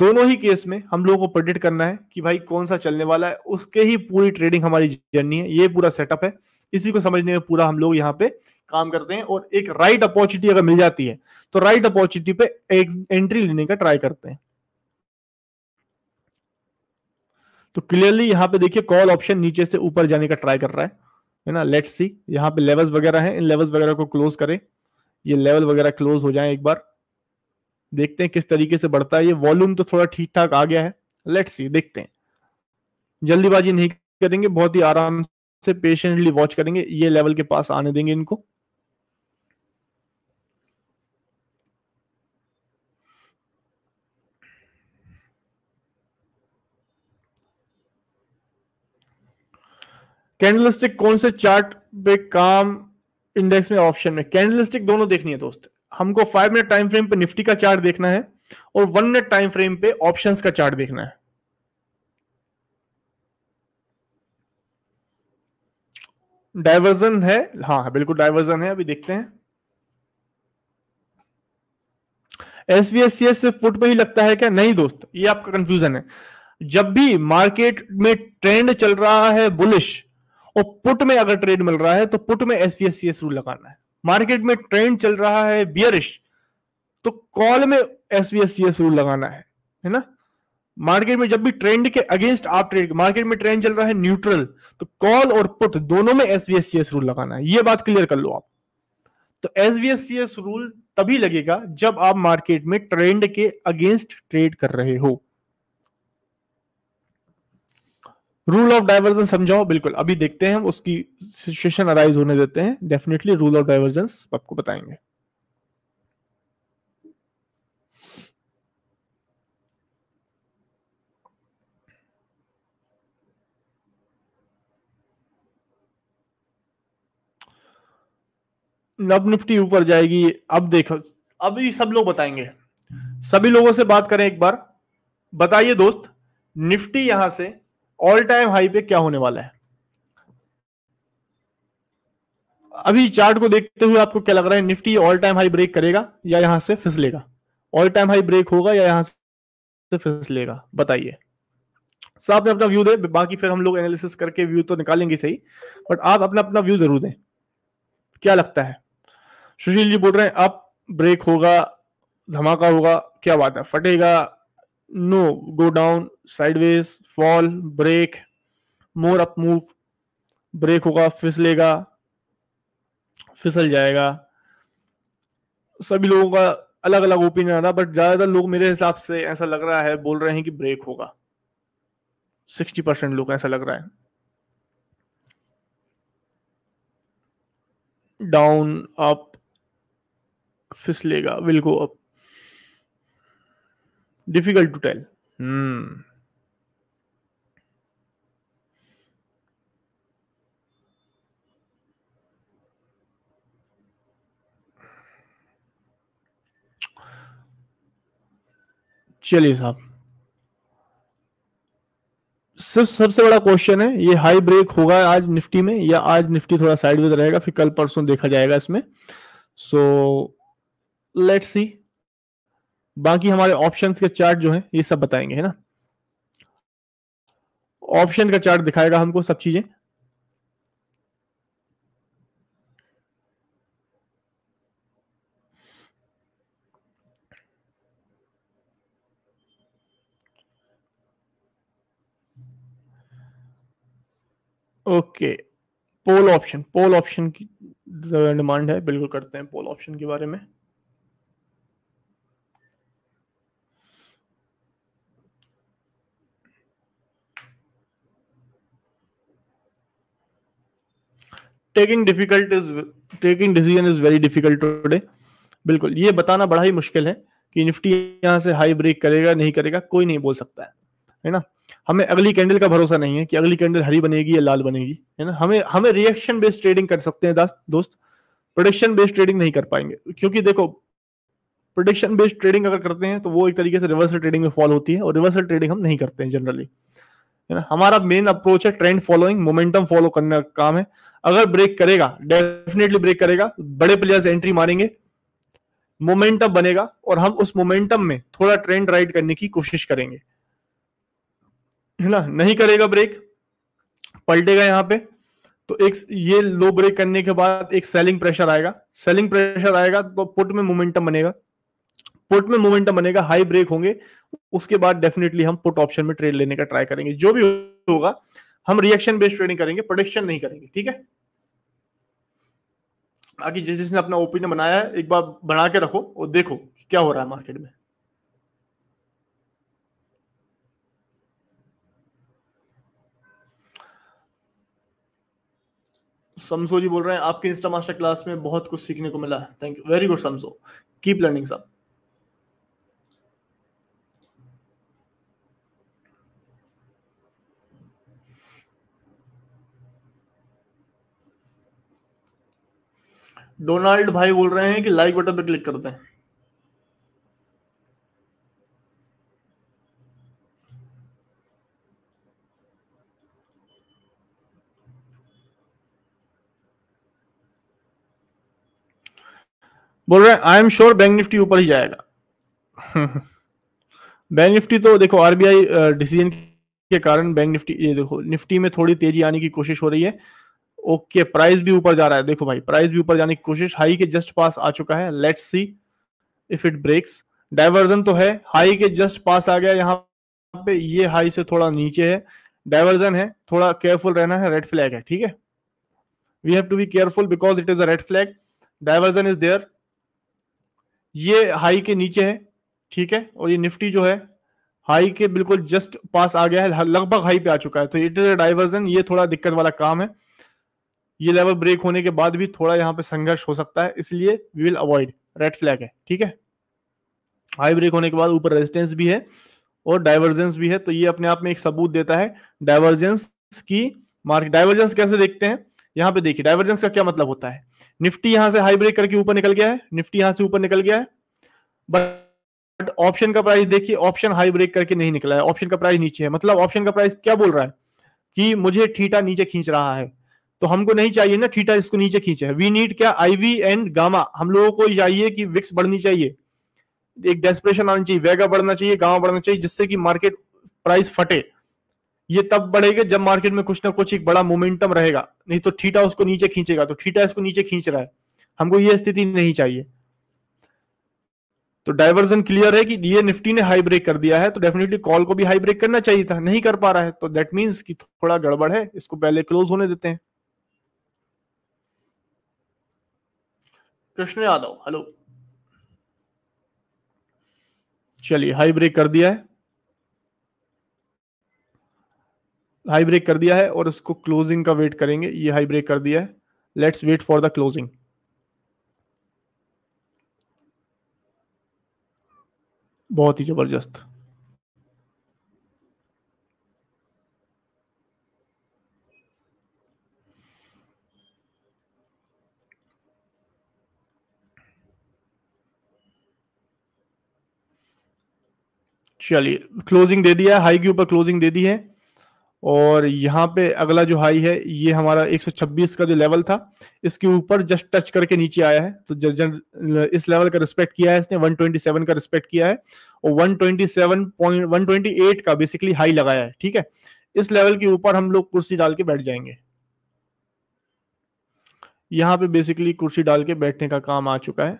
दोनों ही केस में हम लोगों को प्रेडिक्ट करना है कि भाई कौन सा चलने वाला है उसके ही पूरी ट्रेडिंग हमारी जर्नी है ये पूरा सेटअप है इसी को समझने में पूरा हम लोग यहाँ पे काम करते हैं और एक राइट अपॉर्चुनिटी अगर मिल जाती है तो राइट अपॉर्चुनिटी पे एक एंट्री लेने का ट्राई करते हैं तो क्लियरली यहां पे देखिए कॉल ऑप्शन नीचे से ऊपर जाने का ट्राई कर रहा है है ना लेट्स सी यहाँ पे लेवल्स वगैरह हैं इन लेवल्स वगैरह को क्लोज करें ये लेवल वगैरह क्लोज हो जाए एक बार देखते हैं किस तरीके से बढ़ता है ये वॉल्यूम तो थोड़ा ठीक ठाक आ गया है लेट्स सी देखते हैं जल्दीबाजी नहीं करेंगे बहुत ही आराम से पेशेंटली वॉच करेंगे ये लेवल के पास आने देंगे इनको कैंडलस्टिक कौन से चार्ट पे काम इंडेक्स में ऑप्शन में कैंडलस्टिक दोनों देखनी है दोस्त हमको फाइव मिनट टाइम फ्रेम पे निफ्टी का चार्ट देखना है और वन मिनट टाइम फ्रेम पे ऑप्शन का चार्ट देखना है डायवर्जन है हाँ, हाँ बिल्कुल डायवर्जन है अभी देखते हैं S B S C S सिर्फ फुट पे ही लगता है क्या नहीं दोस्त ये आपका कंफ्यूजन है जब भी मार्केट में ट्रेंड चल रहा है बुलिश और पुट में अगर ट्रेड मिल रहा है तो पुट में एस वी रूल लगाना है मार्केट में ट्रेंड चल रहा है बियरिश तो कॉल में एस वी रूल लगाना है है ना मार्केट में जब भी ट्रेंड के अगेंस्ट आप ट्रेड मार्केट में ट्रेंड चल रहा है न्यूट्रल तो कॉल और पुट दोनों में एस वी रूल लगाना है ये बात क्लियर कर लो आप तो एस वी रूल तभी लगेगा जब आप मार्केट में ट्रेंड के अगेंस्ट ट्रेड कर रहे हो रूल ऑफ डाइवर्जेंस समझाओ बिल्कुल अभी देखते हैं हम उसकी सिचुएशन अराइज होने देते हैं डेफिनेटली रूल ऑफ डाइवर्जेंस आपको बताएंगे नब निफ्टी ऊपर जाएगी अब देखो अभी सब लोग बताएंगे सभी लोगों से बात करें एक बार बताइए दोस्त निफ्टी यहां से ऑल टाइम हाई पे क्या होने वाला है अभी चार्ट को देखते हुए आपको क्या लग रहा है Nifty all time high break करेगा या यहां से फिसलेगा ऑल टाइम हाई ब्रेक होगा या यहां से फिसलेगा बताइए सर ने अपना व्यू दे बाकी फिर हम लोग एनालिसिस करके व्यू तो निकालेंगे सही बट आप अपना अपना व्यू जरूर दें क्या लगता है सुशील जी बोल रहे हैं अब ब्रेक होगा धमाका होगा क्या बात है फटेगा no go down sideways fall break more up move break होगा फिसलेगा फिसल जाएगा सभी लोगों का अलग अलग ओपिनियन था बट ज्यादातर लोग मेरे हिसाब से ऐसा लग रहा है बोल रहे हैं कि ब्रेक होगा सिक्सटी परसेंट लोग ऐसा लग रहा है डाउन अप फिसलेगा will go up difficult to tell hmm चलिए साहब सिर्फ सबसे बड़ा क्वेश्चन है ये हाई ब्रेक होगा आज निफ्टी में या आज निफ्टी थोड़ा साइडवेज रहेगा फिर कल परसों देखा जाएगा इसमें सो लेट सी बाकी हमारे ऑप्शन के चार्ट जो है ये सब बताएंगे है ना ऑप्शन का चार्ट दिखाएगा हमको सब चीजें okay poll option poll option की डिमांड है बिल्कुल करते हैं पोल ऑप्शन के बारे में taking difficult is taking decision is very difficult today बिल्कुल ये बताना बड़ा ही मुश्किल है कि निफ्टी यहां से हाई ब्रेक करेगा नहीं करेगा कोई नहीं बोल सकता है है ना हमें अगली कैंडल का भरोसा नहीं है कि अगली कैंडल हरी बनेगी या लाल बनेगी है ना हमें हमें रिएक्शन बेस्ड ट्रेडिंग कर सकते हैं दोस्त प्रोडक्शन बेस्ड ट्रेडिंग नहीं कर पाएंगे क्योंकि देखो प्रोडक्शन बेस्ड ट्रेडिंग अगर करते हैं तो वो एक तरीके से रिवर्सल ट्रेडिंग में फॉल होती है और रिवर्सल ट्रेडिंग हम नहीं करते हैं जनरली है ना हमारा मेन अप्रोच है ट्रेंड फॉलोइंग मोमेंटम फॉलो करने का काम है अगर ब्रेक करेगा डेफिनेटली ब्रेक करेगा बड़े प्लेयर्स एंट्री मारेंगे मोमेंटम बनेगा और हम उस मोमेंटम में थोड़ा ट्रेंड राइड करने की कोशिश करेंगे है ना नहीं करेगा ब्रेक पलटेगा यहां पे तो एक ये लो ब्रेक करने के बाद एक सेलिंग प्रेशर आएगा सेलिंग प्रेशर आएगा तो पुट में मोमेंटम बनेगा पुट में मोमेंटम बनेगा हाई ब्रेक होंगे उसके बाद डेफिनेटली हम पुट ऑप्शन में ट्रेड लेने का ट्राई करेंगे जो भी होगा हम रिएक्शन बेस्ड ट्रेडिंग करेंगे प्रोडिक्शन नहीं करेंगे ठीक है बाकी जिस जिसने अपना ओपिनियन बनाया है एक बार बना के रखो और देखो क्या हो रहा है मार्केट में समसो जी बोल रहे हैं आपके इंस्टा मास्टर क्लास में बहुत कुछ सीखने को मिला है थैंक यू वेरी गुड समसो कीप लर्निंग साहब डोनाल्ड भाई बोल रहे हैं कि लाइक बटन पर क्लिक करते हैं बोल रहे हैं I am sure bank Nifty ऊपर ही जाएगा बैंक निफ्टी तो देखो आरबीआई डिसीजन uh, के कारण बैंक निफ्टी ये देखो निफ्टी में थोड़ी तेजी आने की कोशिश हो रही है ओके okay, प्राइस भी ऊपर जा रहा है देखो भाई प्राइस भी ऊपर जाने की कोशिश हाई के जस्ट पास आ चुका है let's see if it breaks divergence तो है हाई के जस्ट पास आ गया यहाँ पे ये हाई से थोड़ा नीचे है डाइवर्जन है थोड़ा केयरफुल रहना है रेड फ्लैग है ठीक है we have to be careful because it is a red flag divergence is there ये हाई के नीचे है ठीक है और ये निफ्टी जो है हाई के बिल्कुल जस्ट पास आ गया है लगभग हाई पे आ चुका है तो इट इज अ डाइवर्जन ये थोड़ा दिक्कत वाला काम है ये लेवल ब्रेक होने के बाद भी थोड़ा यहाँ पे संघर्ष हो सकता है इसलिए we will avoid red flag है ठीक है हाई ब्रेक होने के बाद ऊपर रेजिस्टेंस भी है और डाइवर्जेंस भी है तो ये अपने आप में एक सबूत देता है डाइवर्जेंस की मार्केट डाइवर्जेंस कैसे देखते हैं यहां पे देखिए डाइवर्जेंस का क्या मतलब होता है निफ्टी यहां से हाई ब्रेक करके ऊपर निकल गया है निफ्टी यहां से ऊपर निकल गया है बट ऑप्शन का प्राइस देखिए ऑप्शन हाई ब्रेक करके नहीं निकला है ऑप्शन का प्राइस नीचे है मतलब ऑप्शन का प्राइस क्या बोल रहा है कि मुझे ठीटा नीचे खींच रहा है तो हमको नहीं चाहिए ना ठीटा इसको नीचे खींचे वी नीड क्या आईवी एंड गामा हम लोगों को चाहिए कि विक्स बढ़नी चाहिए एक डेस्परेशन आनी चाहिए वेगा बढ़ना चाहिए गामा बढ़ना चाहिए जिससे कि मार्केट प्राइस फटे ये तब बढ़ेगा जब मार्केट में कुछ ना कुछ एक बड़ा मोमेंटम रहेगा नहीं तो ठीटा उसको नीचे खींचेगा तो ठीटा इसको नीचे खींच रहा है हमको ये स्थिति नहीं चाहिए तो डाइवर्जन क्लियर है कि ये निफ्टी ने हाई ब्रेक कर दिया है तो डेफिनेटली कॉल को भी हाई ब्रेक करना चाहिए था नहीं कर पा रहा है तो दैट मीन्स कि थोड़ा गड़बड़ है इसको पहले क्लोज होने देते हैं कृष्ण यादव हेलो चलिए हाई ब्रेक कर दिया है हाई ब्रेक कर दिया है और इसको क्लोजिंग का वेट करेंगे ये हाई ब्रेक कर दिया है let's wait for the closing बहुत ही जबरदस्त चलिए क्लोजिंग दे दिया हाई के ऊपर क्लोजिंग दे दी है और यहाँ पे अगला जो हाई है ये हमारा 126 का जो लेवल था इसके ऊपर जस्ट टच करके नीचे आया है तो जर्जन इस लेवल का रिस्पेक्ट किया है इसने 127 का रिस्पेक्ट किया है और 127.128 का बेसिकली हाई लगाया है ठीक है इस लेवल के ऊपर हम लोग कुर्सी डाल के बैठ जाएंगे यहाँ पे बेसिकली कुर्सी डाल के बैठने का काम आ चुका है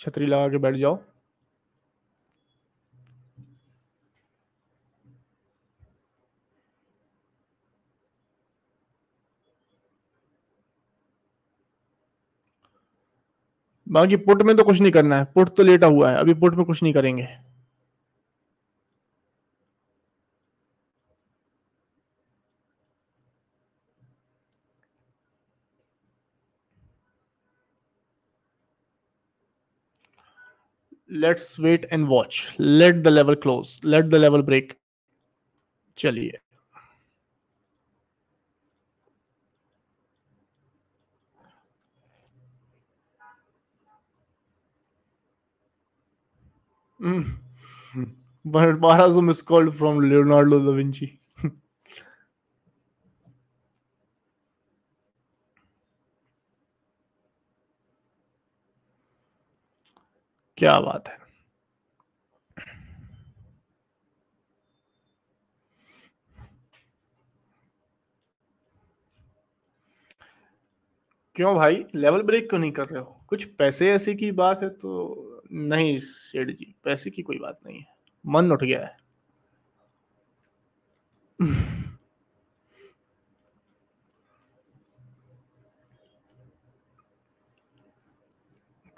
छतरी लगा के बैठ जाओ बाकी पुट में तो कुछ नहीं करना है पुट तो लेटा हुआ है अभी पुट में कुछ नहीं करेंगे let's wait and watch let the level close let the level break chaliye hmm but 1200 is called from leonardo da vinci क्या बात है क्यों भाई लेवल ब्रेक क्यों नहीं कर रहे हो कुछ पैसे ऐसे की बात है तो नहीं सेठ जी पैसे की कोई बात नहीं है मन उठ गया है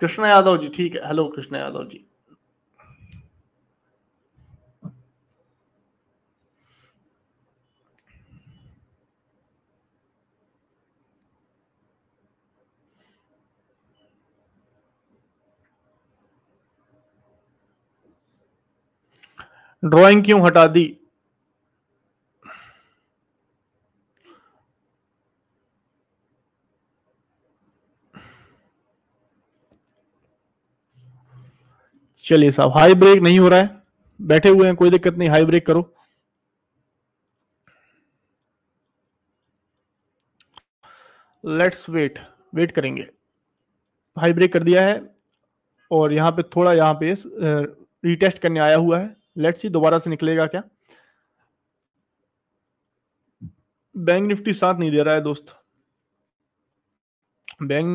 कृष्णा यादव जी ठीक है हेलो कृष्णा यादव जी ड्राइंग क्यों हटा दी चलिए साहब हाई ब्रेक नहीं हो रहा है बैठे हुए हैं कोई दिक्कत नहीं हाई ब्रेक करो लेट्स वेट वेट करेंगे हाई ब्रेक कर दिया है और यहां पे थोड़ा यहां पे रीटेस्ट करने आया हुआ है लेट्स सी दोबारा से निकलेगा क्या बैंक निफ्टी साथ नहीं दे रहा है दोस्त बैंक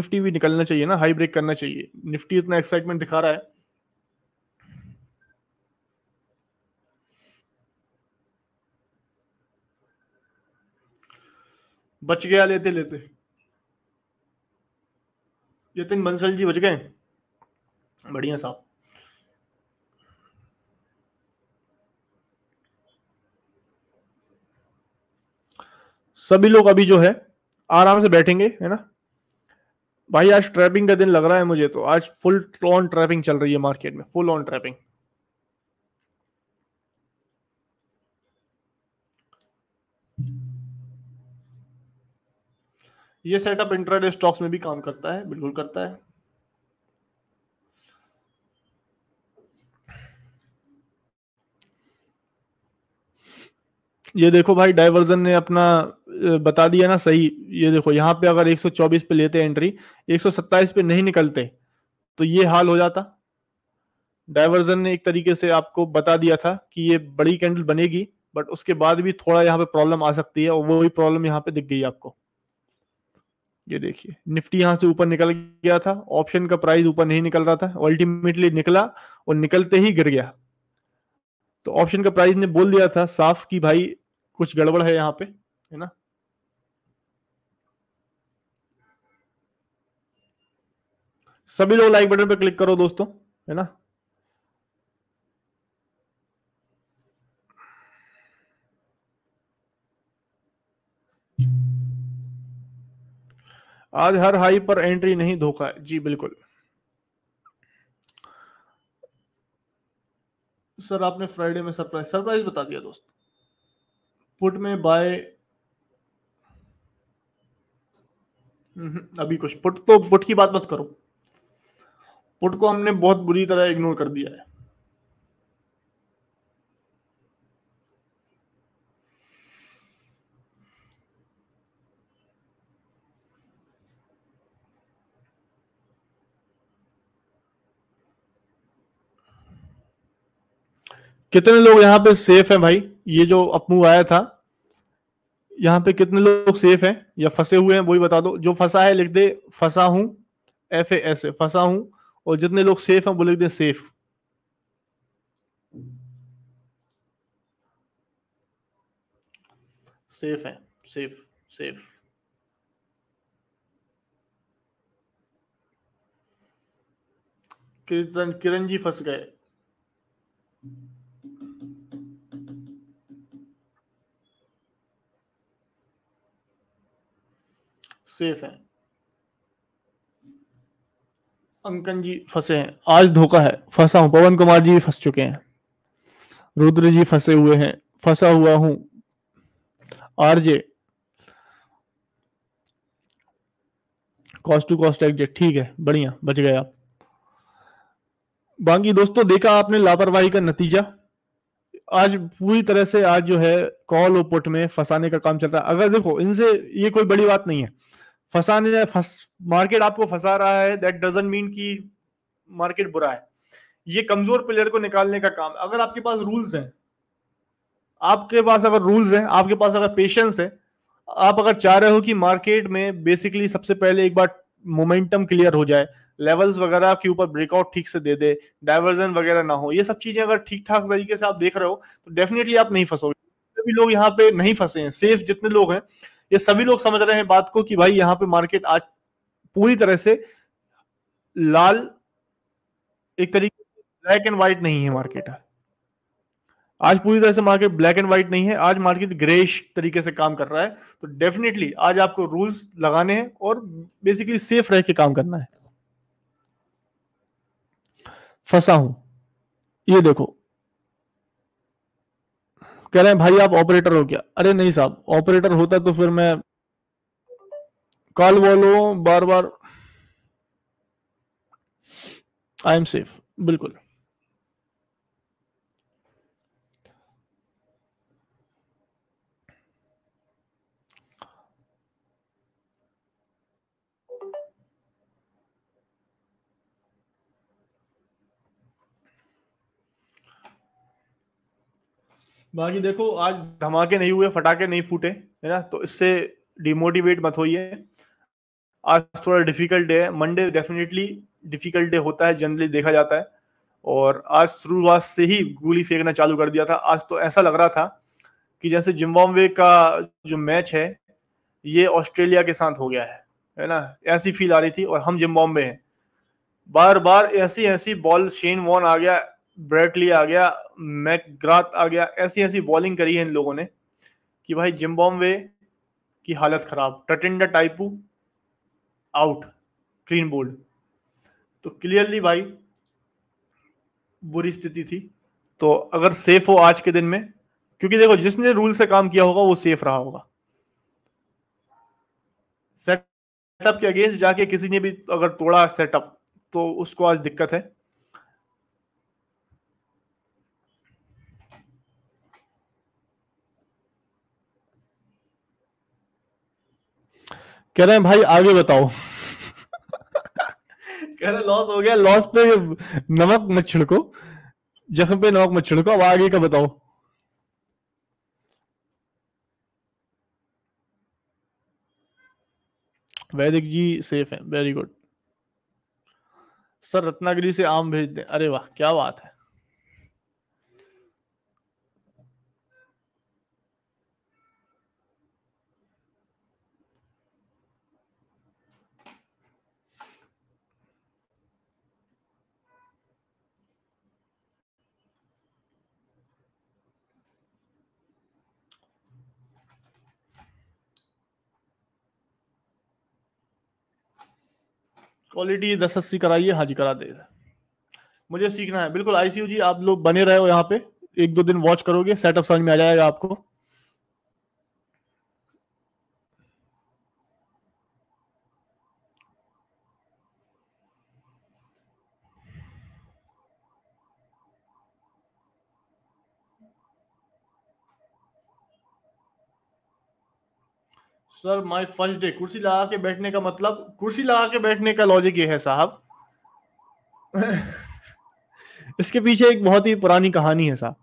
निफ्टी भी निकलना चाहिए ना हाई ब्रेक करना चाहिए निफ्टी इतना एक्साइटमेंट दिखा रहा है बच गया लेते लेते यतिन बंसल जी बच गए बढ़िया साहब सभी लोग अभी जो है आराम से बैठेंगे है ना भाई आज ट्रैपिंग का दिन लग रहा है मुझे तो आज फुल ऑन ट्रैपिंग चल रही है मार्केट में फुल ऑन ट्रैपिंग ये सेटअप इंट्राडे स्टॉक्स में भी काम करता है बिल्कुल करता है ये देखो भाई डाइवर्जन ने अपना बता दिया ना सही ये देखो यहाँ पे अगर 124 पे लेते एंट्री 127 पे नहीं निकलते तो ये हाल हो जाता डाइवर्जन ने एक तरीके से आपको बता दिया था कि ये बड़ी कैंडल बनेगी बट उसके बाद भी थोड़ा यहाँ पे प्रॉब्लम आ सकती है और वो भी प्रॉब्लम यहाँ पे दिख गई आपको ये देखिए निफ्टी यहां से ऊपर निकल गया था ऑप्शन का प्राइस ऊपर नहीं निकल रहा था अल्टीमेटली निकला और निकलते ही गिर गया तो ऑप्शन का प्राइस ने बोल दिया था साफ कि भाई कुछ गड़बड़ है यहां पे है ना सभी लोग लाइक बटन पर क्लिक करो दोस्तों है ना आज हर हाई पर एंट्री नहीं धोखा है जी बिल्कुल सर आपने फ्राइडे में सरप्राइज सरप्राइज बता दिया दोस्त पुट में बाय हम्म, अभी कुछ पुट तो पुट की बात मत करो पुट को हमने बहुत बुरी तरह इग्नोर कर दिया है कितने लोग यहाँ पे सेफ हैं भाई ये जो अपमूव आया था यहाँ पे कितने लोग सेफ हैं या फंसे हुए हैं वही बता दो जो फंसा है लिख दे फंसा हूं एफ ए एस फंसा हूं और जितने लोग सेफ हैं वो लिख दे सेफ सेफ है सेफ सेफ किरण जी फंस गए सेफ हैं अंकन जी फंसे हैं आज धोखा है फंसा हूं पवन कुमार जी फंस चुके हैं रुद्र जी फंसे हुए हैं फंसा हुआ हूं RJ cost to cost exit ठीक है बढ़िया बच गए आप बाकी दोस्तों देखा आपने लापरवाही का नतीजा आज पूरी तरह से आज जो है कॉल ओपुट में फंसाने का काम चलता है अगर देखो इनसे ये कोई बड़ी बात नहीं है फंसाने फस, मार्केट आपको फंसा रहा है दैट डजेंट मीन कि मार्केट बुरा है ये कमजोर प्लेयर को निकालने का काम अगर आपके पास रूल्स हैं आपके पास अगर रूल्स हैं आपके पास अगर पेशेंस है आप अगर चाह रहे हो कि मार्केट में बेसिकली सबसे पहले एक बार मोमेंटम क्लियर हो जाए लेवल्स वगैरह के ऊपर ब्रेकआउट ठीक से दे दे डाइवर्जन वगैरह ना हो ये सब चीजें अगर ठीक ठाक तरीके से आप देख रहे हो तो डेफिनेटली आप नहीं फंसोगे भी लोग यहाँ पे नहीं फंसे हैं सेफ जितने लोग हैं ये सभी लोग समझ रहे हैं बात को कि भाई यहां पे मार्केट आज पूरी तरह से लाल एक तरीके से ब्लैक एंड व्हाइट नहीं है मार्केट आज पूरी तरह से मार्केट ब्लैक एंड व्हाइट नहीं है आज मार्केट ग्रेश तरीके से काम कर रहा है तो डेफिनेटली आज आपको रूल्स लगाने हैं और बेसिकली सेफ रह के काम करना है फंसा हूं ये देखो कह रहे हैं भाई आप ऑपरेटर हो क्या अरे नहीं साहब ऑपरेटर होता तो फिर मैं कॉल बोलो बार बार आई एम सेफ बिल्कुल बाकी देखो आज धमाके नहीं हुए फटाके नहीं फूटे है ना तो इससे डिमोटिवेट मत होइए आज थोड़ा डिफिकल्ट डे है मंडे डेफिनेटली डिफिकल्ट डे होता है जनरली देखा जाता है और आज शुरुआत से ही गोली फेंकना चालू कर दिया था आज तो ऐसा लग रहा था कि जैसे जिम्बाब्वे का जो मैच है ये ऑस्ट्रेलिया के साथ हो गया है है ना ऐसी फील आ रही थी और हम जिम्बाब्वे हैं बार बार ऐसी ऐसी बॉल शेन वॉन आ गया ब्रेटली आ गया मैकग्राथ आ गया ऐसी ऐसी बॉलिंग करी है इन लोगों ने कि भाई जिम्बॉम्बे की हालत खराब टटिंडा टाइपू आउट क्लीन बोल्ड तो क्लियरली भाई बुरी स्थिति थी तो अगर सेफ हो आज के दिन में क्योंकि देखो जिसने रूल से काम किया होगा वो सेफ रहा होगा सेटअप के अगेंस्ट जाके किसी ने भी अगर तोड़ा सेटअप तो उसको आज दिक्कत है कह रहे हैं भाई आगे बताओ कह रहे लॉस हो गया लॉस पे नमक मत छिड़को जख्म पे नमक मत छिड़को अब आगे का बताओ वैदिक जी सेफ है वेरी गुड सर रत्नागिरी से आम भेज दें अरे वाह क्या बात है क्वालिटी दस अस्सी कराइए हाजी करा दे मुझे सीखना है बिल्कुल आईसीयू जी आप लोग बने रहे हो यहाँ पे एक दो दिन वॉच करोगे सेटअप समझ में आ जाएगा आपको सर माय फर्स्ट डे कुर्सी लगा के बैठने का मतलब कुर्सी लगा के बैठने का लॉजिक ये है साहब इसके पीछे एक बहुत ही पुरानी कहानी है साहब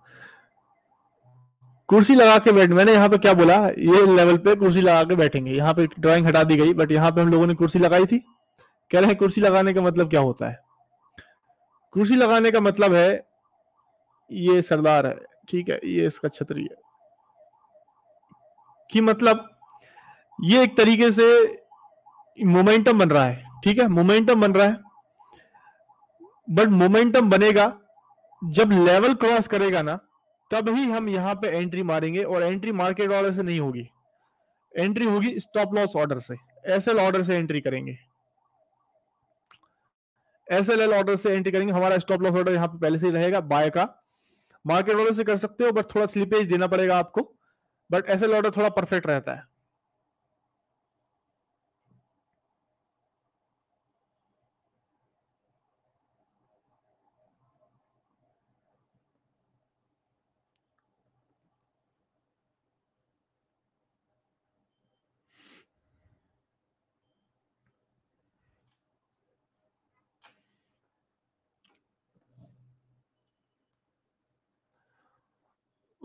कुर्सी लगा के बैठ मैंने यहाँ पे क्या बोला ये लेवल पे कुर्सी लगा के बैठेंगे यहाँ पे ड्राइंग हटा दी गई बट यहाँ पे हम लोगों ने कुर्सी लगाई थी कह रहे हैं कुर्सी लगाने का मतलब क्या होता है कुर्सी लगाने का मतलब है ये सरदार है ठीक है ये इसका छतरी है कि मतलब ये एक तरीके से मोमेंटम बन रहा है ठीक है मोमेंटम बन रहा है बट मोमेंटम बनेगा जब लेवल क्रॉस करेगा ना तब ही हम यहाँ पे एंट्री मारेंगे और एंट्री मार्केट ऑर्डर से नहीं होगी एंट्री होगी स्टॉप लॉस ऑर्डर से एसएल ऑर्डर से एंट्री करेंगे एसएलएल ऑर्डर से एंट्री करेंगे हमारा स्टॉप लॉस ऑर्डर यहां पे पहले से ही रहेगा बाय का मार्केट ऑर्डर से कर सकते हो बट थोड़ा स्लिपेज देना पड़ेगा आपको बट एसएल ऑर्डर थोड़ा परफेक्ट रहता है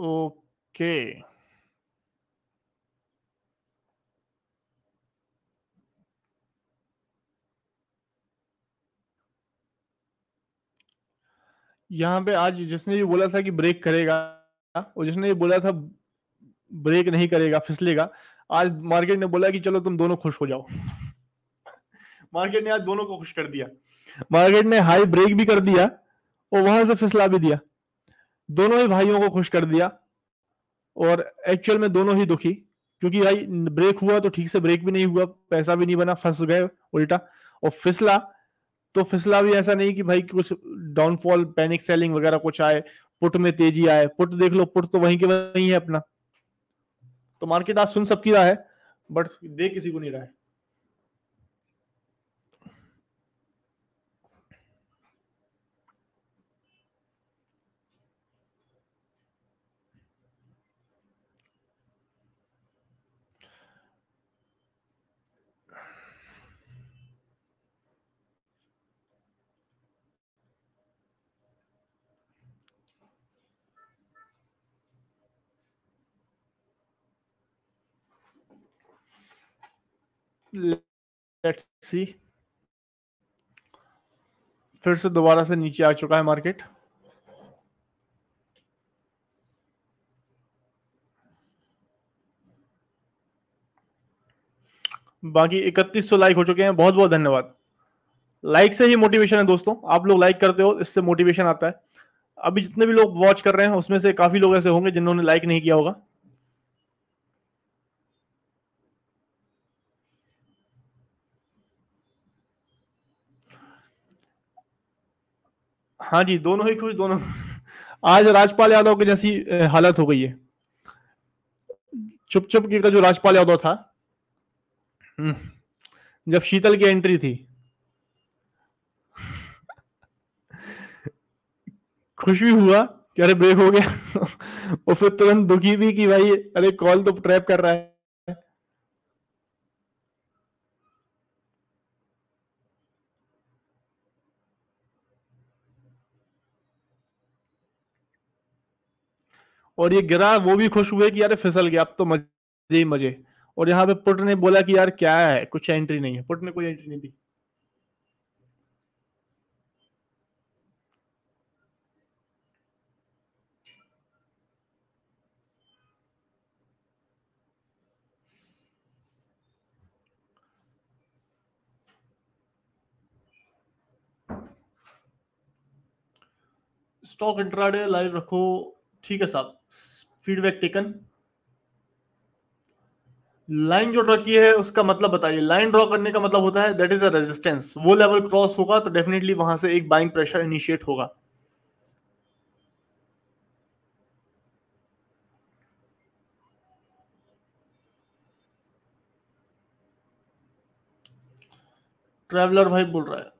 Okay. यहां पे आज जिसने ये बोला था कि ब्रेक करेगा और जिसने ये बोला था ब्रेक नहीं करेगा फिसलेगा आज मार्केट ने बोला कि चलो तुम दोनों खुश हो जाओ मार्केट ने आज दोनों को खुश कर दिया मार्केट ने हाई ब्रेक भी कर दिया और वहां से फिसला भी दिया दोनों ही भाइयों को खुश कर दिया और एक्चुअल में दोनों ही दुखी क्योंकि भाई ब्रेक हुआ तो ठीक से ब्रेक भी नहीं हुआ पैसा भी नहीं बना फंस गए उल्टा और फिसला तो फिसला भी ऐसा नहीं कि भाई कुछ डाउनफॉल पैनिक सेलिंग वगैरह कुछ आए पुट में तेजी आए पुट देख लो पुट तो वहीं के वहीं है अपना तो मार्केट आज सुन सबकी रहा है बट दे किसी को नहीं रहा है लेट्स सी फिर से दोबारा से नीचे आ चुका है मार्केट बाकी इकतीस सौ लाइक हो चुके हैं बहुत बहुत धन्यवाद लाइक से ही मोटिवेशन है दोस्तों आप लोग लाइक करते हो इससे मोटिवेशन आता है अभी जितने भी लोग वॉच कर रहे हैं उसमें से काफी लोग ऐसे होंगे जिन्होंने लाइक नहीं किया होगा हाँ जी दोनों ही खुश दोनों आज राजपाल यादव की जैसी हालत हो गई है चुप चुप की का जो राजपाल यादव था हम्म, जब शीतल की एंट्री थी खुश भी हुआ कि अरे ब्रेक हो गया और फिर तुरंत दुखी भी कि भाई अरे कॉल तो ट्रैप कर रहा है और ये गिरा वो भी खुश हुए कि यार फिसल गया अब तो मजे ही मजे और यहाँ पे पुट ने बोला कि यार क्या है कुछ एंट्री नहीं है पुट ने कोई एंट्री नहीं दी स्टॉक इंट्राडे लाइव रखो ठीक है साहब फीडबैक टेकन लाइन जो ड्रॉ की है उसका मतलब बताइए लाइन ड्रॉ करने का मतलब होता है दैट इज अ रेजिस्टेंस वो लेवल क्रॉस होगा तो डेफिनेटली वहां से एक बाइंग प्रेशर इनिशिएट होगा ट्रैवलर भाई बोल रहा है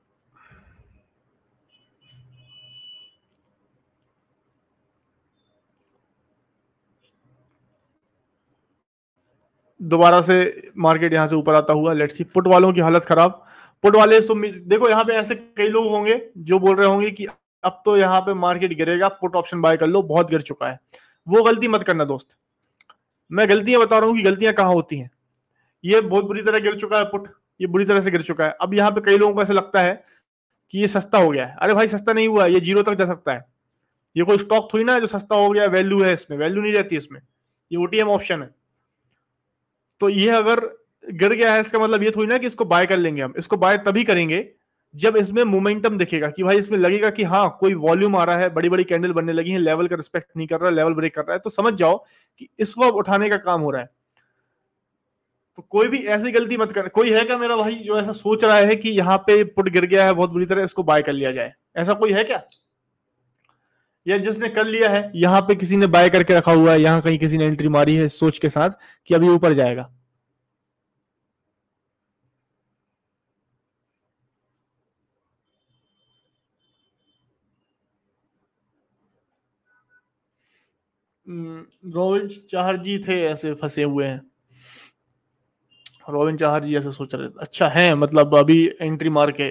दोबारा से मार्केट यहाँ से ऊपर आता हुआ लेट्स सी पुट वालों की हालत खराब पुट वाले देखो यहाँ पे ऐसे कई लोग होंगे जो बोल रहे होंगे कि अब तो यहाँ पे मार्केट गिरेगा पुट ऑप्शन बाय कर लो बहुत गिर चुका है वो गलती मत करना दोस्त मैं गलतियां बता रहा हूँ कि गलतियां कहाँ होती हैं ये बहुत बुरी तरह गिर चुका है पुट ये बुरी तरह से गिर चुका है अब यहाँ पे कई लोगों को ऐसा लगता है कि ये सस्ता हो गया है अरे भाई सस्ता नहीं हुआ ये जीरो तक जा सकता है ये कोई स्टॉक थोड़ी ना है जो सस्ता हो गया वैल्यू है इसमें वैल्यू नहीं रहती इसमें ये ओटीएम ऑप्शन है तो ये अगर गिर गया है इसका मतलब ये थोड़ी ना कि इसको बाय कर लेंगे हम इसको बाय तभी करेंगे जब इसमें मोमेंटम दिखेगा कि भाई इसमें लगेगा कि हाँ कोई वॉल्यूम आ रहा है बड़ी बड़ी कैंडल बनने लगी है लेवल का रिस्पेक्ट नहीं कर रहा लेवल ब्रेक कर रहा है तो समझ जाओ कि इसको अब उठाने का काम हो रहा है तो कोई भी ऐसी गलती मत कर कोई है क्या मेरा भाई जो ऐसा सोच रहा है कि यहाँ पे पुट गिर गया है बहुत बुरी तरह इसको बाय कर लिया जाए ऐसा कोई है क्या या जिसने कर लिया है यहाँ पे किसी ने बाय करके रखा हुआ है यहाँ कहीं किसी ने एंट्री मारी है सोच के साथ कि अभी ऊपर जाएगा हम्म, रोविन चाहर जी थे ऐसे फंसे हुए हैं रोविन चाहर जी ऐसे सोच रहे अच्छा है मतलब अभी एंट्री मार के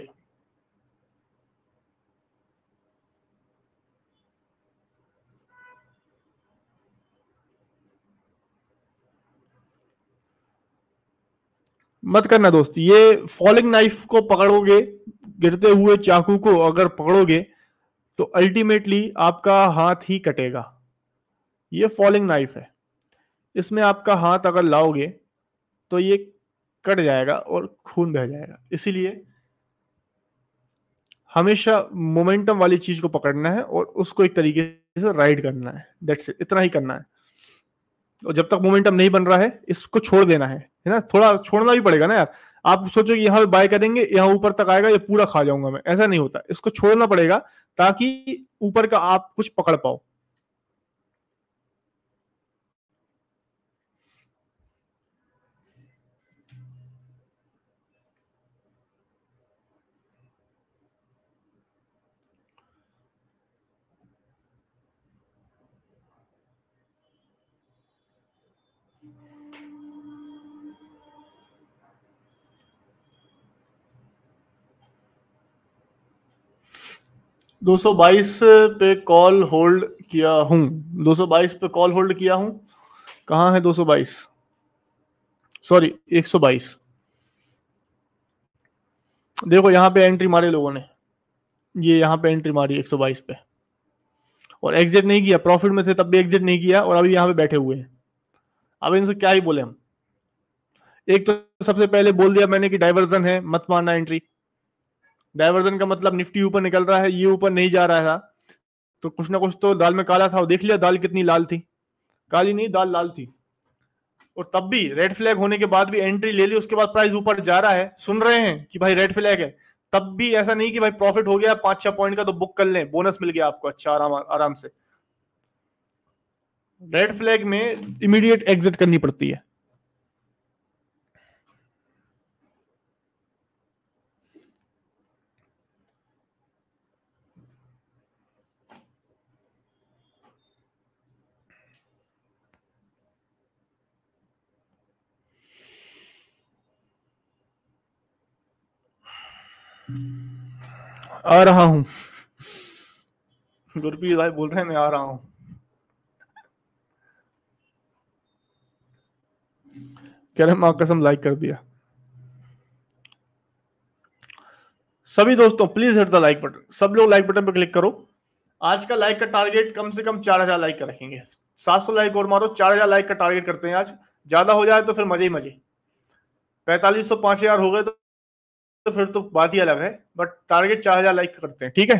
मत करना दोस्त ये फॉलिंग नाइफ को पकड़ोगे गिरते हुए चाकू को अगर पकड़ोगे तो अल्टीमेटली आपका हाथ ही कटेगा ये फॉलिंग नाइफ है इसमें आपका हाथ अगर लाओगे तो ये कट जाएगा और खून बह जाएगा इसीलिए हमेशा मोमेंटम वाली चीज को पकड़ना है और उसको एक तरीके से राइड करना है दैट्स इतना ही करना है और जब तक मोमेंटम नहीं बन रहा है इसको छोड़ देना है है ना थोड़ा छोड़ना भी पड़ेगा ना यार आप सोचो कि यहाँ पे बाय करेंगे यहाँ ऊपर तक आएगा ये पूरा खा जाऊंगा मैं ऐसा नहीं होता इसको छोड़ना पड़ेगा ताकि ऊपर का आप कुछ पकड़ पाओ 222 पे कॉल होल्ड किया हूं 222 पे कॉल होल्ड किया हूं कहा है 222 सॉरी 122 देखो यहाँ पे एंट्री मारे लोगों ने ये यहाँ पे एंट्री मारी 122 पे और एग्जिट नहीं किया प्रॉफिट में थे तब भी एग्जिट नहीं किया और अभी यहां पे बैठे हुए हैं अब इनसे क्या ही बोले हम एक तो सबसे पहले बोल दिया मैंने कि डाइवर्जन है मत मारना एंट्री डायवर्जन का मतलब निफ्टी ऊपर निकल रहा है ये ऊपर नहीं जा रहा था तो कुछ ना कुछ तो दाल में काला था देख लिया दाल कितनी लाल थी काली नहीं दाल लाल थी और तब भी रेड फ्लैग होने के बाद भी एंट्री ले ली उसके बाद प्राइस ऊपर जा रहा है सुन रहे हैं कि भाई रेड फ्लैग है तब भी ऐसा नहीं कि भाई प्रॉफिट हो गया पांच छह पॉइंट का तो बुक कर लें बोनस मिल गया आपको अच्छा आराम आराम से रेड फ्लैग में इमीडिएट एग्जिट करनी पड़ती है आ रहा हूँ गुरप्रीत भाई बोल रहे हैं मैं आ रहा हूँ कह रहे माँ कसम लाइक कर दिया सभी दोस्तों please hit the like button सब लोग लाइक बटन पर क्लिक करो आज का लाइक का टारगेट कम से कम चार हजार लाइक का रखेंगे सात सौ लाइक और मारो चार हजार लाइक का टारगेट करते हैं आज ज्यादा हो जाए तो फिर मजे ही मजे पैंतालीस सौ पांच हजार हो गए तो तो फिर तो बात ही अलग है बट टारगेट चार हजार लाइक करते हैं ठीक है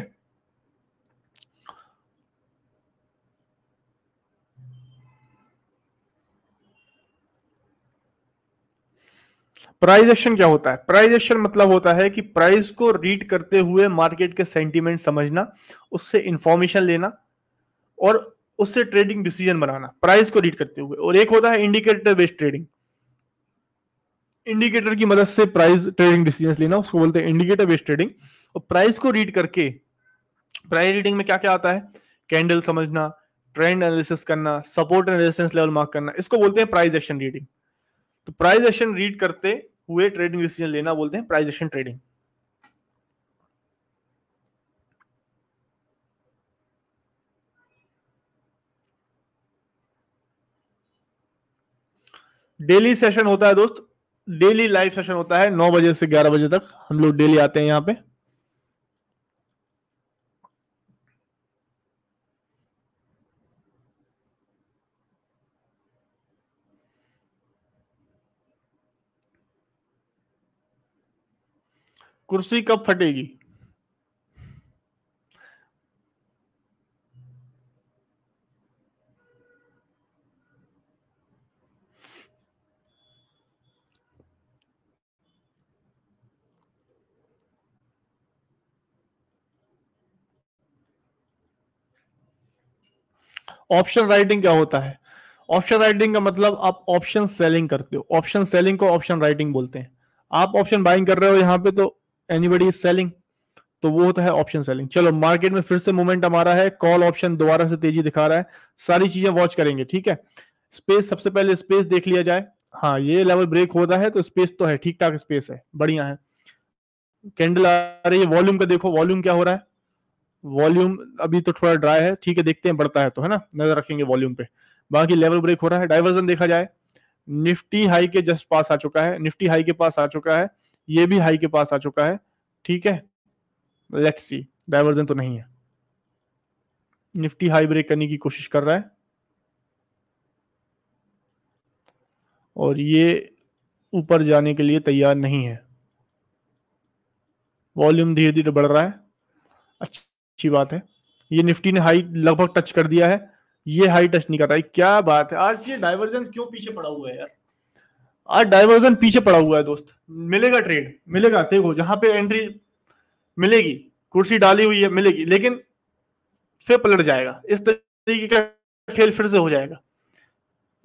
प्राइजेशन एक्शन क्या होता है प्राइजेशन एक्शन मतलब होता है कि प्राइस को रीड करते हुए मार्केट के सेंटीमेंट समझना उससे इंफॉर्मेशन लेना और उससे ट्रेडिंग डिसीजन बनाना प्राइस को रीड करते हुए और एक होता है इंडिकेटर बेस्ड ट्रेडिंग इंडिकेटर की मदद से प्राइस ट्रेडिंग डिसीजन लेना उसको बोलते हैं इंडिकेटर बेस्ड ट्रेडिंग और प्राइस को रीड करके प्राइस रीडिंग में क्या क्या आता है कैंडल समझना ट्रेंड एनालिसिस करना support and resistance level mark करना इसको बोलते हैं प्राइस एक्शन रीडिंग तो प्राइस एक्शन रीड करते हुए ट्रेडिंग डिसीजन लेना बोलते हैं price action trading daily session होता है दोस्त डेली लाइव सेशन होता है नौ बजे से ग्यारह बजे तक हम लोग डेली आते हैं यहाँ पे कुर्सी कब फटेगी ऑप्शन राइटिंग क्या होता है ऑप्शन राइटिंग का मतलब आप ऑप्शन सेलिंग करते हो ऑप्शन सेलिंग को ऑप्शन राइटिंग बोलते हैं आप ऑप्शन बाइंग कर रहे हो यहाँ पे तो एनीबडी इज सेलिंग तो वो होता है ऑप्शन सेलिंग चलो मार्केट में फिर से मूवमेंट हमारा है कॉल ऑप्शन दोबारा से तेजी दिखा रहा है सारी चीजें वॉच करेंगे ठीक है स्पेस सबसे पहले स्पेस देख लिया जाए हाँ ये लेवल ब्रेक होता है तो स्पेस तो है ठीक ठाक स्पेस है बढ़िया है कैंडल आ रही है वॉल्यूम का देखो वॉल्यूम क्या हो रहा है वॉल्यूम अभी तो थोड़ा ड्राई है ठीक है देखते हैं बढ़ता है तो है ना नजर रखेंगे वॉल्यूम पे बाकी लेवल ब्रेक हो रहा है डाइवर्जन देखा जाए निफ्टी हाई के जस्ट पास आ चुका है निफ्टी हाई के पास आ चुका है ये भी हाई के पास आ चुका है ठीक है लेट्स सी डाइवर्जन तो नहीं है निफ्टी हाई ब्रेक करने की कोशिश कर रहा है और ये ऊपर जाने के लिए तैयार नहीं है वॉल्यूम धीरे धीरे बढ़ रहा है अच्छा अच्छी बात है ये निफ्टी ने हाई लगभग टच कर दिया है ये हाई टच नहीं कर रहा है क्या बात है आज ये डाइवर्जन क्यों पीछे पड़ा हुआ है यार आज डाइवर्जन पीछे पड़ा हुआ है दोस्त मिलेगा ट्रेड मिलेगा देखो जहां पे एंट्री मिलेगी कुर्सी डाली हुई है मिलेगी लेकिन फिर पलट जाएगा इस तरीके का खेल फिर से हो जाएगा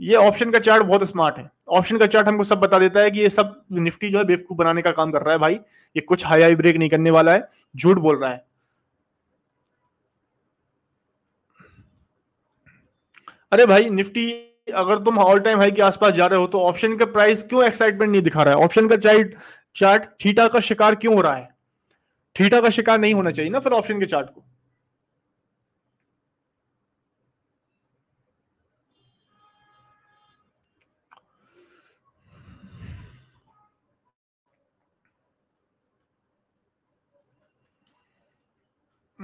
ये ऑप्शन का चार्ट बहुत स्मार्ट है ऑप्शन का चार्ट हमको सब बता देता है कि ये सब निफ्टी जो है बेवकूफ बनाने का काम कर रहा है भाई ये कुछ हाई हाई ब्रेक नहीं करने वाला है झूठ बोल रहा है अरे भाई निफ्टी अगर तुम ऑल टाइम हाई के आसपास जा रहे हो तो ऑप्शन का प्राइस क्यों एक्साइटमेंट नहीं दिखा रहा है ऑप्शन का चार्ट चार्ट थीटा का शिकार क्यों हो रहा है थीटा का शिकार नहीं होना चाहिए ना फिर ऑप्शन के चार्ट को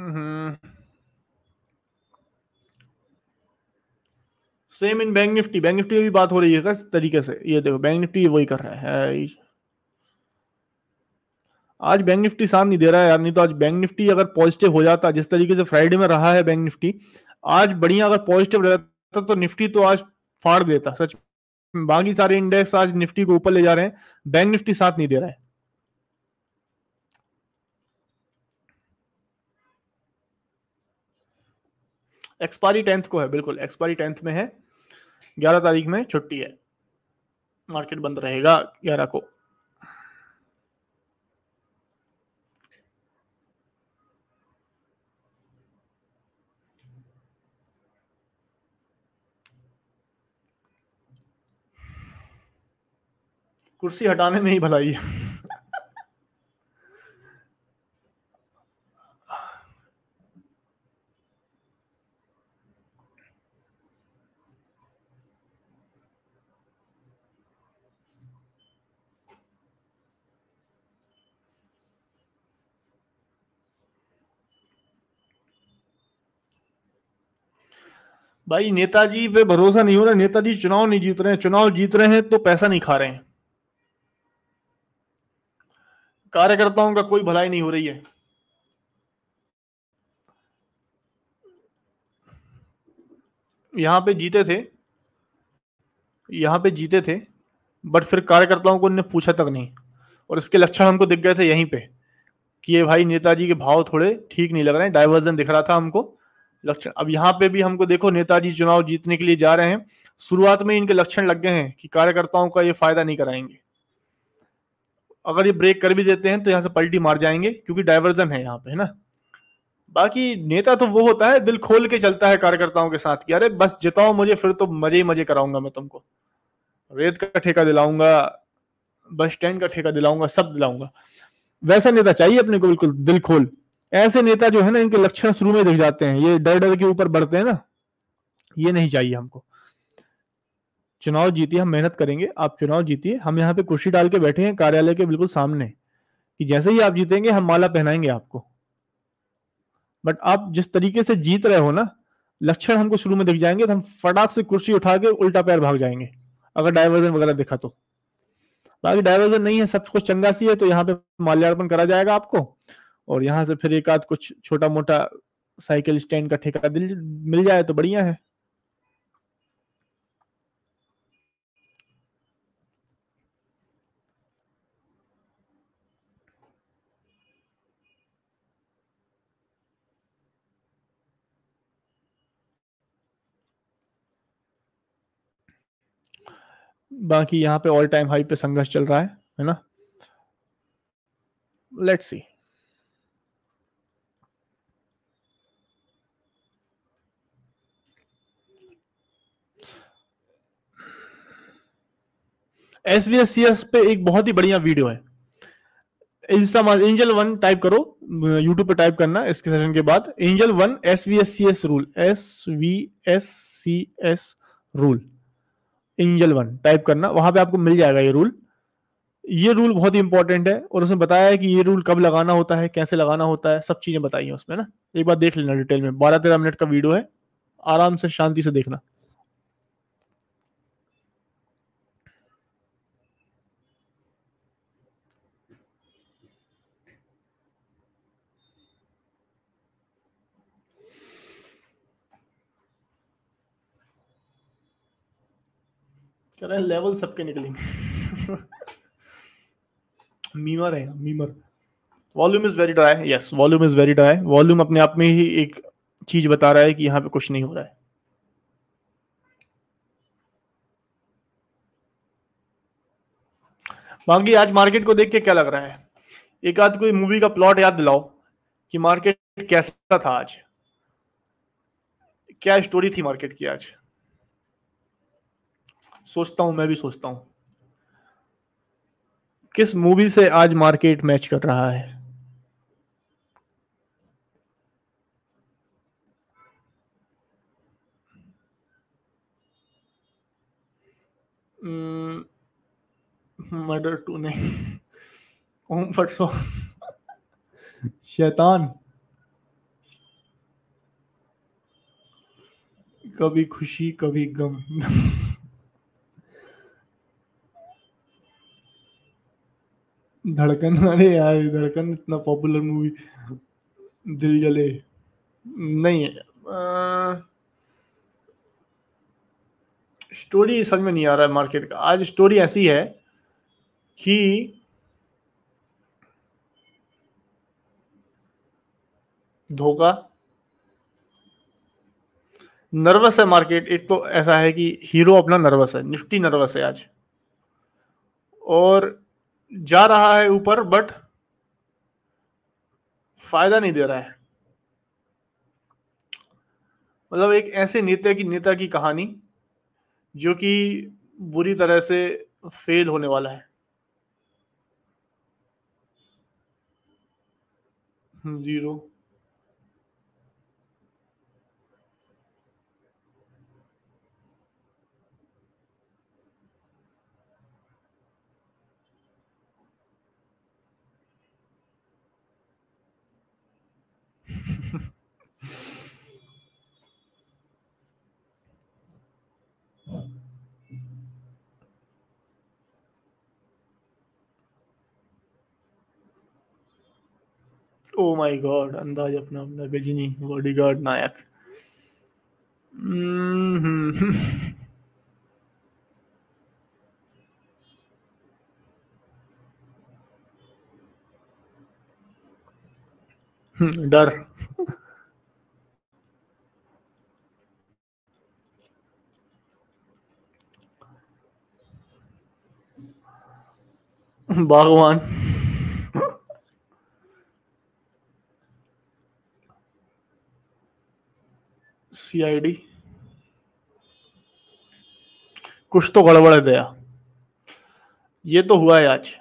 hmm same in bank Nifty bank Nifty भी बात हो रही है किस तरीके से ये देखो बैंक निफ्टी वही कर रहा है आज बैंक निफ्टी साथ नहीं दे रहा है यार नहीं तो आज बैंक निफ्टी अगर पॉजिटिव हो जाता जिस तरीके से फ्राइडे में रहा है बैंक निफ्टी आज बढ़िया अगर पॉजिटिव रहता तो निफ्टी तो आज फाड़ देता सच बाकी सारे इंडेक्स आज निफ्टी को ऊपर ले जा रहे हैं बैंक निफ्टी साथ नहीं दे रहा है एक्सपायरी टेंथ को है बिल्कुल एक्सपायरी टेंथ में है ग्यारह तारीख में छुट्टी है मार्केट बंद रहेगा ग्यारह को कुर्सी हटाने में ही भलाई है भाई नेताजी पे भरोसा नहीं हो रहा नेताजी चुनाव नहीं जीत रहे हैं चुनाव जीत रहे हैं तो पैसा नहीं खा रहे हैं कार्यकर्ताओं का कोई भलाई नहीं हो रही है यहां पे जीते थे यहां पे जीते थे बट फिर कार्यकर्ताओं को उनने पूछा तक नहीं और इसके लक्षण हमको दिख गए थे यहीं पे कि ये भाई नेताजी के भाव थोड़े ठीक नहीं लग रहे हैं डाइवर्जन दिख रहा था हमको लक्षण अब यहाँ पे भी हमको देखो नेताजी चुनाव जीतने के लिए जा रहे हैं शुरुआत में इनके लक्षण लग गए हैं कि कार्यकर्ताओं का ये फायदा नहीं कराएंगे अगर ये ब्रेक कर भी देते हैं तो यहाँ से पलटी मार जाएंगे क्योंकि डायवर्जन है यहाँ पे है ना बाकी नेता तो वो होता है दिल खोल के चलता है कार्यकर्ताओं के साथ कि अरे बस जिताओ मुझे फिर तो मजे ही मजे कराऊंगा मैं तुमको रेत का ठेका दिलाऊंगा बस स्टैंड का ठेका दिलाऊंगा सब दिलाऊंगा वैसा नेता चाहिए अपने को बिल्कुल दिल खोल ऐसे नेता जो है ना इनके लक्षण शुरू में दिख जाते हैं ये डर डर के ऊपर बढ़ते हैं ना ये नहीं चाहिए हमको चुनाव जीती हम मेहनत करेंगे आप चुनाव जीतिए हम यहाँ पे कुर्सी डाल के बैठे हैं कार्यालय के बिल्कुल सामने कि जैसे ही आप जीतेंगे हम माला पहनाएंगे आपको बट आप जिस तरीके से जीत रहे हो ना लक्षण हमको शुरू में दिख जाएंगे तो हम फटाक से कुर्सी उठा के उल्टा पैर भाग जाएंगे अगर डायवर्जन वगैरह दिखा तो बाकी डायवर्जन नहीं है सब कुछ चंगा सी है तो यहाँ पे माल्यार्पण करा जाएगा आपको और यहाँ से फिर एक आध कुछ छोटा मोटा साइकिल स्टैंड का ठेका मिल जाए तो बढ़िया है बाकी यहाँ पे ऑल टाइम हाई पे संघर्ष चल रहा है है ना let's see S B S C S पे एक बहुत ही बढ़िया वीडियो है इंस्टा एंजल वन टाइप करो यूट्यूब पे टाइप करना इसके सेशन के बाद Angel One S V S C S rule S V S C S rule Angel One type करना वहां पे आपको मिल जाएगा ये रूल ये रूल बहुत ही इंपॉर्टेंट है और उसमें बताया है कि ये रूल कब लगाना होता है कैसे लगाना होता है सब चीजें बताई हैं उसमें ना एक बार देख लेना डिटेल में बारह तेरह मिनट का वीडियो है आराम से शांति से देखना कह रहा है लेवल सबके निकलेंगे मीमर है मीमर volume is very dry yes volume is very dry volume अपने आप में ही एक चीज बता रहा है कि यहाँ पे कुछ नहीं हो रहा है बाकी आज मार्केट को देख के क्या लग रहा है एक आध कोई मूवी का प्लॉट याद दिलाओ कि मार्केट कैसा था आज क्या स्टोरी थी मार्केट की आज सोचता हूं मैं भी सोचता हूं किस मूवी से आज मार्केट मैच कर रहा है मर्डर हम्म, टू नहीं ओम फटसो शैतान कभी खुशी कभी गम धड़कन अरे यार धड़कन इतना पॉपुलर मूवी दिल जले नहीं है आ, स्टोरी समझ में नहीं आ रहा है मार्केट का आज स्टोरी ऐसी है कि धोखा नर्वस है मार्केट एक तो ऐसा है कि हीरो अपना नर्वस है निफ्टी नर्वस है आज और जा रहा है ऊपर बट फायदा नहीं दे रहा है मतलब एक ऐसे नेता की नेता की कहानी जो कि बुरी तरह से फेल होने वाला है जीरो ओ माय गॉड अंदाज अपना अपना गजनी गार्ड नायक हम्म, हम्म, डर बागवान सीआईडी कुछ तो गड़बड़ है दया ये तो हुआ है आज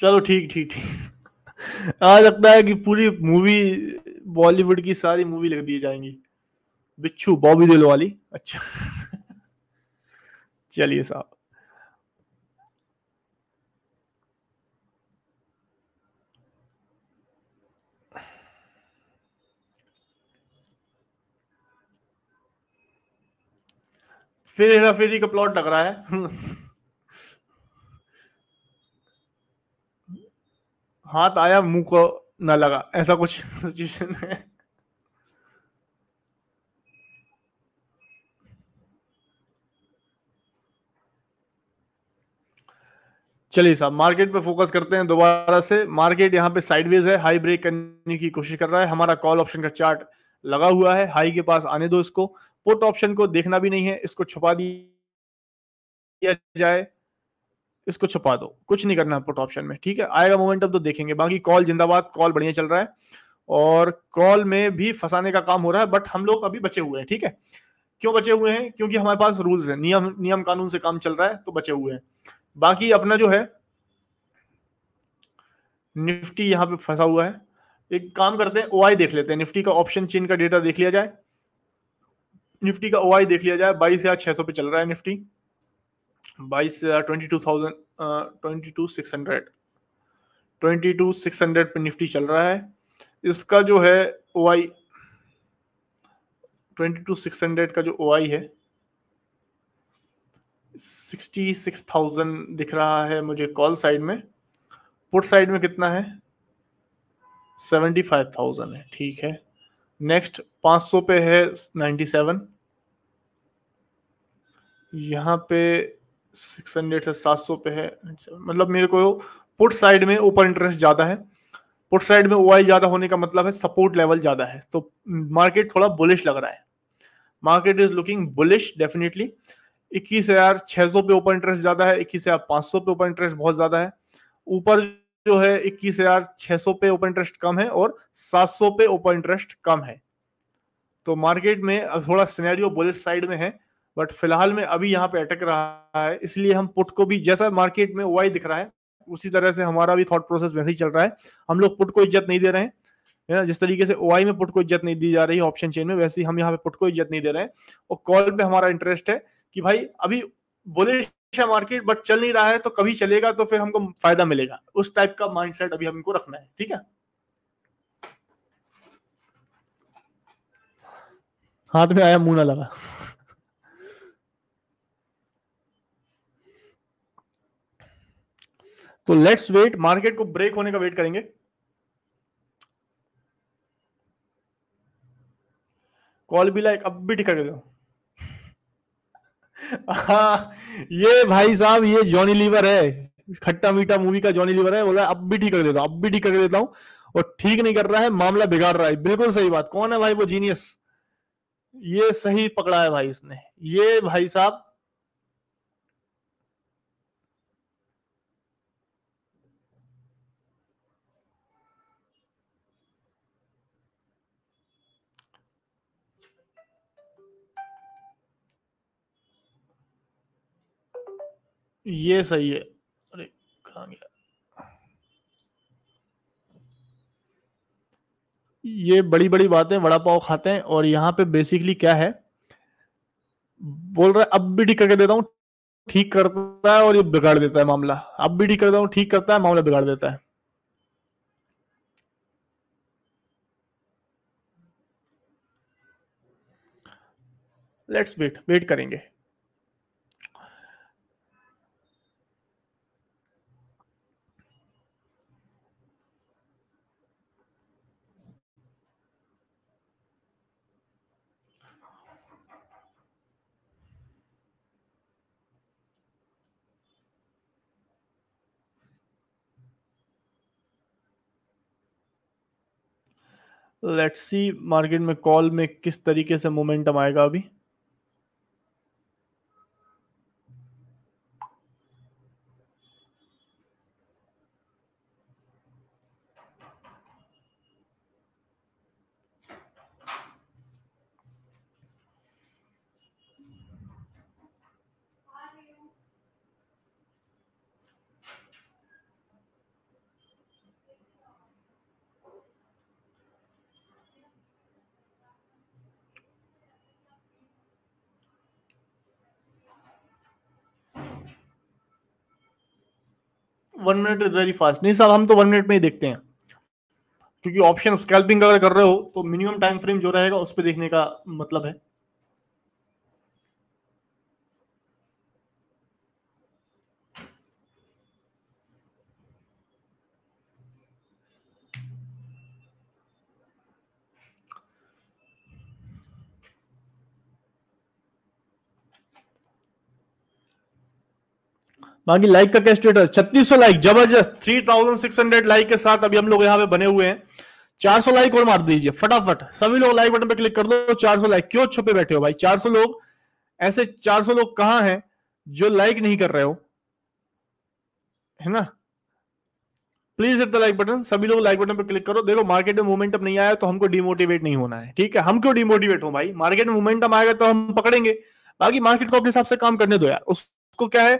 चलो ठीक ठीक ठीक आज लगता है कि पूरी मूवी बॉलीवुड की सारी मूवी लग दी जाएंगी बिच्छू बॉबी दिल वाली अच्छा चलिए साहब फिर हेरा फेरी का प्लॉट लग रहा है हाथ आया मुंह को ना लगा ऐसा कुछ सिचुएशन है चलिए साहब मार्केट पे फोकस करते हैं दोबारा से मार्केट यहाँ पे साइडवेज है हाई ब्रेक करने की कोशिश कर रहा है हमारा कॉल ऑप्शन का चार्ट लगा हुआ है हाई के पास आने दो इसको पुट ऑप्शन को देखना भी नहीं है इसको छुपा दिया जाए इसको छुपा दो कुछ नहीं करना पुट ऑप्शन में ठीक है आएगा मोमेंटम तो देखेंगे बाकी कॉल जिंदाबाद कॉल बढ़िया चल रहा है और कॉल में भी फंसाने का काम हो रहा है बट हम लोग अभी बचे हुए हैं ठीक है क्यों बचे हुए हैं क्योंकि हमारे पास रूल्स है नियम नियम कानून से काम चल रहा है तो बचे हुए हैं बाकी अपना जो है निफ्टी यहां पे फंसा हुआ है एक काम करते हैं ओआई देख लेते हैं निफ्टी का ऑप्शन चेन का डेटा देख लिया जाए निफ्टी का ओ देख लिया जाए बाईस हजार छह सौ पे चल रहा है निफ्टी बाईस हजार twenty two thousand twenty two six hundred twenty two six hundred पे निफ्टी चल रहा है इसका जो है O I twenty two six hundred का जो ओ आई है सिक्सटी सिक्स थाउजेंड दिख रहा है मुझे कॉल साइड में पुट साइड में कितना है सेवेंटी फाइव थाउजेंड है ठीक है नेक्स्ट पाँच सौ पे है नाइन्टी सेवन यहाँ पे 600 से 700 पे है अच्छा, मतलब मेरे को पुट साइड में ओपन इंटरेस्ट ज्यादा है पुट साइड में ओआई ज्यादा होने का मतलब है सपोर्ट लेवल ज्यादा है तो मार्केट थोड़ा बुलिश लग रहा है market is looking bullish definitely इक्कीस हजार छह सौ पे ओपन इंटरेस्ट ज्यादा है इक्कीस हजार पांच सौ पे ओपन इंटरेस्ट बहुत ज्यादा है ऊपर जो है इक्कीस हजार छह सौ पे ओपन इंटरेस्ट कम है और सात सौ पे ओपन इंटरेस्ट कम है तो मार्केट में थोड़ा सिनेरियो बुलिश साइड में है बट फिलहाल में अभी यहाँ पे अटक रहा है इसलिए हम पुट को भी जैसा मार्केट में वाई दिख रहा है उसी तरह से हमारा भी थॉट प्रोसेस वैसे ही चल रहा है हम लोग पुट को इज्जत नहीं दे रहे हैं जिस तरीके से ओआई में पुट को इज्जत नहीं दी जा रही ऑप्शन चेन में वैसे ही हम यहाँ पे पुट को इज्जत नहीं दे रहे हैं और कॉल पे हमारा इंटरेस्ट है कि भाई अभी बुलिश है मार्केट बट चल नहीं रहा है तो कभी चलेगा तो फिर हमको फायदा मिलेगा उस टाइप का माइंडसेट अभी हमको रखना है ठीक है हाथ में आया मुंह ना लगा तो लेट्स वेट मार्केट को ब्रेक होने का वेट करेंगे कॉल भी लाइक अब भी टिका दो हाँ ये भाई साहब ये जॉनी लीवर है खट्टा मीठा मूवी का जॉनी लीवर है बोला अब भी ठीक कर देता अब भी ठीक कर देता हूं और ठीक नहीं कर रहा है मामला बिगाड़ रहा है बिल्कुल सही बात कौन है भाई वो जीनियस ये सही पकड़ा है भाई इसने ये भाई साहब ये सही है अरे कहा गया ये बड़ी बड़ी बातें वड़ा पाव खाते हैं और यहाँ पे बेसिकली क्या है बोल रहा है अब भी ठीक करके देता हूँ ठीक करता है और ये बिगाड़ देता है मामला अब भी ठीक करता हूँ ठीक करता है मामला बिगाड़ देता है लेट्स वेट वेट करेंगे लेट्स सी मार्केट में कॉल में किस तरीके से मोमेंटम आएगा अभी one minute is very fast नहीं सर हम तो वन मिनट में ही देखते हैं क्योंकि ऑप्शन स्कैल्पिंग अगर कर रहे हो तो मिनिमम टाइम फ्रेम जो रहेगा उस पर देखने का मतलब है बाकी लाइक का क्या स्टेटस छत्तीस सौ लाइक जबरदस्त three thousand six hundred like के साथ अभी हम लोग यहाँ पे बने हुए हैं चार सौ लाइक और मार दीजिए फटाफट सभी लोग लाइक बटन पे क्लिक कर दो चार सौ लाइक क्यों छुपे बैठे हो भाई चार सौ लोग ऐसे चार सौ लोग कहाँ हैं जो लाइक नहीं कर रहे हो है ना please hit the like button सभी लोग लाइक बटन पर क्लिक करो देखो मार्केट में मोमेंटम नहीं आया तो हमको डिमोटिवेट नहीं होना है ठीक है हम क्यों डिमोटिवेट हो भाई मार्केट में मोमेंटम आएगा तो हम पकड़ेंगे बाकी मार्केट को अपने हिसाब से काम करने दो यार उसको क्या है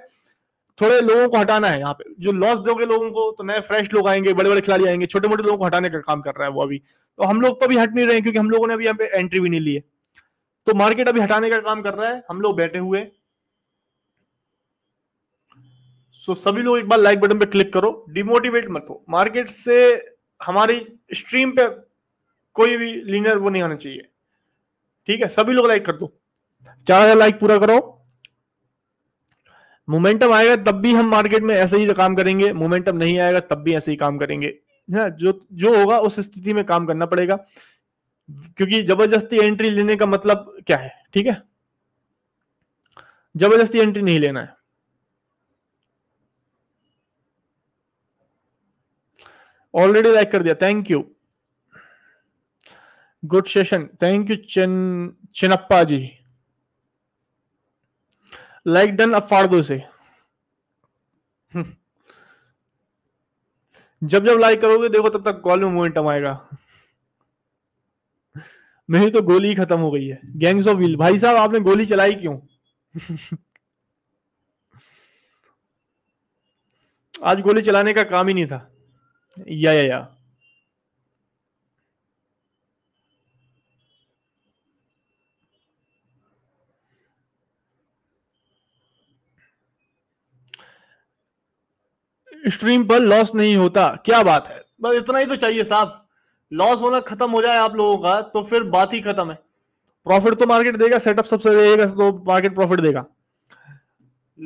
थोड़े लोगों को हटाना है यहाँ पे जो लॉस दोगे लोगों को तो नए फ्रेश लोग आएंगे बड़े बड़े खिलाड़ी आएंगे छोटे मोटे लोगों को हटाने का काम कर रहा है वो अभी तो हम लोग तो अभी हट नहीं रहे क्योंकि हम लोगों ने अभी यहाँ पे एंट्री भी नहीं ली है तो मार्केट अभी हटाने का काम कर रहा है हम लोग बैठे हुए सो so, सभी लोग एक बार लाइक बटन पे क्लिक करो डिमोटिवेट मत हो मार्केट से हमारी स्ट्रीम पे कोई भी लीनर वो नहीं आना चाहिए ठीक है सभी लोग लाइक कर दो चार हजार लाइक पूरा करो मोमेंटम आएगा तब भी हम मार्केट में ऐसे ही तो काम करेंगे मोमेंटम नहीं आएगा तब भी ऐसे ही काम करेंगे ना जो जो होगा उस स्थिति में काम करना पड़ेगा क्योंकि जबरदस्ती एंट्री लेने का मतलब क्या है ठीक है जबरदस्ती एंट्री नहीं लेना है ऑलरेडी लाइक कर दिया thank you good session thank you चिन चिनप्पा जी लाइक डन अब फाड़ दो इसे हम्म। जब जब लाइक करोगे देखो तब तक कॉल में मोमेंटम आएगा मेरी तो गोली ही खत्म हो गई है गैंग्स ऑफ व्हील भाई साहब आपने गोली चलाई क्यों आज गोली चलाने का काम ही नहीं था या या या स्ट्रीम पर लॉस नहीं होता क्या बात है बस इतना ही तो चाहिए साहब लॉस होना खत्म हो जाए आप लोगों का तो फिर बात ही खत्म है प्रॉफिट तो मार्केट देगा सेटअप सबसे देगा तो मार्केट प्रॉफिट देगा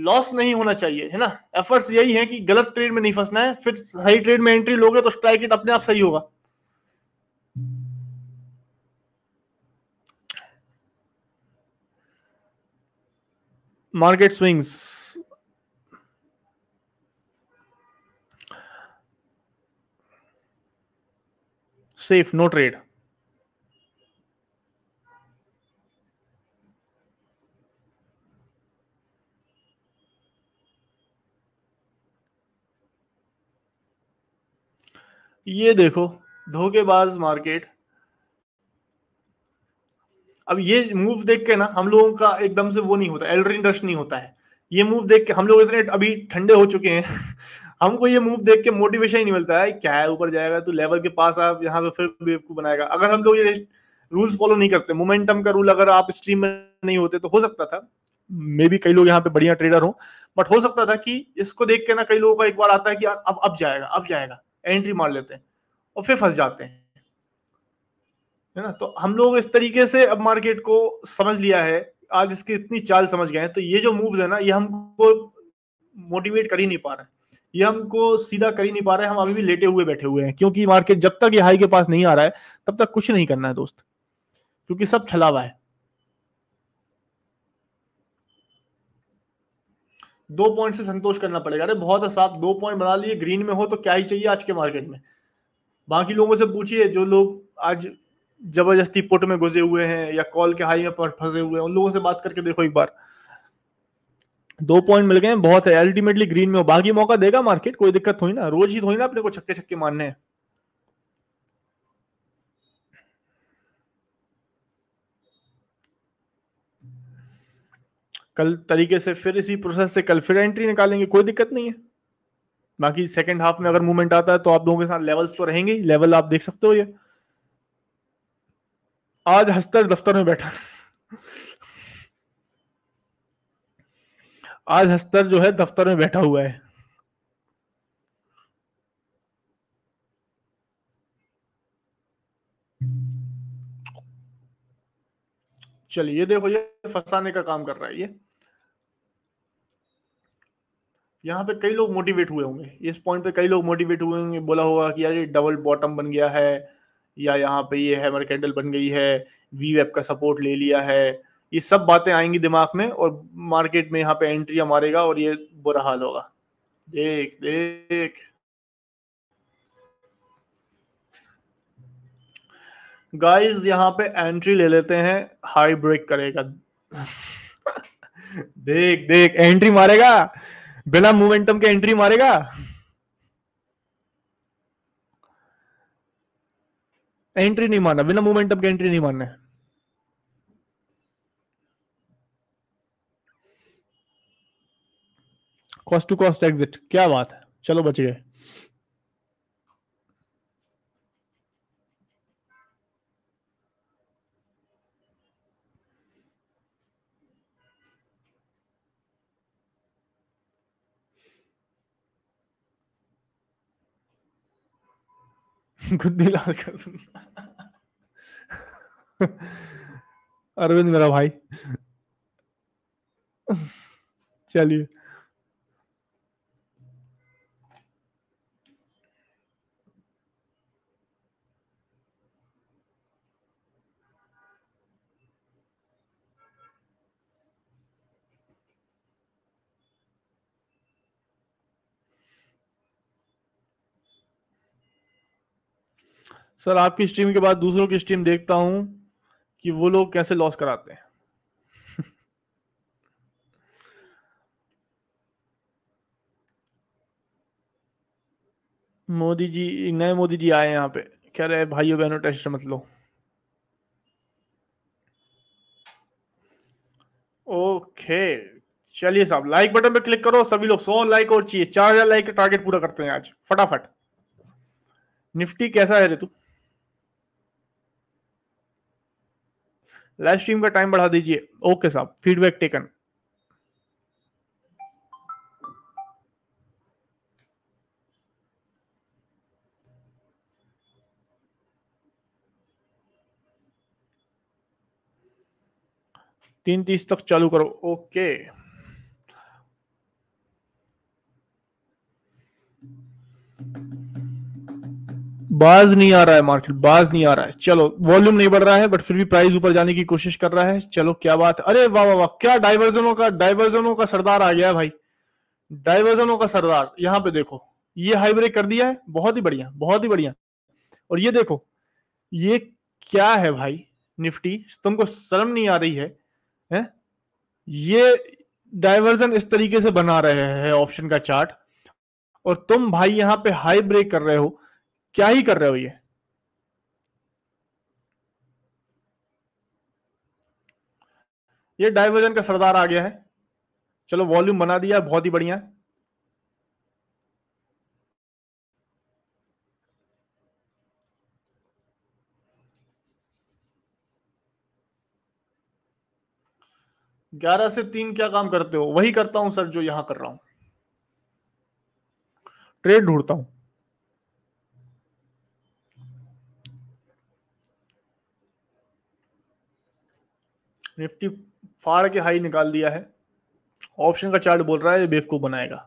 लॉस नहीं होना चाहिए है ना एफर्ट्स यही है कि गलत ट्रेड में नहीं फंसना है फिर सही ट्रेड में एंट्री लोगे तो स्ट्राइक रेट अपने आप सही होगा market swings safe no trade ये देखो धोखेबाज मार्केट अब ये मूव देख के ना हम लोगों का एकदम से वो नहीं होता एल्ड्रिन रश नहीं होता है ये मूव देख के हम लोग इतने अभी ठंडे हो चुके हैं हमको ये मूव देख के मोटिवेशन ही नहीं मिलता है क्या है ऊपर जाएगा तू तो लेवल के पास आप यहाँ पे फिर बेवकूफ बनाएगा अगर हम लोग ये रूल्स फॉलो नहीं करते मोमेंटम का रूल अगर आप स्ट्रीम में नहीं होते तो हो सकता था मे भी कई लोग यहाँ पे बढ़िया ट्रेडर हो बट हो सकता था कि इसको देख के ना कई लोगों का एक बार आता है कि यार अब अब जाएगा अब जाएगा एंट्री मार लेते हैं और फिर फंस जाते हैं है ना तो हम लोग इस तरीके से अब मार्केट को समझ लिया है आज इसकी इतनी चाल समझ गए हैं तो ये जो मूव्स है ना ये हमको मोटिवेट कर ही नहीं पा रहे हैं ये हमको सीधा कर ही नहीं पा रहे हम अभी भी लेटे हुए बैठे हुए हैं क्योंकि मार्केट जब तक ये हाई के पास नहीं आ रहा है तब तक कुछ नहीं करना है दोस्त क्योंकि सब छलावा है दो पॉइंट से संतोष करना पड़ेगा अरे बहुत साफ दो पॉइंट बना लिए ग्रीन में हो तो क्या ही चाहिए आज के मार्केट में बाकी लोगों से पूछिए जो लोग आज जबरदस्ती पुट में घुसे हुए हैं या कॉल के हाई में फंसे हुए हैं उन लोगों से बात करके देखो एक बार दो पॉइंट मिल गए हैं बहुत है अल्टीमेटली ग्रीन में हो बाकी मौका देगा मार्केट कोई दिक्कत थोड़ी ना रोज ही थोड़ी ना अपने को छक्के छक्के मारने कल तरीके से फिर इसी प्रोसेस से कल फिर एंट्री निकालेंगे कोई दिक्कत नहीं है बाकी सेकंड हाफ में अगर मूवमेंट आता है तो आप लोगों के साथ लेवल्स तो रहेंगे लेवल आप देख सकते हो ये आज हस्तर दफ्तर में बैठा आज हस्तर जो है दफ्तर में बैठा हुआ है चलिए देखो ये फंसाने का काम कर रहा है ये यहाँ पे कई लोग मोटिवेट हुए होंगे इस पॉइंट पे कई लोग मोटिवेट हुए होंगे बोला होगा कि यार ये डबल बॉटम बन गया है या यहाँ पे ये हैमर कैंडल बन गई है वी वेब का सपोर्ट ले लिया है ये सब बातें आएंगी दिमाग में और मार्केट में यहाँ पे एंट्री मारेगा और ये बुरा हाल होगा देख देख गाइस यहाँ पे एंट्री ले लेते हैं हाई ब्रेक करेगा देख देख एंट्री मारेगा बिना मोमेंटम के एंट्री मारेगा एंट्री नहीं मारना बिना मोमेंटम के एंट्री नहीं मारना है कॉस्ट टू कॉस्ट एग्जिट क्या बात है चलो बच गए गुद्दी लाल कर अरविंद मेरा भाई चलिए सर आपकी स्ट्रीम के बाद दूसरों की स्ट्रीम देखता हूं कि वो लोग कैसे लॉस कराते हैं मोदी जी नए मोदी जी आए यहाँ पे कह रहे भाइयों बहनों टेस्ट मत लो ओके चलिए साहब लाइक बटन पे क्लिक करो सभी लोग सौ लाइक और चाहिए चार हजार लाइक का टारगेट पूरा करते हैं आज फटाफट निफ्टी कैसा है तू लाइव स्ट्रीम का टाइम बढ़ा दीजिए ओके साहब फीडबैक टेकन तीन तीस तक चालू करो ओके okay. बाज नहीं आ रहा है मार्केट बाज नहीं आ रहा है चलो वॉल्यूम नहीं बढ़ रहा है बट फिर भी प्राइस ऊपर जाने की कोशिश कर रहा है चलो क्या बात अरे वाह वाह वाह क्या डाइवर्जनों का डाइवर्जनों का सरदार आ गया है भाई डाइवर्जनों का सरदार यहाँ पे देखो ये हाई ब्रेक कर दिया है बहुत ही बढ़िया बहुत ही बढ़िया और ये देखो ये क्या है भाई निफ्टी तुमको शर्म नहीं आ रही है, है? ये डाइवर्जन इस तरीके से बना रहे हैं ऑप्शन का चार्ट और तुम भाई यहाँ पे हाई ब्रेक कर रहे हो क्या ही कर रहे हो ये ये डाइवर्जन का सरदार आ गया है चलो वॉल्यूम बना दिया बहुत ही बढ़िया है ग्यारह से तीन क्या काम करते हो वही करता हूं सर जो यहां कर रहा हूं ट्रेड ढूंढता हूं निफ्टी फाड़ के हाई निकाल दिया है ऑप्शन का चार्ट बोल रहा है बेवकूफ बनाएगा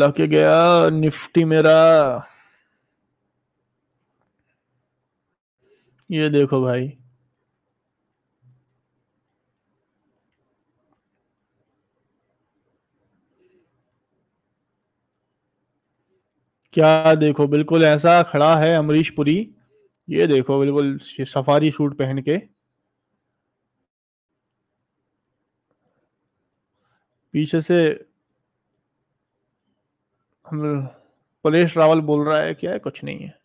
लग गया निफ्टी मेरा ये देखो भाई क्या देखो बिल्कुल ऐसा खड़ा है अमरीश पुरी ये देखो बिल्कुल सफारी सूट पहन के पीछे से हम परेश रावल बोल रहा है क्या है कुछ नहीं है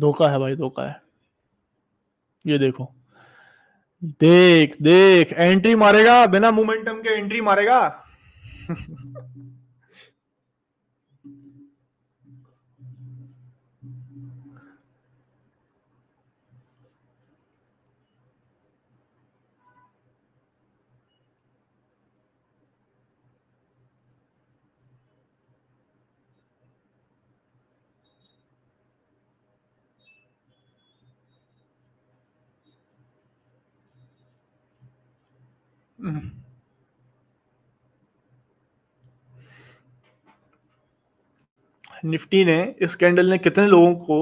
धोखा है भाई धोखा है ये देखो देख देख एंट्री मारेगा बिना मोमेंटम के एंट्री मारेगा हम्म। निफ्टी ने इस कैंडल ने कितने लोगों को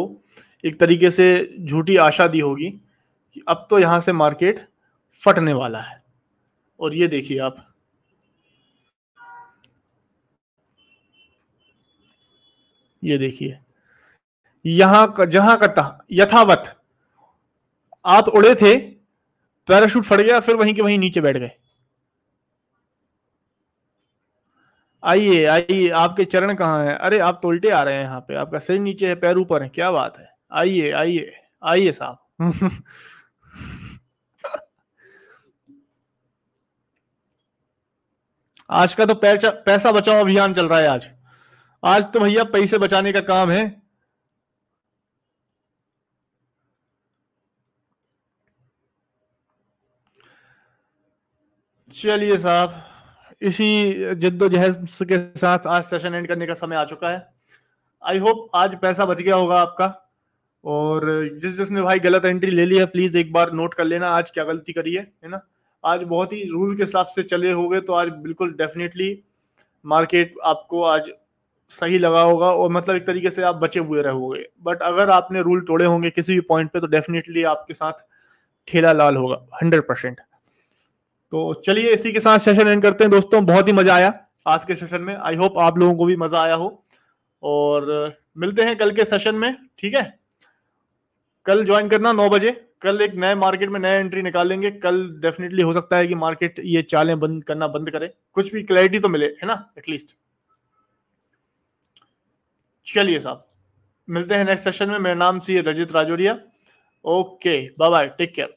एक तरीके से झूठी आशा दी होगी कि अब तो यहां से मार्केट फटने वाला है और ये देखिए आप ये देखिए यहां का जहां का यथावत आप उड़े थे पैराशूट फट गया फिर वहीं के वहीं नीचे बैठ गए आइए आइए आपके चरण कहाँ हैं अरे आप तो उल्टे आ रहे हैं यहाँ पे आपका सिर नीचे है पैर ऊपर है क्या बात है आइए आइए आइए साहब आज का तो पैसा बचाओ अभियान चल रहा है आज आज तो भैया पैसे बचाने का काम है चलिए साहब इसी जिद्दोजहद के साथ आज सेशन एंड करने का समय आ चुका है आई होप आज पैसा बच गया होगा आपका और जिस जिसने भाई गलत एंट्री ले ली है प्लीज एक बार नोट कर लेना आज क्या गलती करी है है ना आज बहुत ही रूल के हिसाब से चले हो तो आज बिल्कुल डेफिनेटली मार्केट आपको आज सही लगा होगा और मतलब एक तरीके से आप बचे हुए रहोगे बट अगर आपने रूल तोड़े होंगे किसी भी पॉइंट पे तो डेफिनेटली आपके साथ ठेला लाल होगा हंड्रेड परसेंट तो चलिए इसी के साथ सेशन एंड करते हैं दोस्तों बहुत ही मजा आया आज के सेशन में आई होप आप लोगों को भी मजा आया हो और मिलते हैं कल के सेशन में ठीक है कल ज्वाइन करना नौ बजे कल एक नए मार्केट में नया एंट्री निकालेंगे कल डेफिनेटली हो सकता है कि मार्केट ये चालें बंद करना बंद करे कुछ भी क्लैरिटी तो मिले है ना एटलीस्ट चलिए साहब मिलते हैं नेक्स्ट सेशन में मेरा नाम C Rajit Rajauria okay bye bye take care